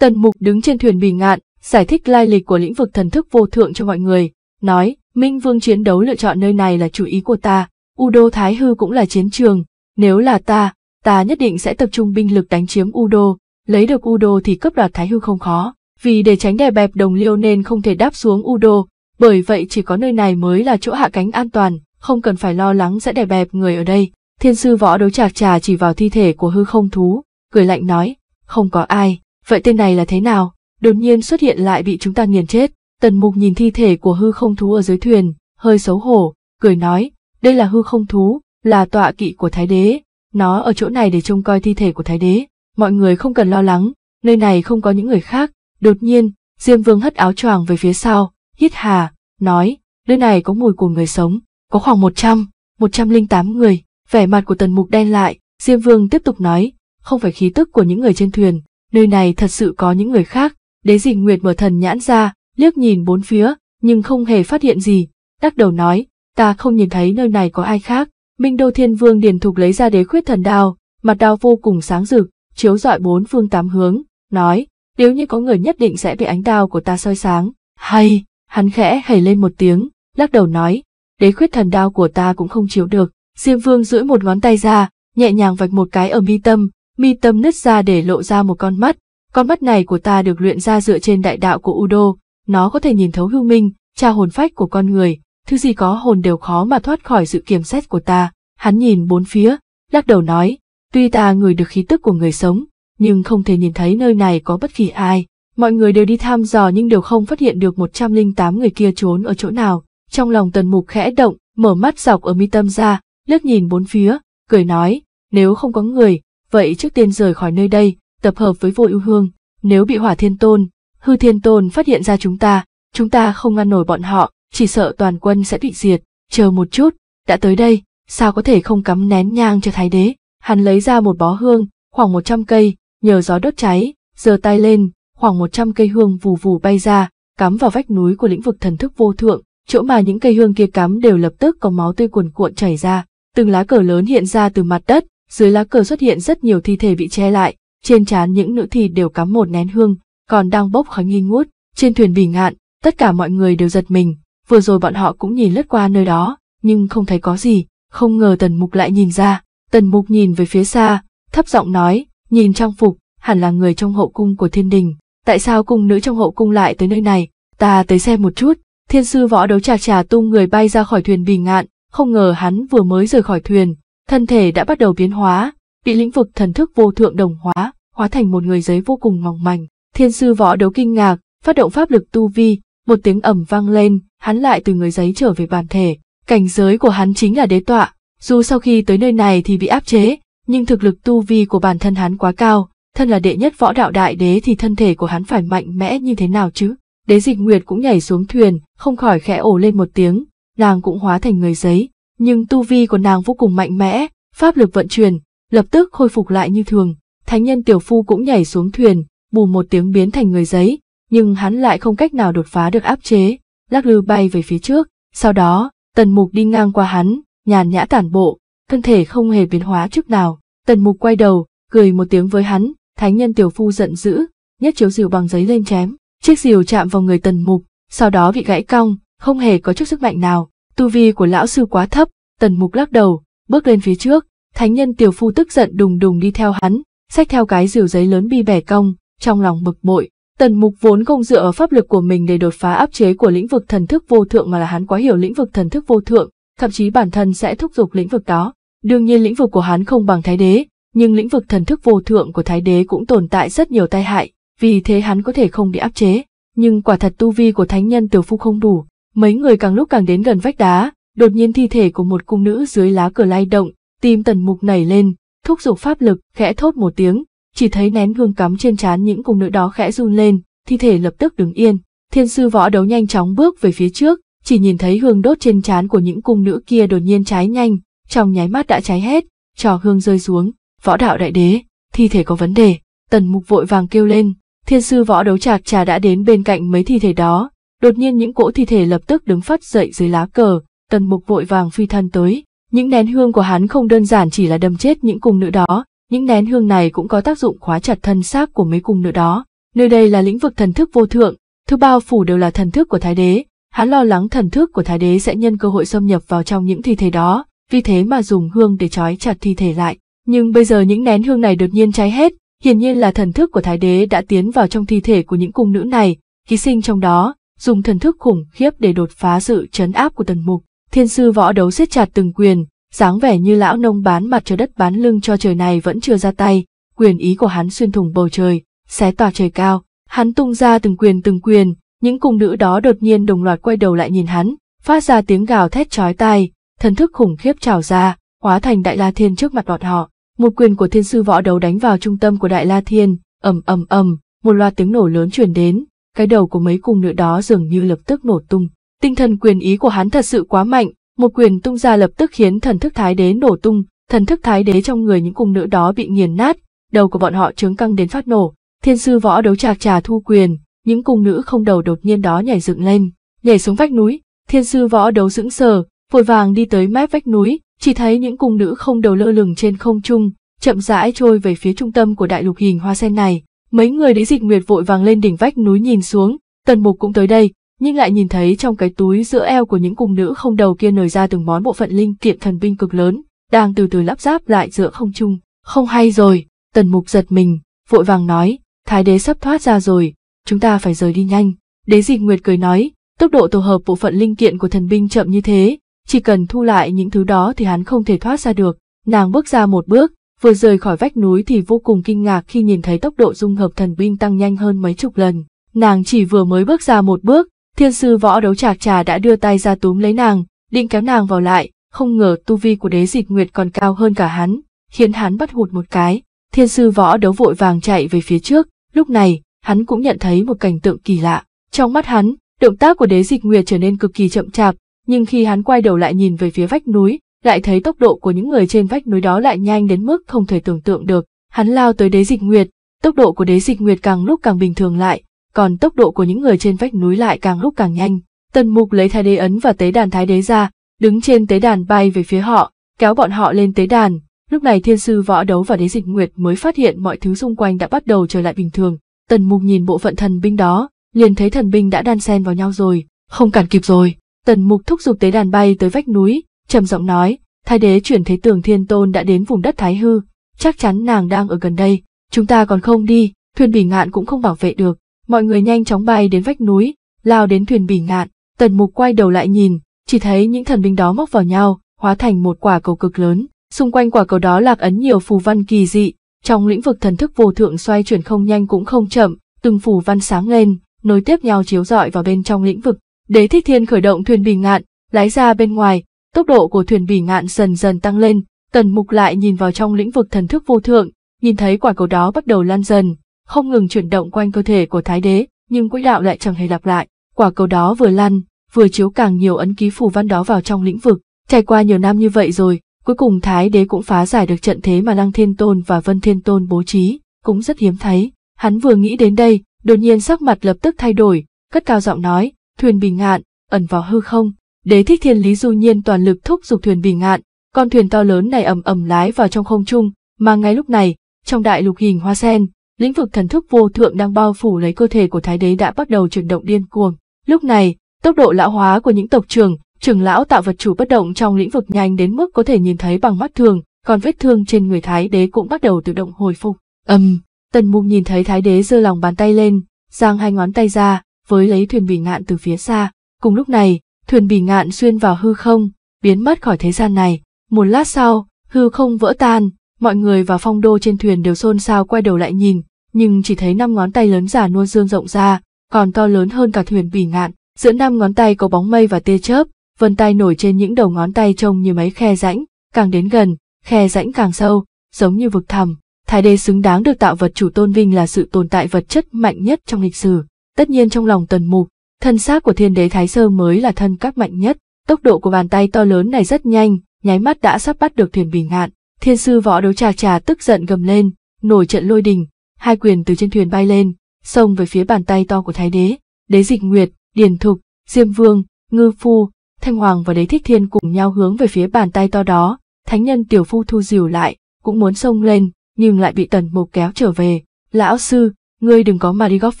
S1: Tần Mục đứng trên thuyền bì ngạn, giải thích lai lịch của lĩnh vực thần thức vô thượng cho mọi người, nói, Minh Vương chiến đấu lựa chọn nơi này là chủ ý của ta, U Đô Thái Hư cũng là chiến trường, nếu là ta, ta nhất định sẽ tập trung binh lực đánh chiếm U Đô, lấy được U Đô thì cấp đoạt Thái Hư không khó vì để tránh đè bẹp đồng liêu nên không thể đáp xuống Udo, bởi vậy chỉ có nơi này mới là chỗ hạ cánh an toàn, không cần phải lo lắng sẽ đè bẹp người ở đây. Thiên sư võ đấu chạc trà chỉ vào thi thể của hư không thú, cười lạnh nói, không có ai, vậy tên này là thế nào, đột nhiên xuất hiện lại bị chúng ta nghiền chết. Tần mục nhìn thi thể của hư không thú ở dưới thuyền, hơi xấu hổ, cười nói, đây là hư không thú, là tọa kỵ của thái đế, nó ở chỗ này để trông coi thi thể của thái đế, mọi người không cần lo lắng, nơi này không có những người khác, Đột nhiên, Diêm Vương hất áo choàng về phía sau, hít hà, nói, nơi này có mùi của người sống, có khoảng một một trăm trăm linh tám người, vẻ mặt của tần mục đen lại, Diêm Vương tiếp tục nói, không phải khí tức của những người trên thuyền, nơi này thật sự có những người khác, đế dị nguyệt mở thần nhãn ra, liếc nhìn bốn phía, nhưng không hề phát hiện gì, đắc đầu nói, ta không nhìn thấy nơi này có ai khác, Minh Đô Thiên Vương Điền Thục lấy ra đế khuyết thần đao, mặt đao vô cùng sáng rực, chiếu rọi bốn phương tám hướng, nói, nếu như có người nhất định sẽ bị ánh đao của ta soi sáng. Hay, hắn khẽ hầy lên một tiếng, lắc đầu nói, đế khuyết thần đao của ta cũng không chiếu được. Diêm vương duỗi một ngón tay ra, nhẹ nhàng vạch một cái ở mi tâm, mi tâm nứt ra để lộ ra một con mắt. Con mắt này của ta được luyện ra dựa trên đại đạo của Udo, nó có thể nhìn thấu hưu minh, tra hồn phách của con người, thứ gì có hồn đều khó mà thoát khỏi sự kiểm xét của ta. Hắn nhìn bốn phía, lắc đầu nói, tuy ta người được khí tức của người sống, nhưng không thể nhìn thấy nơi này có bất kỳ ai. Mọi người đều đi thăm dò nhưng đều không phát hiện được 108 người kia trốn ở chỗ nào. Trong lòng tần mục khẽ động, mở mắt dọc ở mi tâm ra, liếc nhìn bốn phía, cười nói, nếu không có người, vậy trước tiên rời khỏi nơi đây, tập hợp với vô ưu hương, nếu bị hỏa thiên tôn, hư thiên tôn phát hiện ra chúng ta, chúng ta không ngăn nổi bọn họ, chỉ sợ toàn quân sẽ bị diệt, chờ một chút, đã tới đây, sao có thể không cắm nén nhang cho thái đế. Hắn lấy ra một bó hương, khoảng 100 cây, nhờ gió đốt cháy, giơ tay lên, khoảng 100 cây hương vù vù bay ra, cắm vào vách núi của lĩnh vực thần thức vô thượng, chỗ mà những cây hương kia cắm đều lập tức có máu tươi cuồn cuộn chảy ra, từng lá cờ lớn hiện ra từ mặt đất, dưới lá cờ xuất hiện rất nhiều thi thể bị che lại, trên trán những nữ thì đều cắm một nén hương, còn đang bốc khói nghi ngút, trên thuyền bỉ ngạn, tất cả mọi người đều giật mình, vừa rồi bọn họ cũng nhìn lướt qua nơi đó, nhưng không thấy có gì, không ngờ Tần Mục lại nhìn ra, Tần Mục nhìn về phía xa, thấp giọng nói, nhìn trang phục, hẳn là người trong hậu cung của thiên đình. Tại sao cung nữ trong hậu cung lại tới nơi này? Ta tới xem một chút. Thiên sư võ đấu trà trà tung người bay ra khỏi thuyền bì ngạn, không ngờ hắn vừa mới rời khỏi thuyền, thân thể đã bắt đầu biến hóa, bị lĩnh vực thần thức vô thượng đồng hóa, hóa thành một người giấy vô cùng mỏng manh. Thiên sư võ đấu kinh ngạc, phát động pháp lực tu vi, một tiếng ẩm vang lên, hắn lại từ người giấy trở về bản thể. Cảnh giới của hắn chính là đế tọa, dù sau khi tới nơi này thì bị áp chế, nhưng thực lực tu vi của bản thân hắn quá cao, thân là đệ nhất võ đạo đại đế thì thân thể của hắn phải mạnh mẽ như thế nào chứ? Đế dịch nguyệt cũng nhảy xuống thuyền, không khỏi khẽ ổ lên một tiếng, nàng cũng hóa thành người giấy, nhưng tu vi của nàng vô cùng mạnh mẽ, pháp lực vận chuyển, lập tức khôi phục lại như thường. Thánh nhân tiểu phu cũng nhảy xuống thuyền, bù một tiếng biến thành người giấy, nhưng hắn lại không cách nào đột phá được áp chế, lắc lư bay về phía trước, sau đó, tần mục đi ngang qua hắn, nhàn nhã tản bộ, thân thể không hề biến hóa chút nào. Tần mục quay đầu, cười một tiếng với hắn, thánh nhân tiểu phu giận dữ, nhất chiếu diều bằng giấy lên chém. Chiếc diều chạm vào người tần mục, sau đó bị gãy cong, không hề có chút sức mạnh nào. Tu vi của lão sư quá thấp, tần mục lắc đầu, bước lên phía trước, thánh nhân tiểu phu tức giận đùng đùng đi theo hắn, xách theo cái diều giấy lớn bi bẻ cong, trong lòng bực bội. Tần mục vốn không dựa ở pháp lực của mình để đột phá áp chế của lĩnh vực thần thức vô thượng mà là hắn quá hiểu lĩnh vực thần thức vô thượng, thậm chí bản thân sẽ thúc giục lĩnh vực đó. Đương nhiên lĩnh vực của hắn không bằng thái đế, nhưng lĩnh vực thần thức vô thượng của thái đế cũng tồn tại rất nhiều tai hại, vì thế hắn có thể không bị áp chế. Nhưng quả thật tu vi của thánh nhân tiểu phu không đủ, mấy người càng lúc càng đến gần vách đá, đột nhiên thi thể của một cung nữ dưới lá cửa lay động, tim tần mục nảy lên, thúc giục pháp lực, khẽ thốt một tiếng, chỉ thấy nén hương cắm trên trán những cung nữ đó khẽ run lên, thi thể lập tức đứng yên. Thiên sư võ đấu nhanh chóng bước về phía trước, chỉ nhìn thấy hương đốt trên trán của những cung nữ kia đột nhiên cháy nhanh, trong nháy mắt đã cháy hết, trò hương rơi xuống, võ đạo đại đế, thi thể có vấn đề, tần mục vội vàng kêu lên, thiên sư võ đấu trạc trà đã đến bên cạnh mấy thi thể đó, đột nhiên những cỗ thi thể lập tức đứng phát dậy dưới lá cờ, tần mục vội vàng phi thân tới, những nén hương của hắn không đơn giản chỉ là đâm chết những cung nữ đó, những nén hương này cũng có tác dụng khóa chặt thân xác của mấy cung nữ đó, nơi đây là lĩnh vực thần thức vô thượng, thứ bao phủ đều là thần thức của thái đế Hắn lo lắng thần thức của Thái đế sẽ nhân cơ hội xâm nhập vào trong những thi thể đó, vì thế mà dùng hương để trói chặt thi thể lại. Nhưng bây giờ những nén hương này đột nhiên cháy hết, hiển nhiên là thần thức của Thái đế đã tiến vào trong thi thể của những cung nữ này, ký sinh trong đó, dùng thần thức khủng khiếp để đột phá sự chấn áp của tần mục. Thiên sư võ đấu siết chặt từng quyền, dáng vẻ như lão nông bán mặt cho đất bán lưng cho trời này vẫn chưa ra tay, quyền ý của hắn xuyên thủng bầu trời, xé tỏa trời cao, hắn tung ra từng quyền từng quyền, những cung nữ đó đột nhiên đồng loạt quay đầu lại nhìn hắn, phát ra tiếng gào thét chói tai, thần thức khủng khiếp trào ra, hóa thành Đại La Thiên trước mặt bọn họ. Một quyền của Thiên sư võ đấu đánh vào trung tâm của Đại La Thiên, ầm ầm ầm, một loạt tiếng nổ lớn truyền đến, cái đầu của mấy cung nữ đó dường như lập tức nổ tung. Tinh thần quyền ý của hắn thật sự quá mạnh, một quyền tung ra lập tức khiến thần thức thái đế nổ tung, thần thức thái đế trong người những cung nữ đó bị nghiền nát, đầu của bọn họ trướng căng đến phát nổ. Thiên sư võ đấu chạc trà thu quyền, những cung nữ không đầu đột nhiên đó nhảy dựng lên, nhảy xuống vách núi, thiên sư võ đấu dững sờ, vội vàng đi tới mép vách núi, chỉ thấy những cung nữ không đầu lơ lửng trên không trung, chậm rãi trôi về phía trung tâm của đại lục hình hoa sen này. Mấy người đĩ dịch nguyệt vội vàng lên đỉnh vách núi nhìn xuống, tần mục cũng tới đây, nhưng lại nhìn thấy trong cái túi giữa eo của những cung nữ không đầu kia nở ra từng món bộ phận linh kiện thần binh cực lớn, đang từ từ lắp ráp lại giữa không trung. Không hay rồi, tần mục giật mình, vội vàng nói, thái đế sắp thoát ra rồi, chúng ta phải rời đi nhanh. Đế dịch Nguyệt cười nói, tốc độ tổ hợp bộ phận linh kiện của thần binh chậm như thế, chỉ cần thu lại những thứ đó thì hắn không thể thoát ra được. Nàng bước ra một bước, vừa rời khỏi vách núi thì vô cùng kinh ngạc khi nhìn thấy tốc độ dung hợp thần binh tăng nhanh hơn mấy chục lần. Nàng chỉ vừa mới bước ra một bước, thiên sư võ đấu chạc trà đã đưa tay ra túm lấy nàng, định kéo nàng vào lại, không ngờ tu vi của đế dịch nguyệt còn cao hơn cả hắn, khiến hắn bắt hụt một cái. Thiên sư võ đấu vội vàng chạy về phía trước, lúc này, hắn cũng nhận thấy một cảnh tượng kỳ lạ. Trong mắt hắn, động tác của đế dịch nguyệt trở nên cực kỳ chậm chạp, nhưng khi hắn quay đầu lại nhìn về phía vách núi, lại thấy tốc độ của những người trên vách núi đó lại nhanh đến mức không thể tưởng tượng được. Hắn lao tới đế dịch nguyệt, tốc độ của đế dịch nguyệt càng lúc càng bình thường lại, còn tốc độ của những người trên vách núi lại càng lúc càng nhanh. Tần mục lấy thái đế ấn và tế đàn thái đế ra, đứng trên tế đàn bay về phía họ, kéo bọn họ lên tế đàn. Lúc này thiên sư võ đấu và đế dịch nguyệt mới phát hiện mọi thứ xung quanh đã bắt đầu trở lại bình thường, Tần Mục nhìn bộ phận thần binh đó, liền thấy thần binh đã đan sen vào nhau rồi, không cản kịp rồi. Tần Mục thúc giục tế đàn bay tới vách núi, trầm giọng nói, Thái đế chuyển thế tường Thiên Tôn đã đến vùng đất Thái Hư, chắc chắn nàng đang ở gần đây, chúng ta còn không đi, thuyền bỉ ngạn cũng không bảo vệ được. Mọi người nhanh chóng bay đến vách núi, lao đến thuyền bỉ ngạn, Tần Mục quay đầu lại nhìn, chỉ thấy những thần binh đó móc vào nhau, hóa thành một quả cầu cực lớn, xung quanh quả cầu đó lạc ấn nhiều phù văn kỳ dị, trong lĩnh vực thần thức vô thượng xoay chuyển không nhanh cũng không chậm, từng phù văn sáng lên, nối tiếp nhau chiếu rọi vào bên trong lĩnh vực. Đế thích thiên khởi động thuyền bì ngạn, lái ra bên ngoài, tốc độ của thuyền bì ngạn dần dần tăng lên, tần mục lại nhìn vào trong lĩnh vực thần thức vô thượng, nhìn thấy quả cầu đó bắt đầu lan dần, không ngừng chuyển động quanh cơ thể của thái đế, nhưng quỹ đạo lại chẳng hề lặp lại, quả cầu đó vừa lăn, vừa chiếu càng nhiều ấn ký phù văn đó vào trong lĩnh vực, trải qua nhiều năm như vậy rồi, Cuối cùng Thái đế cũng phá giải được trận thế mà Lăng Thiên Tôn và Vân Thiên Tôn bố trí, cũng rất hiếm thấy. Hắn vừa nghĩ đến đây, đột nhiên sắc mặt lập tức thay đổi, cất cao giọng nói, thuyền bình ngạn, ẩn vào hư không. Đế thích thiên lý du nhiên toàn lực thúc giục thuyền bình ngạn, con thuyền to lớn này ầm ầm lái vào trong không trung, mà ngay lúc này, trong đại lục hình hoa sen, lĩnh vực thần thức vô thượng đang bao phủ lấy cơ thể của thái đế đã bắt đầu chuyển động điên cuồng. Lúc này, tốc độ lão hóa của những tộc trưởng, trưởng lão tạo vật chủ bất động trong lĩnh vực nhanh đến mức có thể nhìn thấy bằng mắt thường, còn vết thương trên người Thái đế cũng bắt đầu tự động hồi phục. Âm, um, tần mục nhìn thấy Thái đế giơ lòng bàn tay lên, giang hai ngón tay ra, với lấy thuyền bỉ ngạn từ phía xa. Cùng lúc này, thuyền bỉ ngạn xuyên vào hư không, biến mất khỏi thế gian này. Một lát sau, hư không vỡ tan, mọi người và phong đô trên thuyền đều xôn xao quay đầu lại nhìn, nhưng chỉ thấy năm ngón tay lớn giả nua dương rộng ra, còn to lớn hơn cả thuyền bỉ ngạn. Giữa năm ngón tay có bóng mây và tia chớp, vân tay nổi trên những đầu ngón tay trông như mấy khe rãnh, càng đến gần, khe rãnh càng sâu, giống như vực thẳm. Thái đế xứng đáng được tạo vật chủ tôn vinh là sự tồn tại vật chất mạnh nhất trong lịch sử. Tất nhiên trong lòng tần mục, thân xác của thiên đế Thái Sơ mới là thân các mạnh nhất. Tốc độ của bàn tay to lớn này rất nhanh, nháy mắt đã sắp bắt được thuyền bình ngạn. Thiên sư võ đấu trà trà tức giận gầm lên, nổi trận lôi đình, hai quyền từ trên thuyền bay lên, xông về phía bàn tay to của thái đế. Đế dịch nguyệt, điền thục, diêm vương, ngư phu, Thanh Hoàng và Đế Thích Thiên cùng nhau hướng về phía bàn tay to đó, thánh nhân tiểu phu thu dìu lại, cũng muốn xông lên, nhưng lại bị tần mục kéo trở về. Lão sư, ngươi đừng có mà đi góp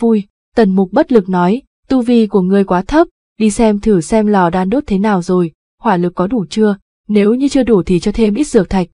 S1: vui, tần mục bất lực nói, tu vi của ngươi quá thấp, đi xem thử xem lò đan đốt thế nào rồi, hỏa lực có đủ chưa, nếu như chưa đủ thì cho thêm ít dược thạch.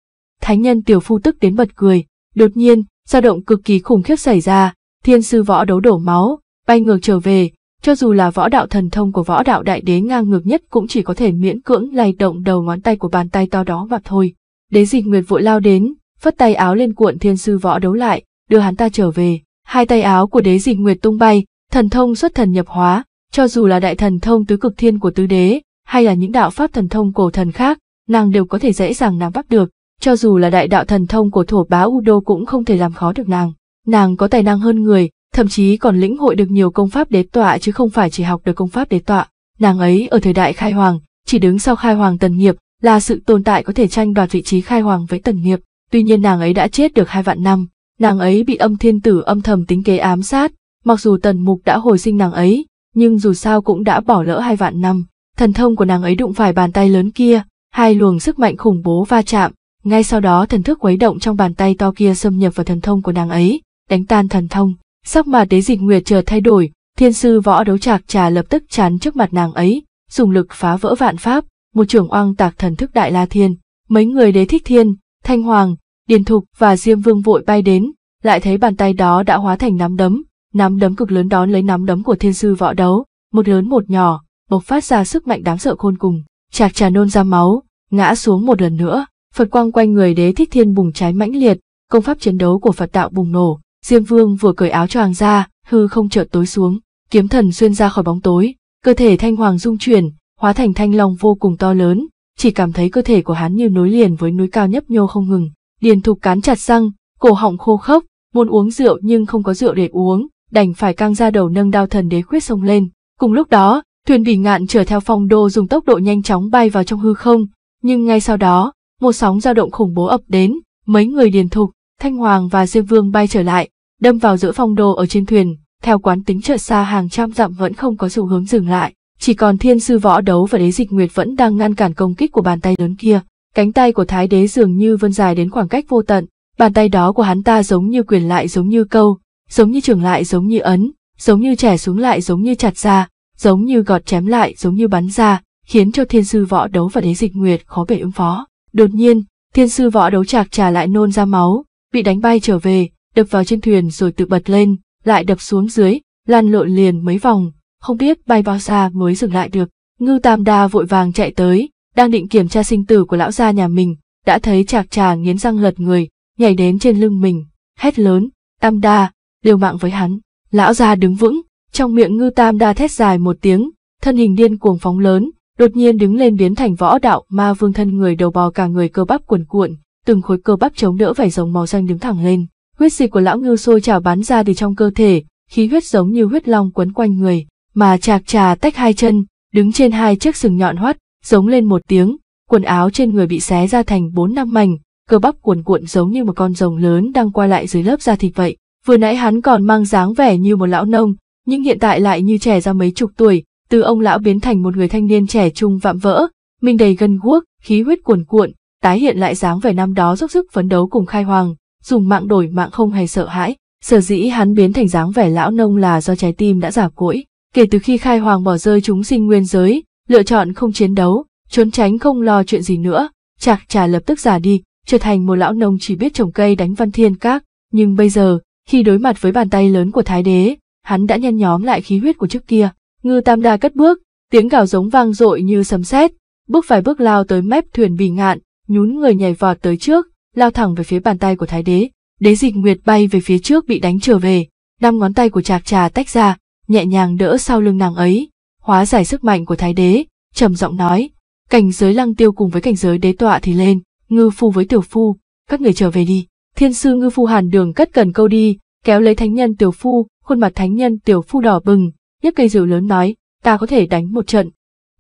S1: Thánh nhân tiểu phu tức đến bật cười, đột nhiên, dao động cực kỳ khủng khiếp xảy ra, thiên sư võ đấu đổ máu, bay ngược trở về, cho dù là võ đạo thần thông của võ đạo đại đế ngang ngược nhất cũng chỉ có thể miễn cưỡng lay động đầu ngón tay của bàn tay to đó mà thôi. Đế dịch nguyệt vội lao đến, phất tay áo lên cuộn thiên sư võ đấu lại, đưa hắn ta trở về. Hai tay áo của đế dịch nguyệt tung bay, thần thông xuất thần nhập hóa, cho dù là đại thần thông tứ cực thiên của tứ đế, hay là những đạo pháp thần thông cổ thần khác, nàng đều có thể dễ dàng nắm bắt được, cho dù là đại đạo thần thông của thổ bá Udo cũng không thể làm khó được nàng. Nàng có tài năng hơn người, thậm chí còn lĩnh hội được nhiều công pháp đế tọa chứ không phải chỉ học được công pháp đế tọa. Nàng ấy ở thời đại khai hoàng, chỉ đứng sau khai hoàng tần nghiệp, là sự tồn tại có thể tranh đoạt vị trí khai hoàng với tần nghiệp. Tuy nhiên nàng ấy đã chết được hai vạn năm, nàng ấy bị âm thiên tử âm thầm tính kế ám sát, mặc dù tần mục đã hồi sinh nàng ấy, nhưng dù sao cũng đã bỏ lỡ hai vạn năm. Thần thông của nàng ấy đụng phải bàn tay lớn kia, hai luồng sức mạnh khủng bố va chạm, ngay sau đó thần thức quấy động trong bàn tay to kia xâm nhập vào thần thông của nàng ấy, đánh tan thần thông, Sắc mặt đế dịch nguyệt chợt thay đổi, thiên sư võ đấu trạc trà lập tức chán trước mặt nàng ấy, dùng lực phá vỡ vạn pháp, một trưởng oang tạc thần thức đại la thiên. Mấy người đế thích thiên, thanh hoàng, điền thục và diêm vương vội bay đến, lại thấy bàn tay đó đã hóa thành nắm đấm, nắm đấm cực lớn đón lấy nắm đấm của thiên sư võ đấu, một lớn một nhỏ, bộc phát ra sức mạnh đáng sợ khôn cùng, chạc trà nôn ra máu, ngã xuống một lần nữa, Phật quang quanh người đế thích thiên bùng cháy mãnh liệt, công pháp chiến đấu của Phật đạo bùng nổ, Diêm Vương vừa cởi áo choàng ra, hư không chợt tối xuống, kiếm thần xuyên ra khỏi bóng tối, cơ thể thanh hoàng dung chuyển, hóa thành thanh long vô cùng to lớn, chỉ cảm thấy cơ thể của hắn như nối liền với núi cao nhấp nhô không ngừng, điền thục cán chặt răng, cổ họng khô khốc, muốn uống rượu nhưng không có rượu để uống, đành phải căng ra đầu nâng đao thần đế khuyết sông lên. Cùng lúc đó, thuyền bỉ ngạn chở theo phong đô dùng tốc độ nhanh chóng bay vào trong hư không, nhưng ngay sau đó, một sóng dao động khủng bố ập đến, mấy người điền thục, Thanh Hoàng và Diêm Vương bay trở lại, đâm vào giữa phong đồ ở trên thuyền, theo quán tính chợt xa hàng trăm dặm vẫn không có xu hướng dừng lại, chỉ còn thiên sư võ đấu và đế dịch nguyệt vẫn đang ngăn cản công kích của bàn tay lớn kia. Cánh tay của thái đế dường như vươn dài đến khoảng cách vô tận, bàn tay đó của hắn ta giống như quyền lại giống như câu, giống như trường lại giống như ấn, giống như trẻ xuống lại giống như chặt ra, giống như gọt chém lại giống như bắn ra, khiến cho thiên sư võ đấu và đế dịch nguyệt khó bể ứng phó. Đột nhiên, thiên sư võ đấu chạc trà lại nôn ra máu, bị đánh bay trở về, đập vào trên thuyền rồi tự bật lên, lại đập xuống dưới, lăn lộn liền mấy vòng, không biết bay bao xa mới dừng lại được. ngư Tam Đa vội vàng chạy tới, đang định kiểm tra sinh tử của lão gia nhà mình, đã thấy Trạc Trà nghiến răng lật người, nhảy đến trên lưng mình, hét lớn, Tam Đa, liều mạng với hắn. Lão gia đứng vững, trong miệng ngư Tam Đa thét dài một tiếng, thân hình điên cuồng phóng lớn, đột nhiên đứng lên biến thành võ đạo ma vương thân người đầu bò cả người cơ bắp cuồn cuộn, từng khối cơ bắp chống đỡ vảy rồng màu xanh đứng thẳng lên. Huyết dịch của lão ngư sôi trào bắn ra từ trong cơ thể, khí huyết giống như huyết long quấn quanh người, mà chạc trà tách hai chân, đứng trên hai chiếc sừng nhọn hoắt, giống lên một tiếng, quần áo trên người bị xé ra thành bốn năm mảnh, cơ bắp cuồn cuộn giống như một con rồng lớn đang qua lại dưới lớp da thịt vậy. Vừa nãy hắn còn mang dáng vẻ như một lão nông, nhưng hiện tại lại như trẻ ra mấy chục tuổi, từ ông lão biến thành một người thanh niên trẻ trung vạm vỡ, mình đầy gân guốc, khí huyết cuồn cuộn, tái hiện lại dáng vẻ năm đó dốc sức phấn đấu cùng khai hoàng, dùng mạng đổi mạng không hề sợ hãi, sở dĩ hắn biến thành dáng vẻ lão nông là do trái tim đã giả cỗi. Kể từ khi khai hoàng bỏ rơi chúng sinh nguyên giới, lựa chọn không chiến đấu, trốn tránh không lo chuyện gì nữa, chạc trà lập tức giả đi, trở thành một lão nông chỉ biết trồng cây đánh văn thiên các, nhưng bây giờ, khi đối mặt với bàn tay lớn của thái đế, hắn đã nhen nhóm lại khí huyết của trước kia. Ngư Tam Đa cất bước, tiếng gào giống vang dội như sấm sét, bước vài bước lao tới mép thuyền bì ngạn, nhún người nhảy vọt tới trước, lao thẳng về phía bàn tay của Thái Đế. Đế Dịch Nguyệt bay về phía trước bị đánh trở về, năm ngón tay của Trạc Trà tách ra, nhẹ nhàng đỡ sau lưng nàng ấy, hóa giải sức mạnh của Thái Đế, trầm giọng nói, cảnh giới lăng tiêu cùng với cảnh giới đế tọa thì lên, ngư phu với tiểu phu, các người trở về đi. Thiên sư ngư phu hàn đường cất cần câu đi, kéo lấy thánh nhân tiểu phu, khuôn mặt thánh nhân tiểu phu đỏ bừng, nhấc cây rượu lớn nói, ta có thể đánh một trận.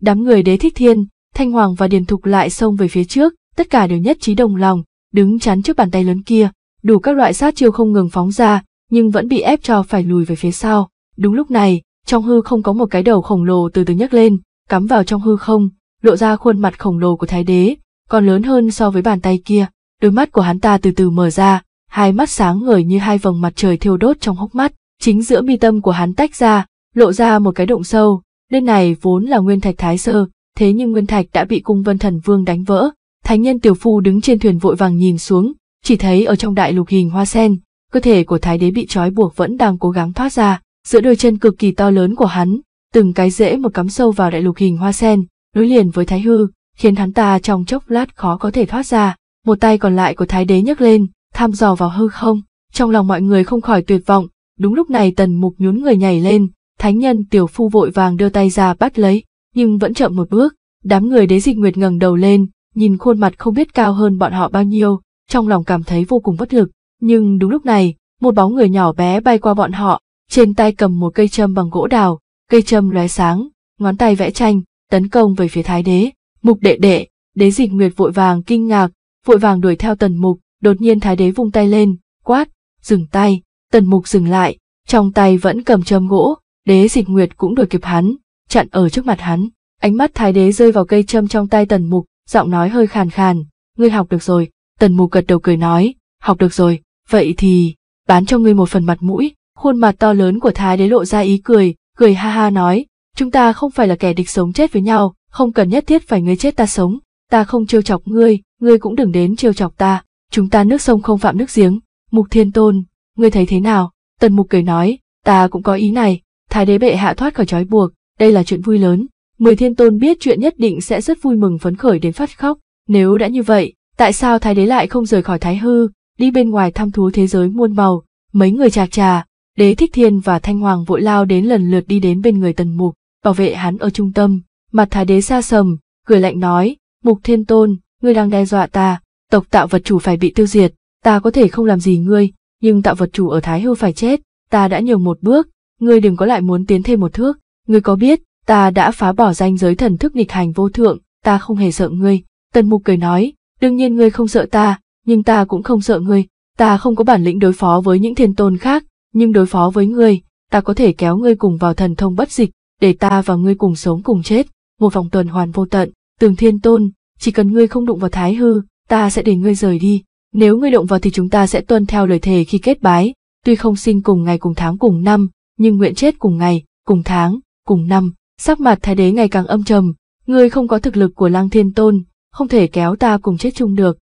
S1: Đám người đế thích thiên, thanh hoàng và điền thục lại xông về phía trước, tất cả đều nhất trí đồng lòng, đứng chắn trước bàn tay lớn kia, đủ các loại sát chiêu không ngừng phóng ra, nhưng vẫn bị ép cho phải lùi về phía sau. Đúng lúc này, trong hư không có một cái đầu khổng lồ từ từ nhấc lên, cắm vào trong hư không, lộ ra khuôn mặt khổng lồ của thái đế, còn lớn hơn so với bàn tay kia. Đôi mắt của hắn ta từ từ mở ra, hai mắt sáng ngời như hai vầng mặt trời thiêu đốt trong hốc mắt, chính giữa mi tâm của hắn tách ra, lộ ra một cái động sâu. Nơi này vốn là nguyên thạch thái sơ, thế nhưng nguyên thạch đã bị cung vân thần vương đánh vỡ, Thánh nhân tiểu phu đứng trên thuyền vội vàng nhìn xuống, chỉ thấy ở trong đại lục hình hoa sen, cơ thể của thái đế bị trói buộc vẫn đang cố gắng thoát ra, giữa đôi chân cực kỳ to lớn của hắn, từng cái rễ một cắm sâu vào đại lục hình hoa sen, nối liền với thái hư, khiến hắn ta trong chốc lát khó có thể thoát ra, một tay còn lại của thái đế nhấc lên, tham dò vào hư không, trong lòng mọi người không khỏi tuyệt vọng, đúng lúc này tần mục nhún người nhảy lên, thánh nhân tiểu phu vội vàng đưa tay ra bắt lấy, nhưng vẫn chậm một bước, đám người đế dịch nguyệt ngẩng đầu lên, nhìn khuôn mặt không biết cao hơn bọn họ bao nhiêu, trong lòng cảm thấy vô cùng bất lực. Nhưng đúng lúc này, một bóng người nhỏ bé bay qua bọn họ, trên tay cầm một cây châm bằng gỗ đào, cây châm lóe sáng, ngón tay vẽ tranh, tấn công về phía thái đế. Mục đệ đệ, đế dịch nguyệt vội vàng kinh ngạc, vội vàng đuổi theo tần mục, đột nhiên thái đế vung tay lên, quát, dừng tay, tần mục dừng lại, trong tay vẫn cầm châm gỗ, đế dịch nguyệt cũng đuổi kịp hắn, chặn ở trước mặt hắn, ánh mắt thái đế rơi vào cây châm trong tay tần mục, giọng nói hơi khàn khàn, ngươi học được rồi, tần mù gật đầu cười nói, học được rồi, vậy thì, bán cho ngươi một phần mặt mũi, khuôn mặt to lớn của thái đế lộ ra ý cười, cười ha ha nói, chúng ta không phải là kẻ địch sống chết với nhau, không cần nhất thiết phải ngươi chết ta sống, ta không trêu chọc ngươi, ngươi cũng đừng đến trêu chọc ta, chúng ta nước sông không phạm nước giếng, mục thiên tôn, ngươi thấy thế nào, tần mục cười nói, ta cũng có ý này, thái đế bệ hạ thoát khỏi trói buộc, đây là chuyện vui lớn, Mười thiên tôn biết chuyện nhất định sẽ rất vui mừng phấn khởi đến phát khóc, nếu đã như vậy, tại sao Thái đế lại không rời khỏi Thái hư, đi bên ngoài thăm thú thế giới muôn màu, mấy người chạc trà, đế thích thiên và thanh hoàng vội lao đến lần lượt đi đến bên người tần mục, bảo vệ hắn ở trung tâm, mặt Thái đế xa sầm, cười lạnh nói, mục thiên tôn, ngươi đang đe dọa ta, tộc tạo vật chủ phải bị tiêu diệt, ta có thể không làm gì ngươi, nhưng tạo vật chủ ở Thái hư phải chết, ta đã nhường một bước, ngươi đừng có lại muốn tiến thêm một thước, ngươi có biết, ta đã phá bỏ danh giới thần thức nghịch hành vô thượng, ta không hề sợ ngươi. Tần mục cười nói, đương nhiên ngươi không sợ ta, nhưng ta cũng không sợ ngươi, ta không có bản lĩnh đối phó với những thiên tôn khác, nhưng đối phó với ngươi, ta có thể kéo ngươi cùng vào thần thông bất dịch, để ta và ngươi cùng sống cùng chết, một vòng tuần hoàn vô tận, Tường thiên tôn, chỉ cần ngươi không đụng vào thái hư, ta sẽ để ngươi rời đi, nếu ngươi động vào thì chúng ta sẽ tuân theo lời thề khi kết bái, tuy không sinh cùng ngày cùng tháng cùng năm, nhưng nguyện chết cùng ngày, cùng tháng, cùng năm, Sắc mặt thái đế ngày càng âm trầm, ngươi không có thực lực của lang thiên tôn, không thể kéo ta cùng chết chung được.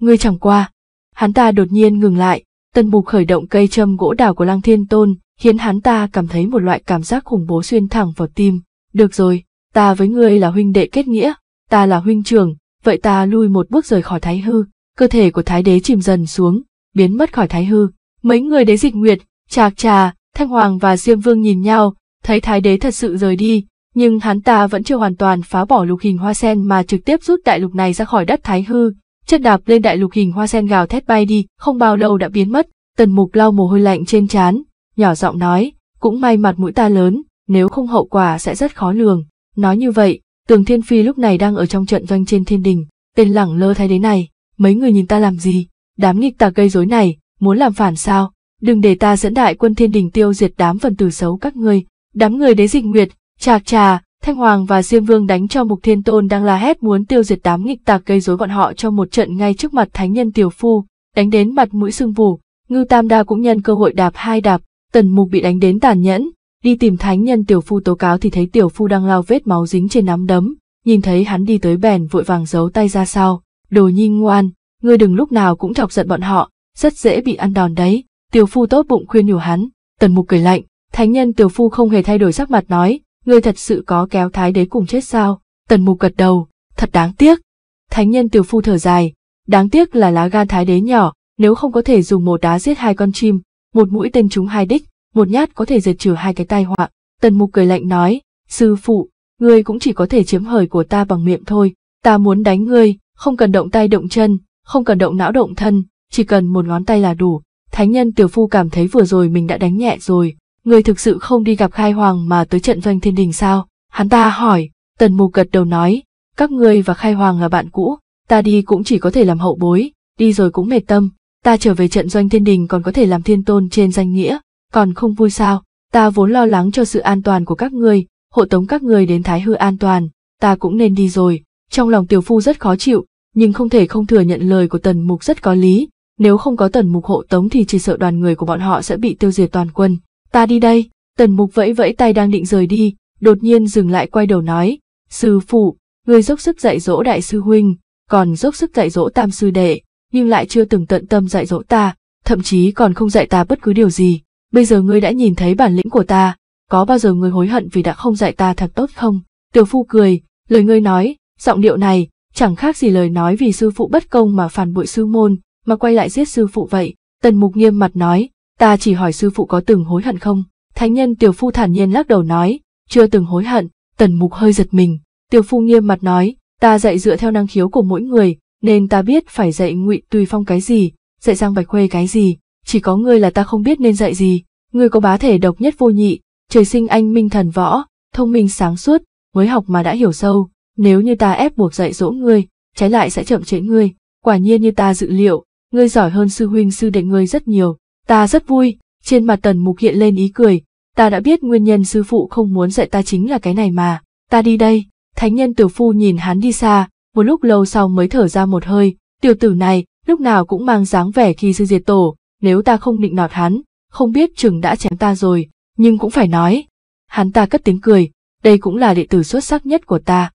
S1: Ngươi chẳng qua. Hắn ta đột nhiên ngừng lại, tân mục khởi động cây châm gỗ đào của lang thiên tôn, khiến hắn ta cảm thấy một loại cảm giác khủng bố xuyên thẳng vào tim. Được rồi, ta với ngươi là huynh đệ kết nghĩa, ta là huynh trưởng, vậy ta lui một bước rời khỏi thái hư, cơ thể của thái đế chìm dần xuống, biến mất khỏi thái hư. Mấy người đế dịch nguyệt, trạc trà, thanh hoàng và diêm vương nhìn nhau, thấy thái đế thật sự rời đi, nhưng hắn ta vẫn chưa hoàn toàn phá bỏ lục hình hoa sen mà trực tiếp rút đại lục này ra khỏi đất Thái Hư, chân đạp lên đại lục hình hoa sen gào thét bay đi, không bao lâu đã biến mất, tần mục lau mồ hôi lạnh trên trán, nhỏ giọng nói, cũng may mặt mũi ta lớn, nếu không hậu quả sẽ rất khó lường, nói như vậy, tường thiên phi lúc này đang ở trong trận doanh trên thiên đình, tên lẳng lơ thay đến này, mấy người nhìn ta làm gì, đám nghịch tà gây rối này, muốn làm phản sao, đừng để ta dẫn đại quân thiên đình tiêu diệt đám phần tử xấu các ngươi, đám người đế dịch nguyệt, Chạc trà, Thanh Hoàng và Diêm Vương đánh cho Mục Thiên Tôn đang la hét muốn tiêu diệt đám nghịch tạc gây rối bọn họ trong một trận ngay trước mặt thánh nhân tiểu phu, đánh đến mặt mũi sưng vù, Ngưu Tam Đa cũng nhân cơ hội đạp hai đạp, Tần Mục bị đánh đến tàn nhẫn, đi tìm thánh nhân tiểu phu tố cáo thì thấy tiểu phu đang lao vết máu dính trên nắm đấm, nhìn thấy hắn đi tới bèn vội vàng giấu tay ra sau, đồ nhi ngoan, ngươi đừng lúc nào cũng chọc giận bọn họ, rất dễ bị ăn đòn đấy, tiểu phu tốt bụng khuyên nhủ hắn, Tần Mục cười lạnh, thánh nhân tiểu phu không hề thay đổi sắc mặt nói, ngươi thật sự có kéo thái đế cùng chết sao? Tần mục gật đầu, thật đáng tiếc. Thánh nhân tiểu phu thở dài, đáng tiếc là lá gan thái đế nhỏ, nếu không có thể dùng một đá giết hai con chim, một mũi tên trúng hai đích, một nhát có thể diệt trừ hai cái tai họa. Tần mục cười lạnh nói, sư phụ, ngươi cũng chỉ có thể chiếm hời của ta bằng miệng thôi, ta muốn đánh ngươi, không cần động tay động chân, không cần động não động thân, chỉ cần một ngón tay là đủ. Thánh nhân tiểu phu cảm thấy vừa rồi mình đã đánh nhẹ rồi, người thực sự không đi gặp khai hoàng mà tới trận doanh thiên đình sao hắn ta hỏi tần mục gật đầu nói các ngươi và khai hoàng là bạn cũ ta đi cũng chỉ có thể làm hậu bối đi rồi cũng mệt tâm ta trở về trận doanh thiên đình còn có thể làm thiên tôn trên danh nghĩa còn không vui sao ta vốn lo lắng cho sự an toàn của các ngươi hộ tống các ngươi đến thái hư an toàn ta cũng nên đi rồi trong lòng tiểu phu rất khó chịu nhưng không thể không thừa nhận lời của tần mục rất có lý nếu không có tần mục hộ tống thì chỉ sợ đoàn người của bọn họ sẽ bị tiêu diệt toàn quân ta đi đây, tần mục vẫy vẫy tay đang định rời đi, đột nhiên dừng lại quay đầu nói, sư phụ, người dốc sức dạy dỗ đại sư huynh, còn dốc sức dạy dỗ tam sư đệ, nhưng lại chưa từng tận tâm dạy dỗ ta, thậm chí còn không dạy ta bất cứ điều gì, bây giờ ngươi đã nhìn thấy bản lĩnh của ta, có bao giờ ngươi hối hận vì đã không dạy ta thật tốt không? Tiểu phu cười, lời ngươi nói, giọng điệu này, chẳng khác gì lời nói vì sư phụ bất công mà phản bội sư môn, mà quay lại giết sư phụ vậy. Tần mục nghiêm mặt nói, ta chỉ hỏi sư phụ có từng hối hận không? Thánh nhân tiểu phu thản nhiên lắc đầu nói, chưa từng hối hận, tần mục hơi giật mình. Tiểu phu nghiêm mặt nói, ta dạy dựa theo năng khiếu của mỗi người, nên ta biết phải dạy ngụy tùy phong cái gì, dạy giang bạch khuê cái gì, chỉ có ngươi là ta không biết nên dạy gì. Ngươi có bá thể độc nhất vô nhị, trời sinh anh minh thần võ, thông minh sáng suốt, mới học mà đã hiểu sâu, nếu như ta ép buộc dạy dỗ ngươi, trái lại sẽ chậm trễ ngươi, quả nhiên như ta dự liệu, ngươi giỏi hơn sư huynh sư đệ ngươi rất nhiều, Ta rất vui, trên mặt tần mục hiện lên ý cười, ta đã biết nguyên nhân sư phụ không muốn dạy ta chính là cái này mà, ta đi đây. Thánh nhân tiểu phu nhìn hắn đi xa, một lúc lâu sau mới thở ra một hơi, tiểu tử này, lúc nào cũng mang dáng vẻ khi sư diệt tổ, nếu ta không định nọt hắn, không biết chừng đã chém ta rồi, nhưng cũng phải nói. Hắn ta cất tiếng cười, đây cũng là đệ tử xuất sắc nhất của ta.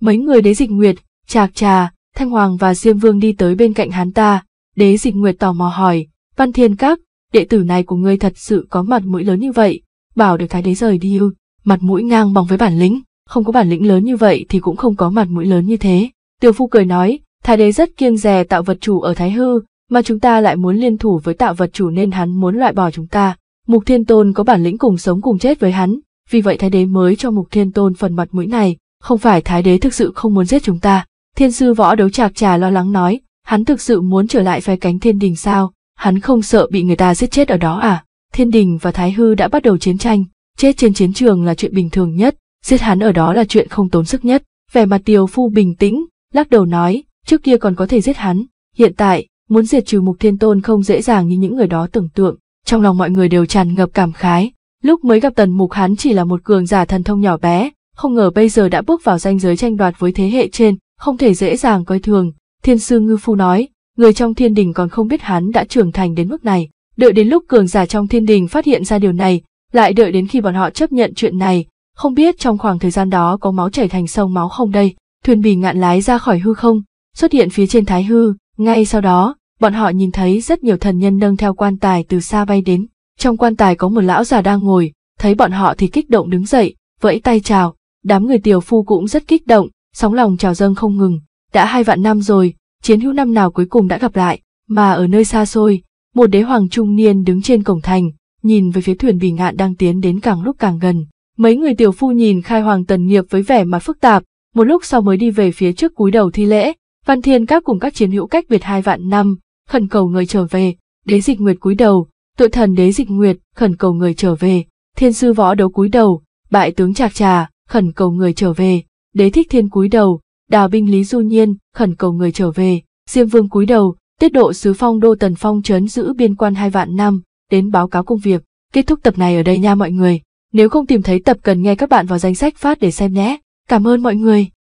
S1: Mấy người đế dịch nguyệt, chạc trà, thanh hoàng và diêm vương đi tới bên cạnh hắn ta, đế dịch nguyệt tò mò hỏi, văn thiên các, đệ tử này của ngươi thật sự có mặt mũi lớn như vậy, bảo được thái đế rời đi ư, mặt mũi ngang bằng với bản lĩnh, không có bản lĩnh lớn như vậy thì cũng không có mặt mũi lớn như thế. Tiêu phu cười nói, thái đế rất kiêng dè tạo vật chủ ở Thái Hư, mà chúng ta lại muốn liên thủ với tạo vật chủ nên hắn muốn loại bỏ chúng ta. Mục Thiên Tôn có bản lĩnh cùng sống cùng chết với hắn, vì vậy Thái Đế mới cho Mục Thiên Tôn phần mặt mũi này, không phải Thái Đế thực sự không muốn giết chúng ta. Thiên sư võ đấu chạc trà lo lắng nói, hắn thực sự muốn trở lại phe cánh thiên đình sao, hắn không sợ bị người ta giết chết ở đó à? Thiên Đình và Thái Hư đã bắt đầu chiến tranh, chết trên chiến trường là chuyện bình thường nhất, giết hắn ở đó là chuyện không tốn sức nhất. Vẻ mặt Tiều Phu bình tĩnh, lắc đầu nói, trước kia còn có thể giết hắn, hiện tại, muốn diệt trừ Mục Thiên Tôn không dễ dàng như những người đó tưởng tượng. Trong lòng mọi người đều tràn ngập cảm khái, lúc mới gặp Tần Mục hắn chỉ là một cường giả thần thông nhỏ bé, không ngờ bây giờ đã bước vào danh giới tranh đoạt với thế hệ trên, không thể dễ dàng coi thường. Thiên sư Ngư Phu nói, người trong thiên đình còn không biết hắn đã trưởng thành đến mức này. Đợi đến lúc cường giả trong thiên đình phát hiện ra điều này, lại đợi đến khi bọn họ chấp nhận chuyện này, không biết trong khoảng thời gian đó có máu chảy thành sông máu không đây. Thuyền bì ngạn lái ra khỏi hư không, xuất hiện phía trên thái hư, ngay sau đó, bọn họ nhìn thấy rất nhiều thần nhân nâng theo quan tài từ xa bay đến. Trong quan tài có một lão già đang ngồi, thấy bọn họ thì kích động đứng dậy, vẫy tay chào, đám người tiểu phu cũng rất kích động, sóng lòng chào dâng không ngừng. Đã hai vạn năm rồi, chiến hữu năm nào cuối cùng đã gặp lại, mà ở nơi xa xôi, một đế hoàng trung niên đứng trên cổng thành, nhìn về phía thuyền bì ngạn đang tiến đến càng lúc càng gần. Mấy người tiểu phu nhìn khai hoàng tần nghiệp với vẻ mặt phức tạp, một lúc sau mới đi về phía trước cúi đầu thi lễ, văn thiên các cùng các chiến hữu cách biệt hai vạn năm, khẩn cầu người trở về, đế dịch nguyệt cúi đầu, tội thần đế dịch nguyệt, khẩn cầu người trở về, thiên sư võ đấu cúi đầu, bại tướng trạc trà, khẩn cầu người trở về, đế thích thiên cúi đầu, đào binh lý du nhiên khẩn cầu người trở về diêm vương cúi đầu tiết độ sứ phong đô tần phong trấn giữ biên quan hai vạn năm đến báo cáo công việc kết thúc tập này ở đây nha mọi người nếu không tìm thấy tập cần nghe các bạn vào danh sách phát để xem nhé cảm ơn mọi người